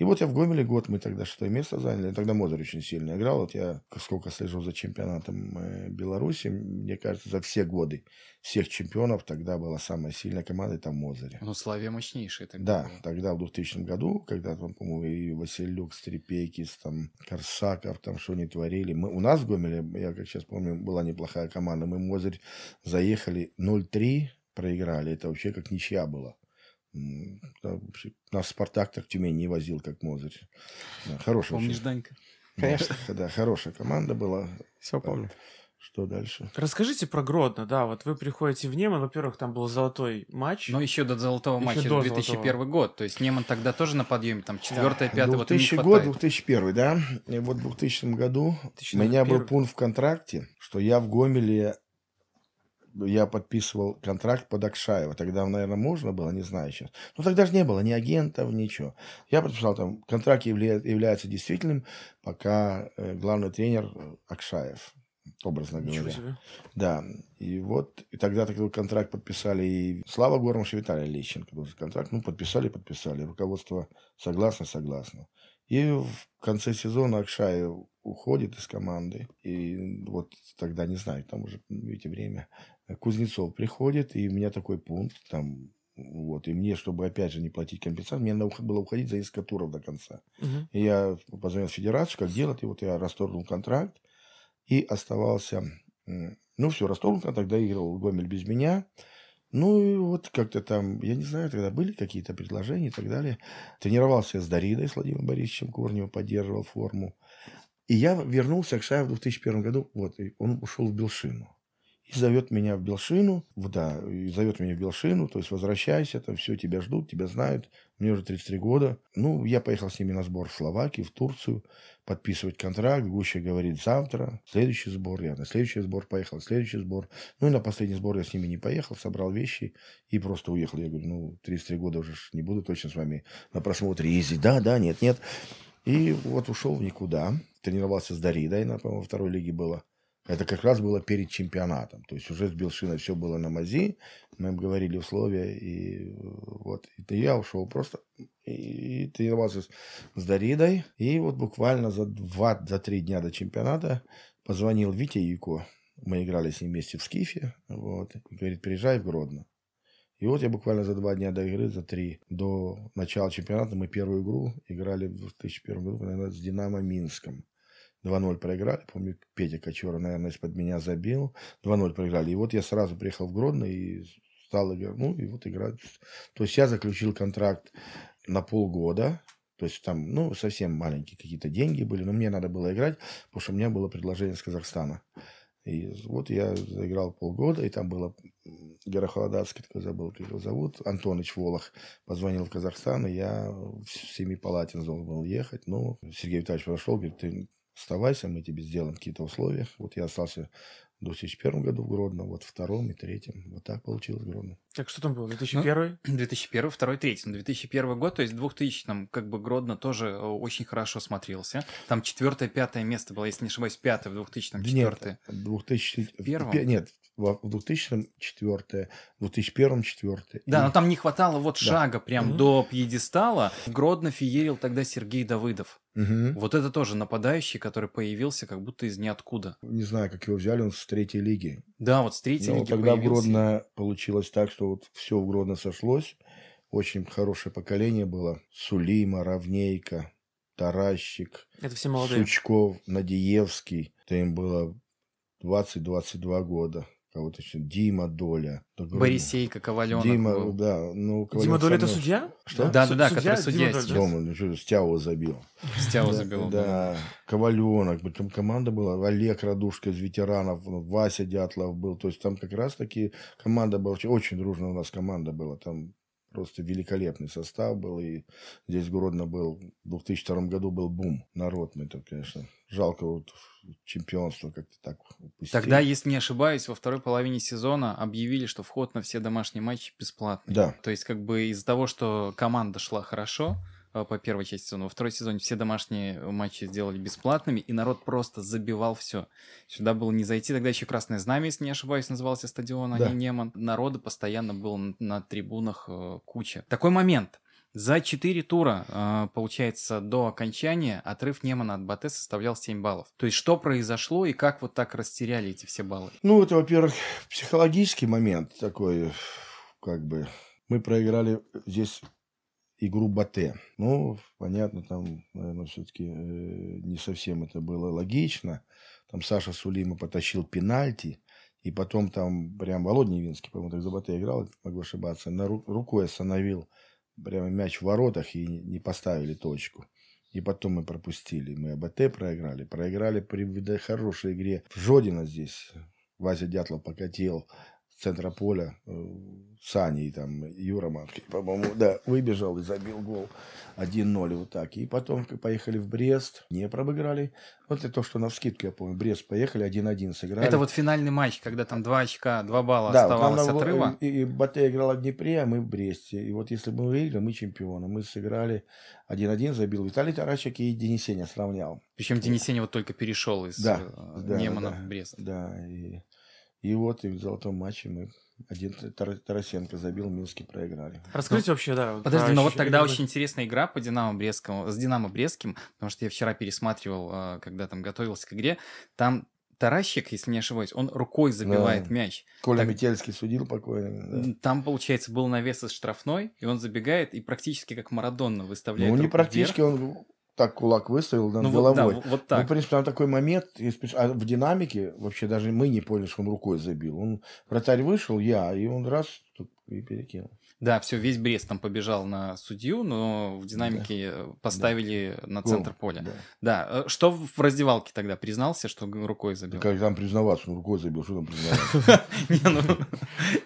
И вот я в Гомеле год, мы тогда что шестое место заняли. Тогда Мозер очень сильно играл. Вот я сколько слежу за чемпионатом э, Беларуси, мне кажется, за все годы всех чемпионов тогда была самая сильная команда, там Мозере. Ну, Славе мощнейшая тогда. Да, была. тогда в 2000 году, когда там, по-моему, и Василюк, Стрепекис, там, Корсаков, там, что они творили. Мы, у нас в Гомеле, я как сейчас помню, была неплохая команда. Мы Мозырь заехали 0-3 проиграли. Это вообще как ничья была. Нас Спартак так Тюмень не возил, как Мозырь. Да, хорошая. Помнишь, Данька? Конечно. Да, хорошая команда была. Все помню. Что дальше? Расскажите про Гродно, да, вот вы приходите в Неман, во-первых, там был золотой матч. Ну, еще до золотого еще матча до 2001 золотого. год, то есть Неман тогда тоже на подъеме, там 4 5 вот не год, 2001, да, и вот в 2000 году 2001. у меня был пункт в контракте, что я в Гомеле я подписывал контракт под Акшаева. Тогда, наверное, можно было, не знаю сейчас. Но тогда же не было ни агентов, ничего. Я подписал там, контракт явля, является действительным, пока э, главный тренер э, Акшаев, образно ничего говоря. Себе. Да. И вот и тогда такой контракт подписали и Слава Гормаш и Виталий Лещенко. Был контракт, ну, подписали, подписали. Руководство согласно, согласно. И в конце сезона Акшаев уходит из команды. И вот тогда, не знаю, там уже, видите, время Кузнецов приходит, и у меня такой пункт, там, вот, и мне, чтобы опять же не платить компенсацию, мне надо было уходить за несколько до конца. Угу. И я позвонил в федерацию, как делать, и вот я расторгнул контракт, и оставался, ну, все, расторгнул контракт, доигрывал Гомель без меня, ну, и вот как-то там, я не знаю, тогда были какие-то предложения и так далее. Тренировался я с Даридой, с Владимиром Борисовичем Корневым, поддерживал форму. И я вернулся к Шаеву в 2001 году, вот, и он ушел в Белшину и зовет меня в Белшину, да, и зовет меня в Белшину, то есть возвращайся, там все, тебя ждут, тебя знают, мне уже 33 года. Ну, я поехал с ними на сбор в Словакию, в Турцию, подписывать контракт. Гуща говорит, завтра, следующий сбор, я на следующий сбор поехал, следующий сбор. Ну, и на последний сбор я с ними не поехал, собрал вещи и просто уехал. Я говорю, ну, 33 года уже не буду точно с вами на просмотре ездить. Да, да, нет, нет. И вот ушел в никуда. Тренировался с Даридой, она, по-моему, второй лиге была. Это как раз было перед чемпионатом. То есть уже с Белшиной все было на мази. Мы им говорили условия. И э, вот и я ушел просто и, и тренировался с, с Даридой. И вот буквально за два, за три дня до чемпионата позвонил Витя Юко. Мы играли с ним вместе в Скифе. Вот. И говорит, приезжай в Гродно. И вот я буквально за два дня до игры, за три, до начала чемпионата, мы первую игру играли в 2001 году, наверное, с «Динамо Минском». 2-0 проиграли. Помню, Петя Кочера, наверное, из-под меня забил. 2-0 проиграли. И вот я сразу приехал в Гродно и стал играть. Ну, и вот играть. То есть я заключил контракт на полгода. То есть там, ну, совсем маленькие какие-то деньги были. Но мне надо было играть, потому что у меня было предложение с Казахстана. И вот я заиграл полгода, и там было Горохолодацкий, такой забыл, как его зовут, Антоныч Волох, позвонил в Казахстан, и я в Семипалатин должен был ехать, но Сергей Витальевич прошел, говорит, ты оставайся, мы тебе сделаем какие-то условия. Вот я остался в 2001 году в Гродно, вот в втором и третьем. Вот так получилось в Гродно. Так что там было? 2001? Ну, 2001, второй, третий. 2001 ну, год, то есть 2000 там как бы Гродно тоже э, очень хорошо смотрелся. Там четвертое, пятое место было, если не ошибаюсь, пятое в 2000 четвертое. Нет, 2000... В первом? Нет, в 2004, в 2001-м 4 Да, и... но там не хватало вот да. шага прям угу. до пьедестала. Гродно феерил тогда Сергей Давыдов. Угу. Вот это тоже нападающий, который появился как будто из ниоткуда. Не знаю, как его взяли, он с третьей лиги. Да, вот с третьей но лиги тогда появился. в Гродно получилось так, что вот все в Гродно сошлось. Очень хорошее поколение было. Сулима, Равнейка, Таращик, это все Сучков, Надеевский. Это им было 20-22 года кого-то а еще, Дима Доля. Борисейка, Коваленок. Дима, был. да. Ну, Коваленок Дима Доля это мной... судья? Что? Ну, да, да, да, судья, который судья сейчас. Дома, что, Стяву забил. Стяву забил. Да, Коваленок, потом команда была, Олег Радушка из ветеранов, ну, Вася Дятлов был, то есть там как раз таки команда была, очень дружная у нас команда была, там просто великолепный состав был. И здесь в Гродно был, в 2002 году был бум народный. Это, конечно, жалко вот чемпионство как-то так упустили. Тогда, если не ошибаюсь, во второй половине сезона объявили, что вход на все домашние матчи бесплатный. Да. То есть как бы из-за того, что команда шла хорошо, Э, по первой части сезона. Во второй сезоне все домашние матчи сделали бесплатными, и народ просто забивал все. Сюда было не зайти. Тогда еще Красное Знамя, если не ошибаюсь, назывался стадион, а да. не Неман. Народа постоянно было на трибунах э, куча. Такой момент. За 4 тура, э, получается, до окончания отрыв Немана от Бате составлял 7 баллов. То есть, что произошло и как вот так растеряли эти все баллы? Ну, это, во-первых, психологический момент такой, как бы... Мы проиграли здесь игру Батэ. Ну, понятно, там, наверное, все-таки э, не совсем это было логично. Там Саша Сулима потащил пенальти, и потом там прям Володя Невинский, по-моему, так за Батэ играл, могу ошибаться, на ру- рукой остановил прямо мяч в воротах и не поставили точку. И потом мы пропустили. Мы АБТ проиграли. Проиграли при хорошей игре. Жодина здесь. Вася Дятлов покатил центра поля э, Саней, там, Юра Мамки, по-моему, да, выбежал и забил гол 1-0 вот так. И потом поехали в Брест, не обыграли. Вот это то, что на вскидке, я помню, Брест поехали, 1-1 сыграли. Это вот финальный матч, когда там 2 очка, 2 балла да, оставалось вот нам, отрыва. И, и Батэ играла в Днепре, а мы в Бресте. И вот если бы мы выиграли, мы чемпионы. Мы сыграли 1-1, забил Виталий Тарасчик и Денисеня сравнял. Причем Денисеня вот только перешел из э, да, Немана да, в Брест. Да, и... И вот и в золотом матче мы один Тарасенко забил, Минске проиграли. Расскажите ну, вообще, да. Подожди, но вот тогда очень интересная игра по Динамо Брестскому, с Динамо Брестским, потому что я вчера пересматривал, а, когда там готовился к игре, там Таращик, если не ошибаюсь, он рукой забивает да. мяч. Коля так, Метельский судил покойно. Да. Там, получается, был навес из штрафной, и он забегает и практически как Марадонна выставляет. Ну, не практически, вверх. он так кулак выставил над ну, головой. Вот, да, вот так. Ну, в принципе, там такой момент, а в динамике вообще даже мы не поняли, что он рукой забил. Он вратарь вышел, я, и он раз и перекинул. Да, все, весь Брест там побежал на судью, но в динамике да. поставили да. на центр Гол. поля. Да. да. Э, что в раздевалке тогда признался, что рукой забил? как там признаваться, ну рукой забил, что там признаваться? Ну,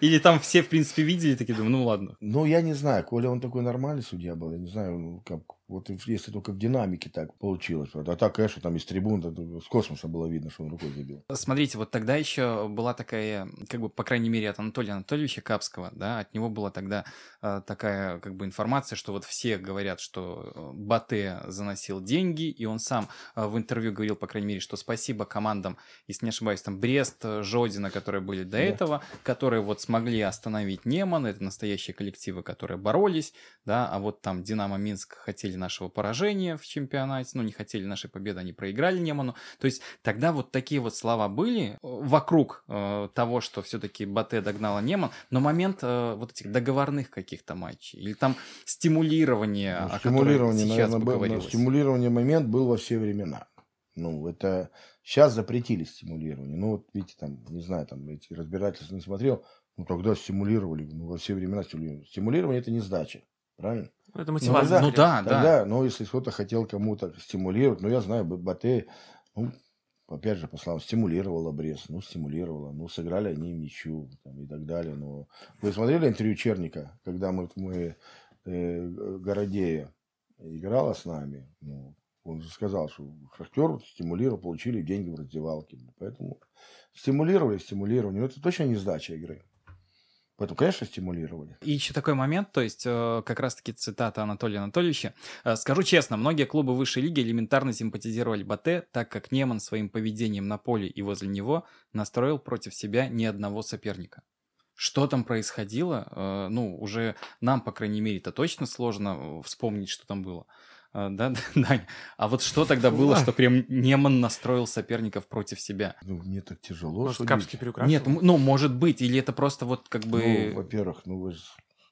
или там все, в принципе, видели, такие думаю, ну ладно. Ну, я не знаю, Коля, он такой нормальный судья был, я не знаю, как вот если только в динамике так получилось. А так, конечно, там из трибун ну, с космоса было видно, что он рукой забил. Смотрите, вот тогда еще была такая, как бы, по крайней мере, от Анатолия Анатольевича Капского, да, от него была тогда э, такая, как бы, информация, что вот все говорят, что э, Бате заносил деньги, и он сам э, в интервью говорил, по крайней мере, что спасибо командам, если не ошибаюсь, там Брест, э, Жодина, которые были до да. этого, которые вот смогли остановить Неман, это настоящие коллективы, которые боролись, да, а вот там Динамо Минск хотели нашего поражения в чемпионате, ну, не хотели нашей победы, они проиграли Неману. То есть тогда вот такие вот слова были э, вокруг э, того, что все-таки Бате догнала Неман, но момент э, вот этих договорных каких-то матчей или там стимулирование, ну, о стимулирование, сейчас наверное, был, стимулирование момент был во все времена. Ну, это сейчас запретили стимулирование. Ну, вот видите, там, не знаю, там эти разбирательства не смотрел. Ну, тогда стимулировали, ну, во все времена стимулировали. Стимулирование – это не сдача, правильно? Ну, это ну, мотивация. Ну, да, ну, да, тогда, да. Ну, если кто-то хотел кому-то стимулировать, ну, я знаю, Батэ, ну, опять же, по словам, стимулировал обрез, ну, стимулировала, ну, сыграли они в ничью там, и так далее. Но вы смотрели интервью Черника, когда мы, мы э, Городея играла с нами, ну, он же сказал, что Шахтер стимулировал, получили деньги в раздевалке. Поэтому стимулировали, стимулировали. Но это точно не сдача игры. Поэтому, конечно, стимулировали. И еще такой момент, то есть э, как раз-таки цитата Анатолия Анатольевича. «Э, «Скажу честно, многие клубы высшей лиги элементарно симпатизировали Бате, так как Неман своим поведением на поле и возле него настроил против себя ни одного соперника» что там происходило, э, ну, уже нам, по крайней мере, это точно сложно вспомнить, что там было. А, да, да, да. А вот что тогда было, что прям Неман настроил соперников против себя? Ну, мне так тяжело. Может, Капский переукрашивал? Нет, ну, может быть. Или это просто вот как бы... Ну, во-первых, ну вы же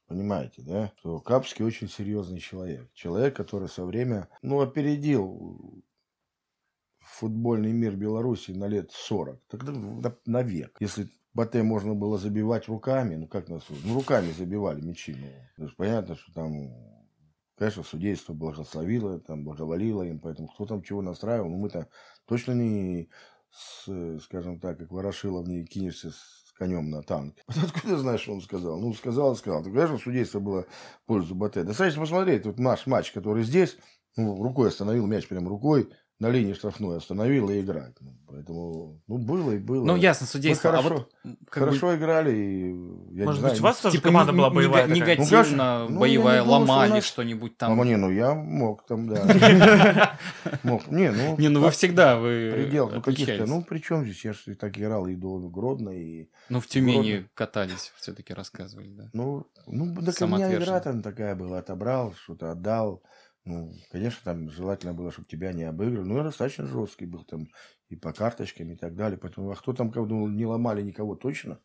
понимаете, да, что Капский очень серьезный человек. Человек, который со время, ну, опередил футбольный мир Беларуси на лет 40. Тогда на, на век. Если Батэ можно было забивать руками, ну как нас, ну руками забивали мячи, ну, понятно, что там Конечно, судейство благословило, там, благоволило им, поэтому кто там чего настраивал, ну, мы-то точно не, с, скажем так, как Ворошилов не кинешься с конем на танк. Откуда знаешь, что он сказал? Ну, сказал, сказал. Так, конечно, судейство было в пользу Батэ. Достаточно посмотреть, тут наш матч, который здесь, ну, рукой остановил мяч прям рукой, на линии штрафной остановил и играть. Ну, поэтому, ну, было и было. Ну, ясно, судейство. Мы хорошо, а вот, хорошо бы... играли. И, я Может знаю, быть, у вас типа тоже типа команда была боевая? Нег- ну, негативно, ну, боевая, ну, думал, ломали нас... что-нибудь там. Ну, не, ну, я мог там, да. Мог. Не, ну... Не, ну, вы всегда, вы Предел, ну, каких-то, ну, при чем здесь? Я же так играл и до Гродно, и... Ну, в Тюмени катались, все-таки рассказывали, да? Ну, ну, да, у меня игра там такая была. Отобрал, что-то отдал. Ну, конечно, там желательно было, чтобы тебя не обыграли, Но ну, я достаточно жесткий был там и по карточкам и так далее. Поэтому, а кто там кого ну, не ломали никого точно,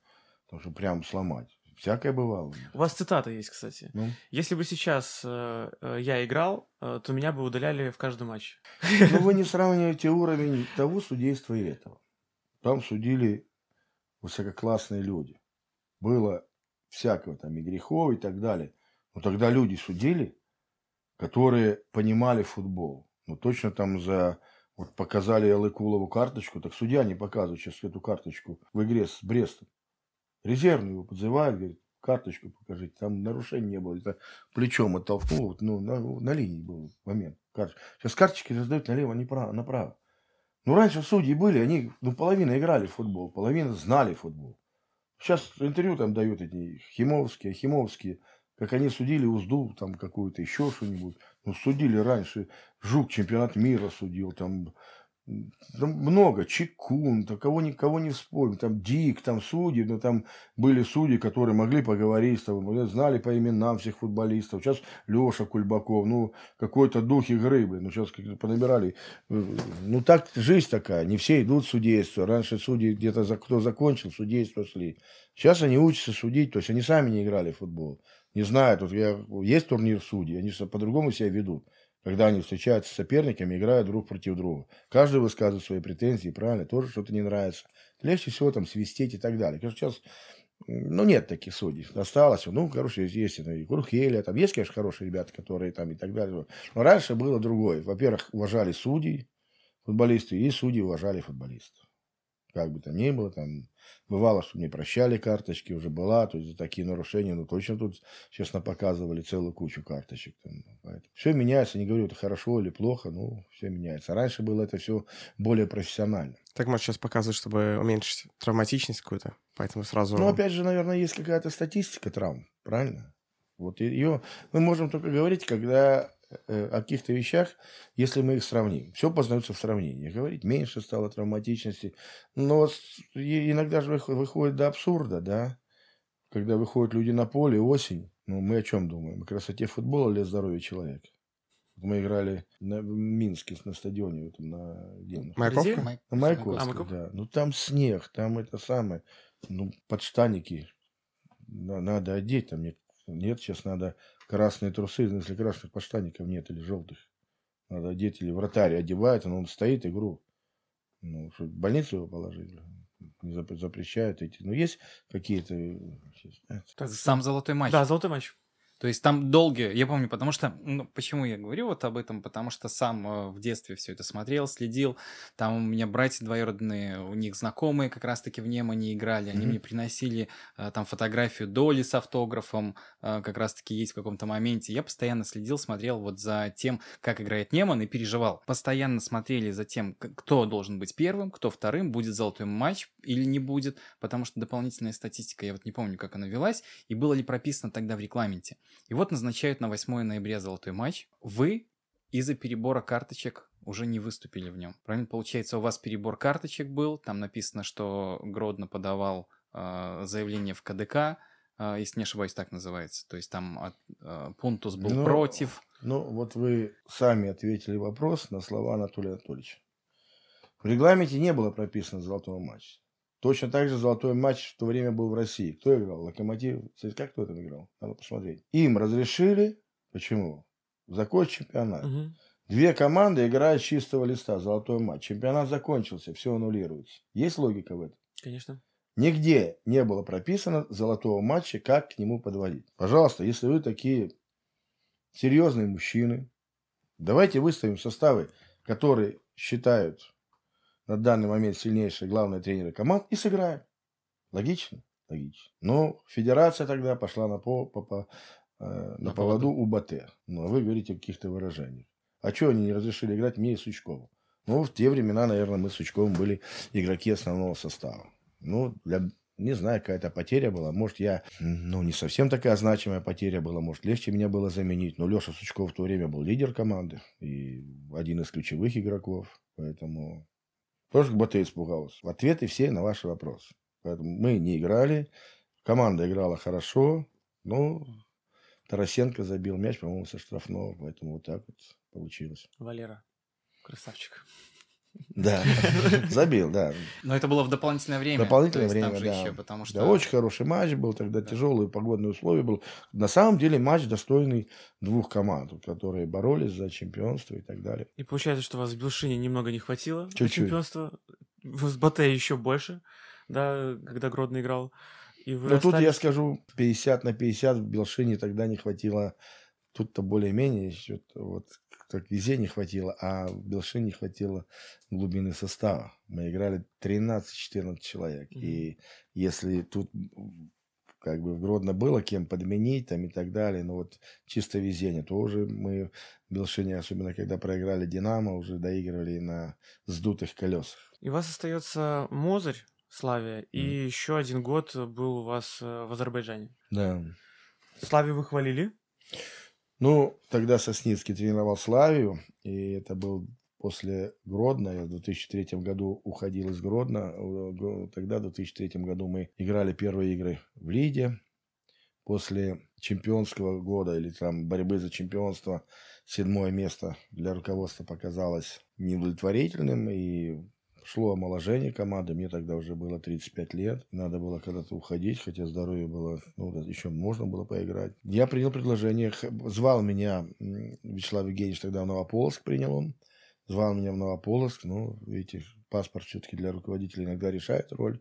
потому что прям сломать. Всякое бывало. У вас цитата есть, кстати. Ну? Если бы сейчас э, э, я играл, э, то меня бы удаляли в каждый матч. Но ну, вы не сравниваете уровень того судейства и этого. Там судили высококлассные люди. Было всякого там и грехов и так далее. Но тогда люди судили которые понимали футбол. Ну, точно там за... Вот показали Алыкулову карточку, так судья не показывает сейчас эту карточку в игре с Брестом. Резервный его подзывает, говорит, карточку покажите. Там нарушений не было. Это плечом оттолкнул, вот, ну, на, на линии был момент. карточка, Сейчас карточки раздают налево, не направо, направо. Ну, раньше судьи были, они, ну, половина играли в футбол, половина знали футбол. Сейчас интервью там дают эти Химовские, Химовские – как они судили узду, там какую-то еще что-нибудь. Ну, судили раньше. Жук чемпионат мира судил, там, там много, Чикун, то кого никого не вспомним, там Дик, там судьи, но там были судьи, которые могли поговорить, с тобой знали по именам всех футболистов. Сейчас Леша Кульбаков, ну, какой-то дух игры, блин, ну, сейчас как-то понабирали. Ну, так жизнь такая, не все идут в судейство. Раньше судьи где-то, кто закончил, судейство шли. Сейчас они учатся судить, то есть они сами не играли в футбол. Не знаю, тут я, есть турнир судей, они по-другому себя ведут, когда они встречаются с соперниками, играют друг против друга. Каждый высказывает свои претензии, правильно, тоже что-то не нравится. Легче всего там свистеть и так далее. Конечно, сейчас ну, нет таких судей. Осталось. Ну, короче, есть, есть и Курхеля. Там есть, конечно, хорошие ребята, которые там и так далее. Но раньше было другое. Во-первых, уважали судей, футболисты, и судьи уважали футболистов как бы то ни было, там, бывало, что мне прощали карточки, уже была, то есть за такие нарушения, ну, точно тут, честно, показывали целую кучу карточек. Там, поэтому. Все меняется, не говорю, это хорошо или плохо, ну, все меняется. Раньше было это все более профессионально. Так, может, сейчас показывают, чтобы уменьшить травматичность какую-то, поэтому сразу... Ну, опять же, наверное, есть какая-то статистика травм, правильно? Вот ее мы можем только говорить, когда Э, о каких-то вещах, если мы их сравним. Все познается в сравнении. Говорить меньше стало травматичности. Но иногда же выходит до абсурда, да? Когда выходят люди на поле, осень, ну, мы о чем думаем? О красоте футбола или о здоровье человека? Мы играли на, в Минске на стадионе, там, на где? На Маяковке? Май... На да. Ну, там снег, там это самое. Ну, подштаники надо одеть, там нет нет, сейчас надо красные трусы, ну, если красных подштанников нет или желтых. Надо одеть или вратарь одевает, но он стоит игру. Ну, в больницу его положили. Запрещают эти. но ну, есть какие-то... Э, сам золотой матч. Да, золотой матч. То есть там долгие, я помню, потому что, ну, почему я говорю вот об этом, потому что сам э, в детстве все это смотрел, следил, там у меня братья двоюродные, у них знакомые как раз-таки в Немане играли, они mm-hmm. мне приносили э, там фотографию Доли с автографом, э, как раз-таки есть в каком-то моменте, я постоянно следил, смотрел вот за тем, как играет Неман и переживал. Постоянно смотрели за тем, кто должен быть первым, кто вторым, будет золотой матч или не будет, потому что дополнительная статистика, я вот не помню, как она велась, и было ли прописано тогда в рекламенте. И вот назначают на 8 ноября золотой матч. Вы из-за перебора карточек уже не выступили в нем. Правильно? Получается, у вас перебор карточек был, там написано, что Гродно подавал э, заявление в КДК, э, если не ошибаюсь, так называется. То есть там от, э, Пунтус был ну, против. Ну, вот вы сами ответили вопрос на слова Анатолия Анатольевича. В регламенте не было прописано золотого матча. Точно так же золотой матч в то время был в России. Кто играл? Локомотив? Как кто там играл? Надо посмотреть. Им разрешили. Почему? Закончить чемпионат. Угу. Две команды играют чистого листа. Золотой матч. Чемпионат закончился. Все аннулируется. Есть логика в этом? Конечно. Нигде не было прописано золотого матча, как к нему подводить. Пожалуйста, если вы такие серьезные мужчины, давайте выставим составы, которые считают на данный момент сильнейшие главные тренеры команд и сыграем. Логично? Логично. Но федерация тогда пошла на, по, по, по, э, на, на поводу у Батэ. Ну, а вы говорите о каких-то выражениях. А что они не разрешили играть мне и Сучкову? Ну, в те времена, наверное, мы с Сучковым были игроки основного состава. Ну, для, не знаю, какая-то потеря была. Может, я, ну, не совсем такая значимая потеря была. Может, легче меня было заменить. Но Леша Сучков в то время был лидер команды и один из ключевых игроков. Поэтому тоже как испугался. В Ответы все на ваши вопросы. Поэтому мы не играли. Команда играла хорошо. Но Тарасенко забил мяч, по-моему, со штрафного. Поэтому вот так вот получилось. Валера, красавчик. Да, забил, да. Но это было в дополнительное время. Дополнительное время, да. Еще, потому что... Да, очень хороший матч был, тогда да. тяжелые погодные условия был. На самом деле матч достойный двух команд, которые боролись за чемпионство и так далее. И получается, что у вас Белшине немного не хватило Чуть-чуть. чемпионства. С Батэ еще больше, да, когда Гродно играл. И вы Но ну, остались... тут я скажу, 50 на 50 в Белшине тогда не хватило. Тут-то более-менее, вот так везде не хватило, а в Белши не хватило глубины состава. Мы играли 13-14 человек. Mm-hmm. И если тут как бы в Гродно было кем подменить там и так далее, но вот чисто везение, то уже мы в Белшине, особенно когда проиграли «Динамо», уже доигрывали на сдутых колесах. И у вас остается Мозырь, Славия, mm. и еще один год был у вас э, в Азербайджане. Да. Славию вы хвалили? Ну, тогда Сосницкий тренировал Славию, и это был после Гродно. Я в 2003 году уходил из Гродно. Э, тогда, в 2003 году, мы играли первые игры в Лиде. После чемпионского года или там борьбы за чемпионство седьмое место для руководства показалось неудовлетворительным. И шло омоложение команды, мне тогда уже было 35 лет, надо было когда-то уходить, хотя здоровье было, ну, еще можно было поиграть. Я принял предложение, звал меня Вячеслав Евгеньевич тогда в Новополоск принял он, звал меня в Новополоск, ну, видите, паспорт все-таки для руководителя иногда решает роль.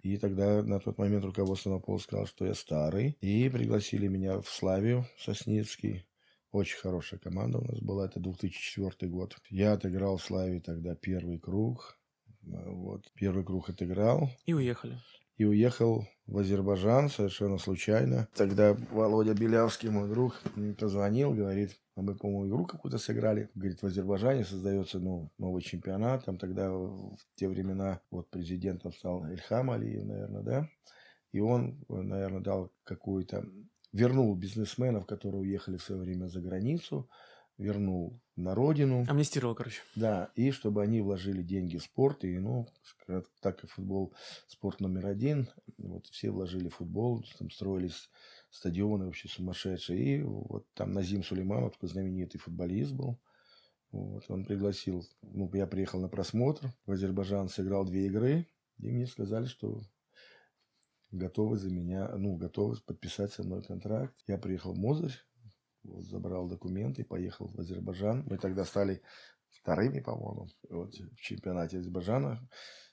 И тогда на тот момент руководство Напола сказало, что я старый. И пригласили меня в Славию Сосницкий. Очень хорошая команда у нас была. Это 2004 год. Я отыграл в Славе тогда первый круг. Э, вот. Первый круг отыграл. И уехали. И уехал в Азербайджан совершенно случайно. Тогда Володя Белявский, мой друг, позвонил, говорит, а мы, по-моему, игру какую-то сыграли. Говорит, в Азербайджане создается ну, новый чемпионат. Там тогда в те времена вот президентом стал Ильхам Алиев, наверное, да. И он, э, наверное, дал какую-то... Вернул бизнесменов, которые уехали в свое время за границу вернул на родину. Амнистировал, короче. Да, и чтобы они вложили деньги в спорт. И, ну, так и футбол, спорт номер один. Вот все вложили в футбол, там строились стадионы вообще сумасшедшие. И вот там Назим Сулейманов, такой знаменитый футболист был. Вот, он пригласил, ну, я приехал на просмотр, в Азербайджан сыграл две игры, и мне сказали, что готовы за меня, ну, готовы подписать со мной контракт. Я приехал в Мозырь, вот, забрал документы, и поехал в Азербайджан. Мы тогда стали вторыми, по-моему, вот, в чемпионате Азербайджана.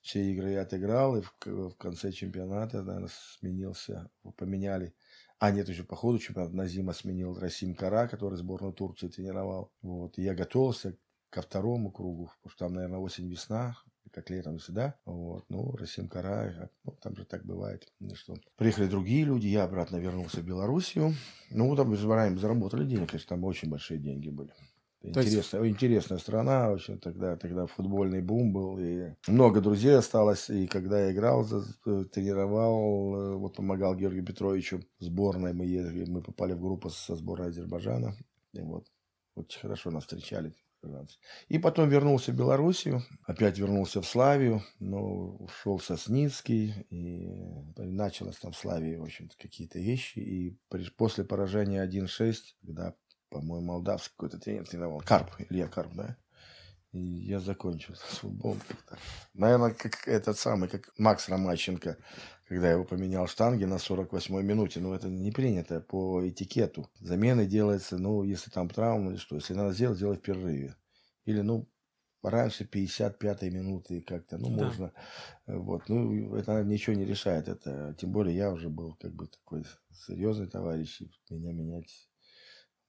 Все игры я отыграл, и в, в конце чемпионата, наверное, сменился, поменяли. А нет, еще по ходу чемпионата Назима сменил Расим Кара, который сборную Турции тренировал. Вот, и я готовился ко второму кругу, потому что там, наверное, осень-весна, как летом сюда, вот, ну, Росинкара, а, ну, там же так бывает, что приехали другие люди, я обратно вернулся в Белоруссию, ну, там заработали денег, конечно, там очень большие деньги были. Интересная, есть... интересная страна, очень тогда, тогда футбольный бум был, и много друзей осталось, и когда я играл, э, тренировал, э, вот помогал Георгию Петровичу сборной, мы, ездили, мы попали в группу со сборной Азербайджана, и вот, очень хорошо нас встречали, и потом вернулся в Белоруссию, опять вернулся в Славию, но ушел Сосницкий, и э, началось там в Славии, в общем-то, какие-то вещи. И после поражения 1-6, когда, по-моему, молдавский какой-то тренер тренировал, Карп, Илья Карп, да, я закончил с футболом. Наверное, как этот самый, как Макс Ромаченко, когда его поменял штанги на 48-й минуте. Но ну, это не принято по этикету. Замены делается, ну, если там травма или что. Если надо сделать, сделать в перерыве. Или, ну, раньше 55-й минуты как-то, ну, ну, да. можно. Вот, ну, это ничего не решает. Это, тем более я уже был как бы такой серьезный товарищ, и меня менять,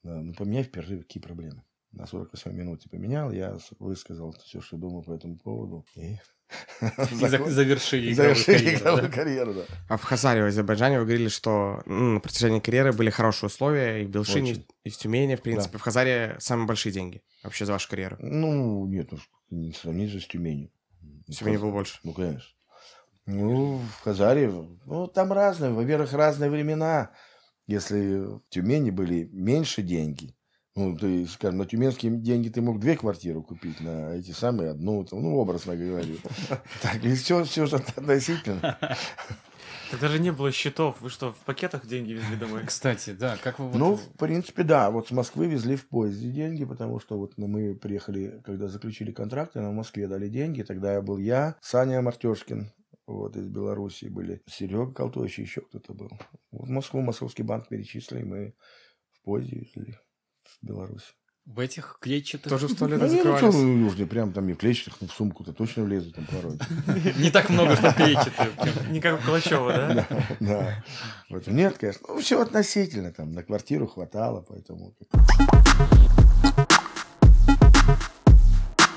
ну, поменяй в перерыве, какие проблемы на 48 минуте поменял. Я высказал все, что думаю по этому поводу. И, и завершили, завершили игровую карьеру. Да? А в Хазаре, в Азербайджане вы говорили, что ну, на протяжении карьеры были хорошие условия и в Белшине, Очень. и в Тюмени, в принципе. Да. В Хазаре самые большие деньги вообще за вашу карьеру. Ну, нет, ну, не сравнить же с Тюменью. В ну, Тюмени было больше? Ну, конечно. Ну, в Хазаре, ну, там разные, во-первых, разные времена. Если в Тюмени были меньше деньги, ну, ты, скажем, на тюменские деньги ты мог две квартиры купить, на эти самые одну, ну, образно говорю. Так, и все, все же относительно. Тогда же не было счетов. Вы что, в пакетах деньги везли домой? Кстати, да. Как вы вот... Ну, в принципе, да. Вот с Москвы везли в поезде деньги, потому что вот ну, мы приехали, когда заключили контракты, нам в Москве дали деньги. Тогда я был я, Саня Мартешкин, вот из Белоруссии были, Серега Колтович, еще кто-то был. Вот в Москву, Московский банк перечислили, мы в поезде везли в Беларуси. В этих клетчатых? Тоже в сто лет да ну закрывались. Ну, южный, ну, прям там и в клетчатых, ну, в сумку-то точно влезут там порой. Не так много, что клетчатые. Не как у Калачева, да? Да. Нет, конечно. Ну, все относительно. Там на квартиру хватало, поэтому...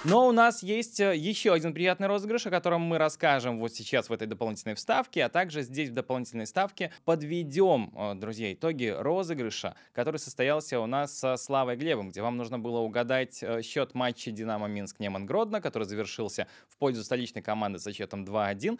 Но у нас есть э, еще один приятный розыгрыш, о котором мы расскажем вот сейчас в этой дополнительной вставке, а также здесь в дополнительной ставке подведем, э, друзья, итоги розыгрыша, который состоялся у нас со Славой Глебом, где вам нужно было угадать э, счет матча «Динамо Минск» Неман Гродно, который завершился в пользу столичной команды со счетом 2-1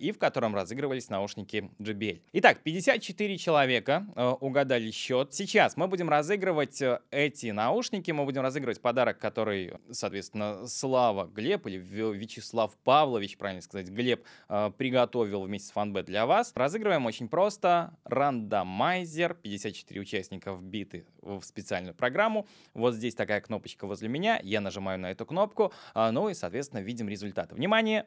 и в котором разыгрывались наушники JBL. Итак, 54 человека угадали счет. Сейчас мы будем разыгрывать эти наушники, мы будем разыгрывать подарок, который, соответственно, Э, Слава Глеб или Вячеслав Павлович, правильно сказать, Глеб, э, приготовил вместе с фанбет для вас. Разыгрываем очень просто. Рандомайзер. 54 участника вбиты в специальную программу. Вот здесь такая кнопочка возле меня. Я нажимаю на эту кнопку. Э, ну и, соответственно, видим результаты. Внимание!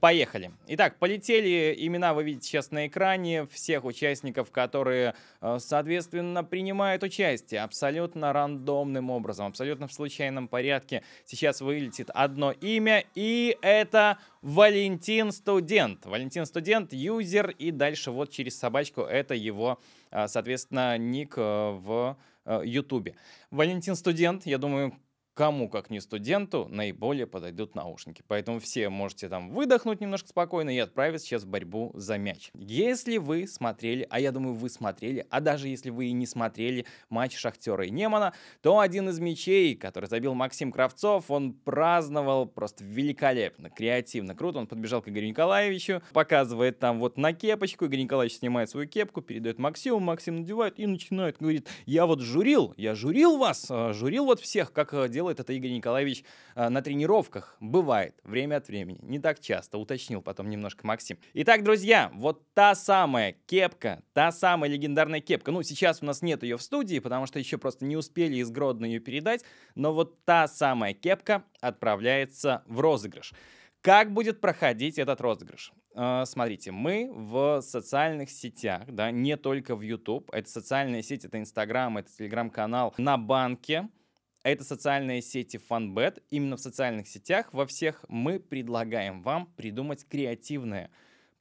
Поехали. Итак, полетели имена, вы видите сейчас на экране, всех участников, которые, э, соответственно, принимают участие абсолютно рандомным образом, абсолютно в случайном порядке. Сейчас вылетит одно имя, и это Валентин Студент. Валентин Студент, юзер, и дальше вот через собачку это его, э, соответственно, ник э, в Ютубе. Валентин Студент, я думаю, кому, как не студенту, наиболее подойдут наушники. Поэтому все можете там выдохнуть немножко спокойно и отправиться сейчас в борьбу за мяч. Если вы смотрели, а я думаю, вы смотрели, а даже если вы и не смотрели матч Шахтера и Немана, то один из мячей, который забил Максим Кравцов, он праздновал просто великолепно, креативно, круто. Он подбежал к Игорю Николаевичу, показывает там вот на кепочку, Игорь Николаевич снимает свою кепку, передает Максиму, Максим надевает и начинает, говорит, я вот журил, я журил вас, а, журил вот всех, как э, делал делает это Игорь Николаевич э, на тренировках. Бывает, время от времени, не так часто, уточнил потом немножко Максим. Итак, друзья, вот та самая кепка, та самая легендарная кепка. Ну, сейчас у нас нет ее в студии, потому что еще просто не успели из Гродно ее передать, но вот та самая кепка отправляется в розыгрыш. Как будет проходить этот розыгрыш? Э, смотрите, мы в социальных сетях, да, не только в YouTube. Это социальная сеть, это Инстаграм, это телеграм-канал на банке. А это социальные сети FunBet. Именно в социальных сетях во всех мы предлагаем вам придумать креативное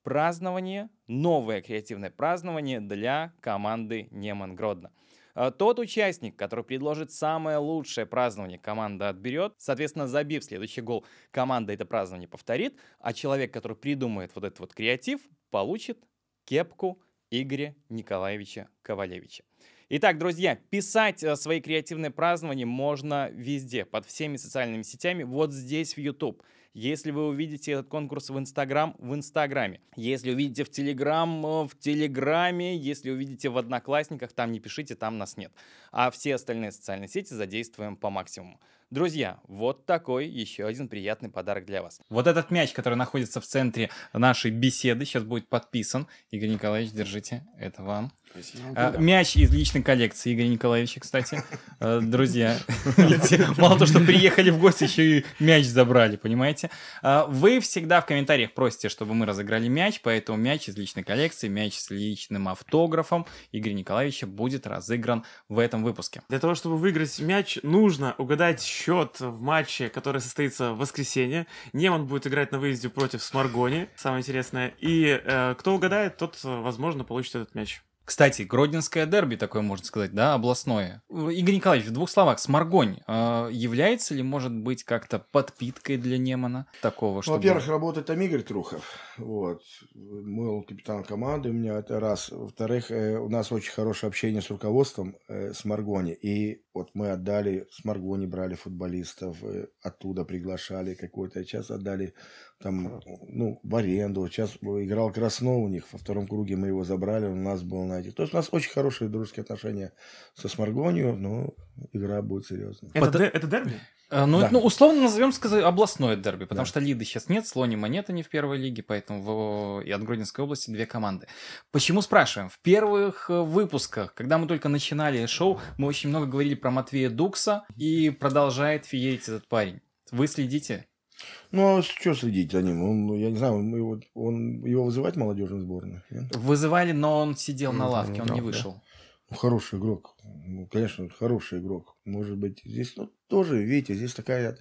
празднование, новое креативное празднование для команды Неман Гродно. Э, тот участник, который предложит самое лучшее празднование, команда отберет. Соответственно, забив следующий гол, команда это празднование повторит. А человек, который придумает вот этот вот креатив, получит кепку Игоря Николаевича Ковалевича. Итак, друзья, писать э, свои креативные празднования можно везде, под всеми социальными сетями, вот здесь в YouTube. Если вы увидите этот конкурс в Инстаграм, в Инстаграме. Если увидите в Телеграм, э, в Телеграме. Если увидите в Одноклассниках, там не пишите, там нас нет. А все остальные социальные сети задействуем по максимуму. Друзья, вот такой еще один приятный подарок для вас. Вот этот мяч, который находится в центре нашей беседы, сейчас будет подписан. Игорь Николаевич, держите, это вам. Спасибо. А, мяч из личной коллекции Игоря Николаевича, кстати. Э, друзья, мало того, что приехали в гости, еще и мяч забрали, понимаете? стараемся. А, вы всегда в комментариях просите, чтобы мы разыграли мяч, поэтому мяч из личной коллекции, мяч с личным автографом Игоря Николаевича будет разыгран в этом выпуске. Для того, чтобы выиграть мяч, нужно угадать счет в матче, который состоится в воскресенье. Неман будет играть на выезде против Сморгони, самое интересное. И э, кто угадает, тот, возможно, получит этот мяч. Кстати, Гродненское дерби, такое можно сказать, да, областное. Игорь Николаевич, в двух словах, Сморгонь э, является ли, может быть, как-то подпиткой для Немана такого? Чтобы... Во-первых, работает там Игорь Трухов. Вот. Мыл капитан команды у меня, это раз. Во-вторых, э, у нас очень хорошее общение с руководством э, Сморгони. И вот мы отдали, Сморгони брали футболистов, э, оттуда приглашали какой-то, сейчас отдали там, ну, в аренду. Сейчас играл Краснов у них, во втором круге мы его забрали, он у нас был на этих. То есть у нас очень хорошие дружеские отношения со Сморгонью, но игра будет серьезная. Это, Под... это дерби? А, ну, да. ну, условно назовем сказать, областное дерби, потому да. что Лиды сейчас нет, Слони Монета не в первой лиге, поэтому в... и от Гродинской области две команды. Почему спрашиваем? В первых э, выпусках, когда мы только начинали шоу, мы очень много говорили про Матвея Дукса, и продолжает феерить этот парень. Вы следите? Ну, а что следить за ним? Он, ну, я не знаю, он, его, он, его вызывать молодежную сборную? Нет? Вызывали, но он сидел ну, на лавке, он да, не вышел. Да. Ну, хороший игрок. Ну, конечно, хороший игрок. Может быть, здесь ну, тоже, видите, здесь такая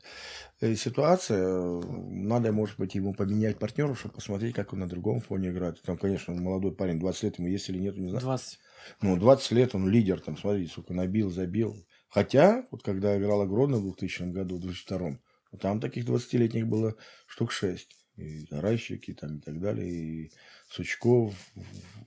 э, ситуация. Надо, может быть, ему поменять партнеров, чтобы посмотреть, как он на другом фоне играет. Там, конечно, молодой парень, 20 лет ему есть или нет, не знаю. 20. Ну, 20 лет он лидер, там, смотрите, сколько набил, забил. Хотя, вот когда играл Гродно в 2000 году, в 2002 а там таких 20-летних было штук 6. И Наращики там и так далее, и Сучков.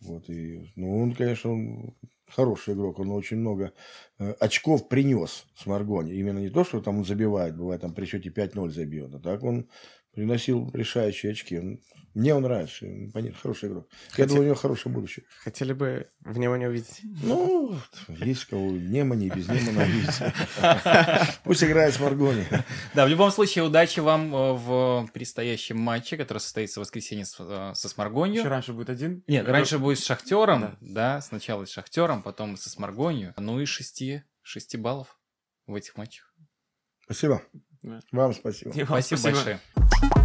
Вот, и, ну, он, конечно, он хороший игрок. Он очень много э, очков принес с Маргони. Именно не то, что там он забивает, бывает там при счете 5-0 забьет. А так он приносил решающие очки. Мне он нравится. Понятно, хороший игрок. Хотел... Я думаю, у него хорошее будущее. Хотели бы в не увидеть? Ну, есть кого в Немане, без Немана увидеть. Пусть играет с Маргони. Да, в любом случае, удачи вам э, в предстоящем матче, который состоится в воскресенье э, со Сморгонью. Еще раньше будет один? Нет, раньше будет с Шахтером. Да, сначала с Шахтером, потом со Сморгонью. Ну и шести, шести баллов в этих матчах. Спасибо. вам спасибо, спасибо большое. Bye.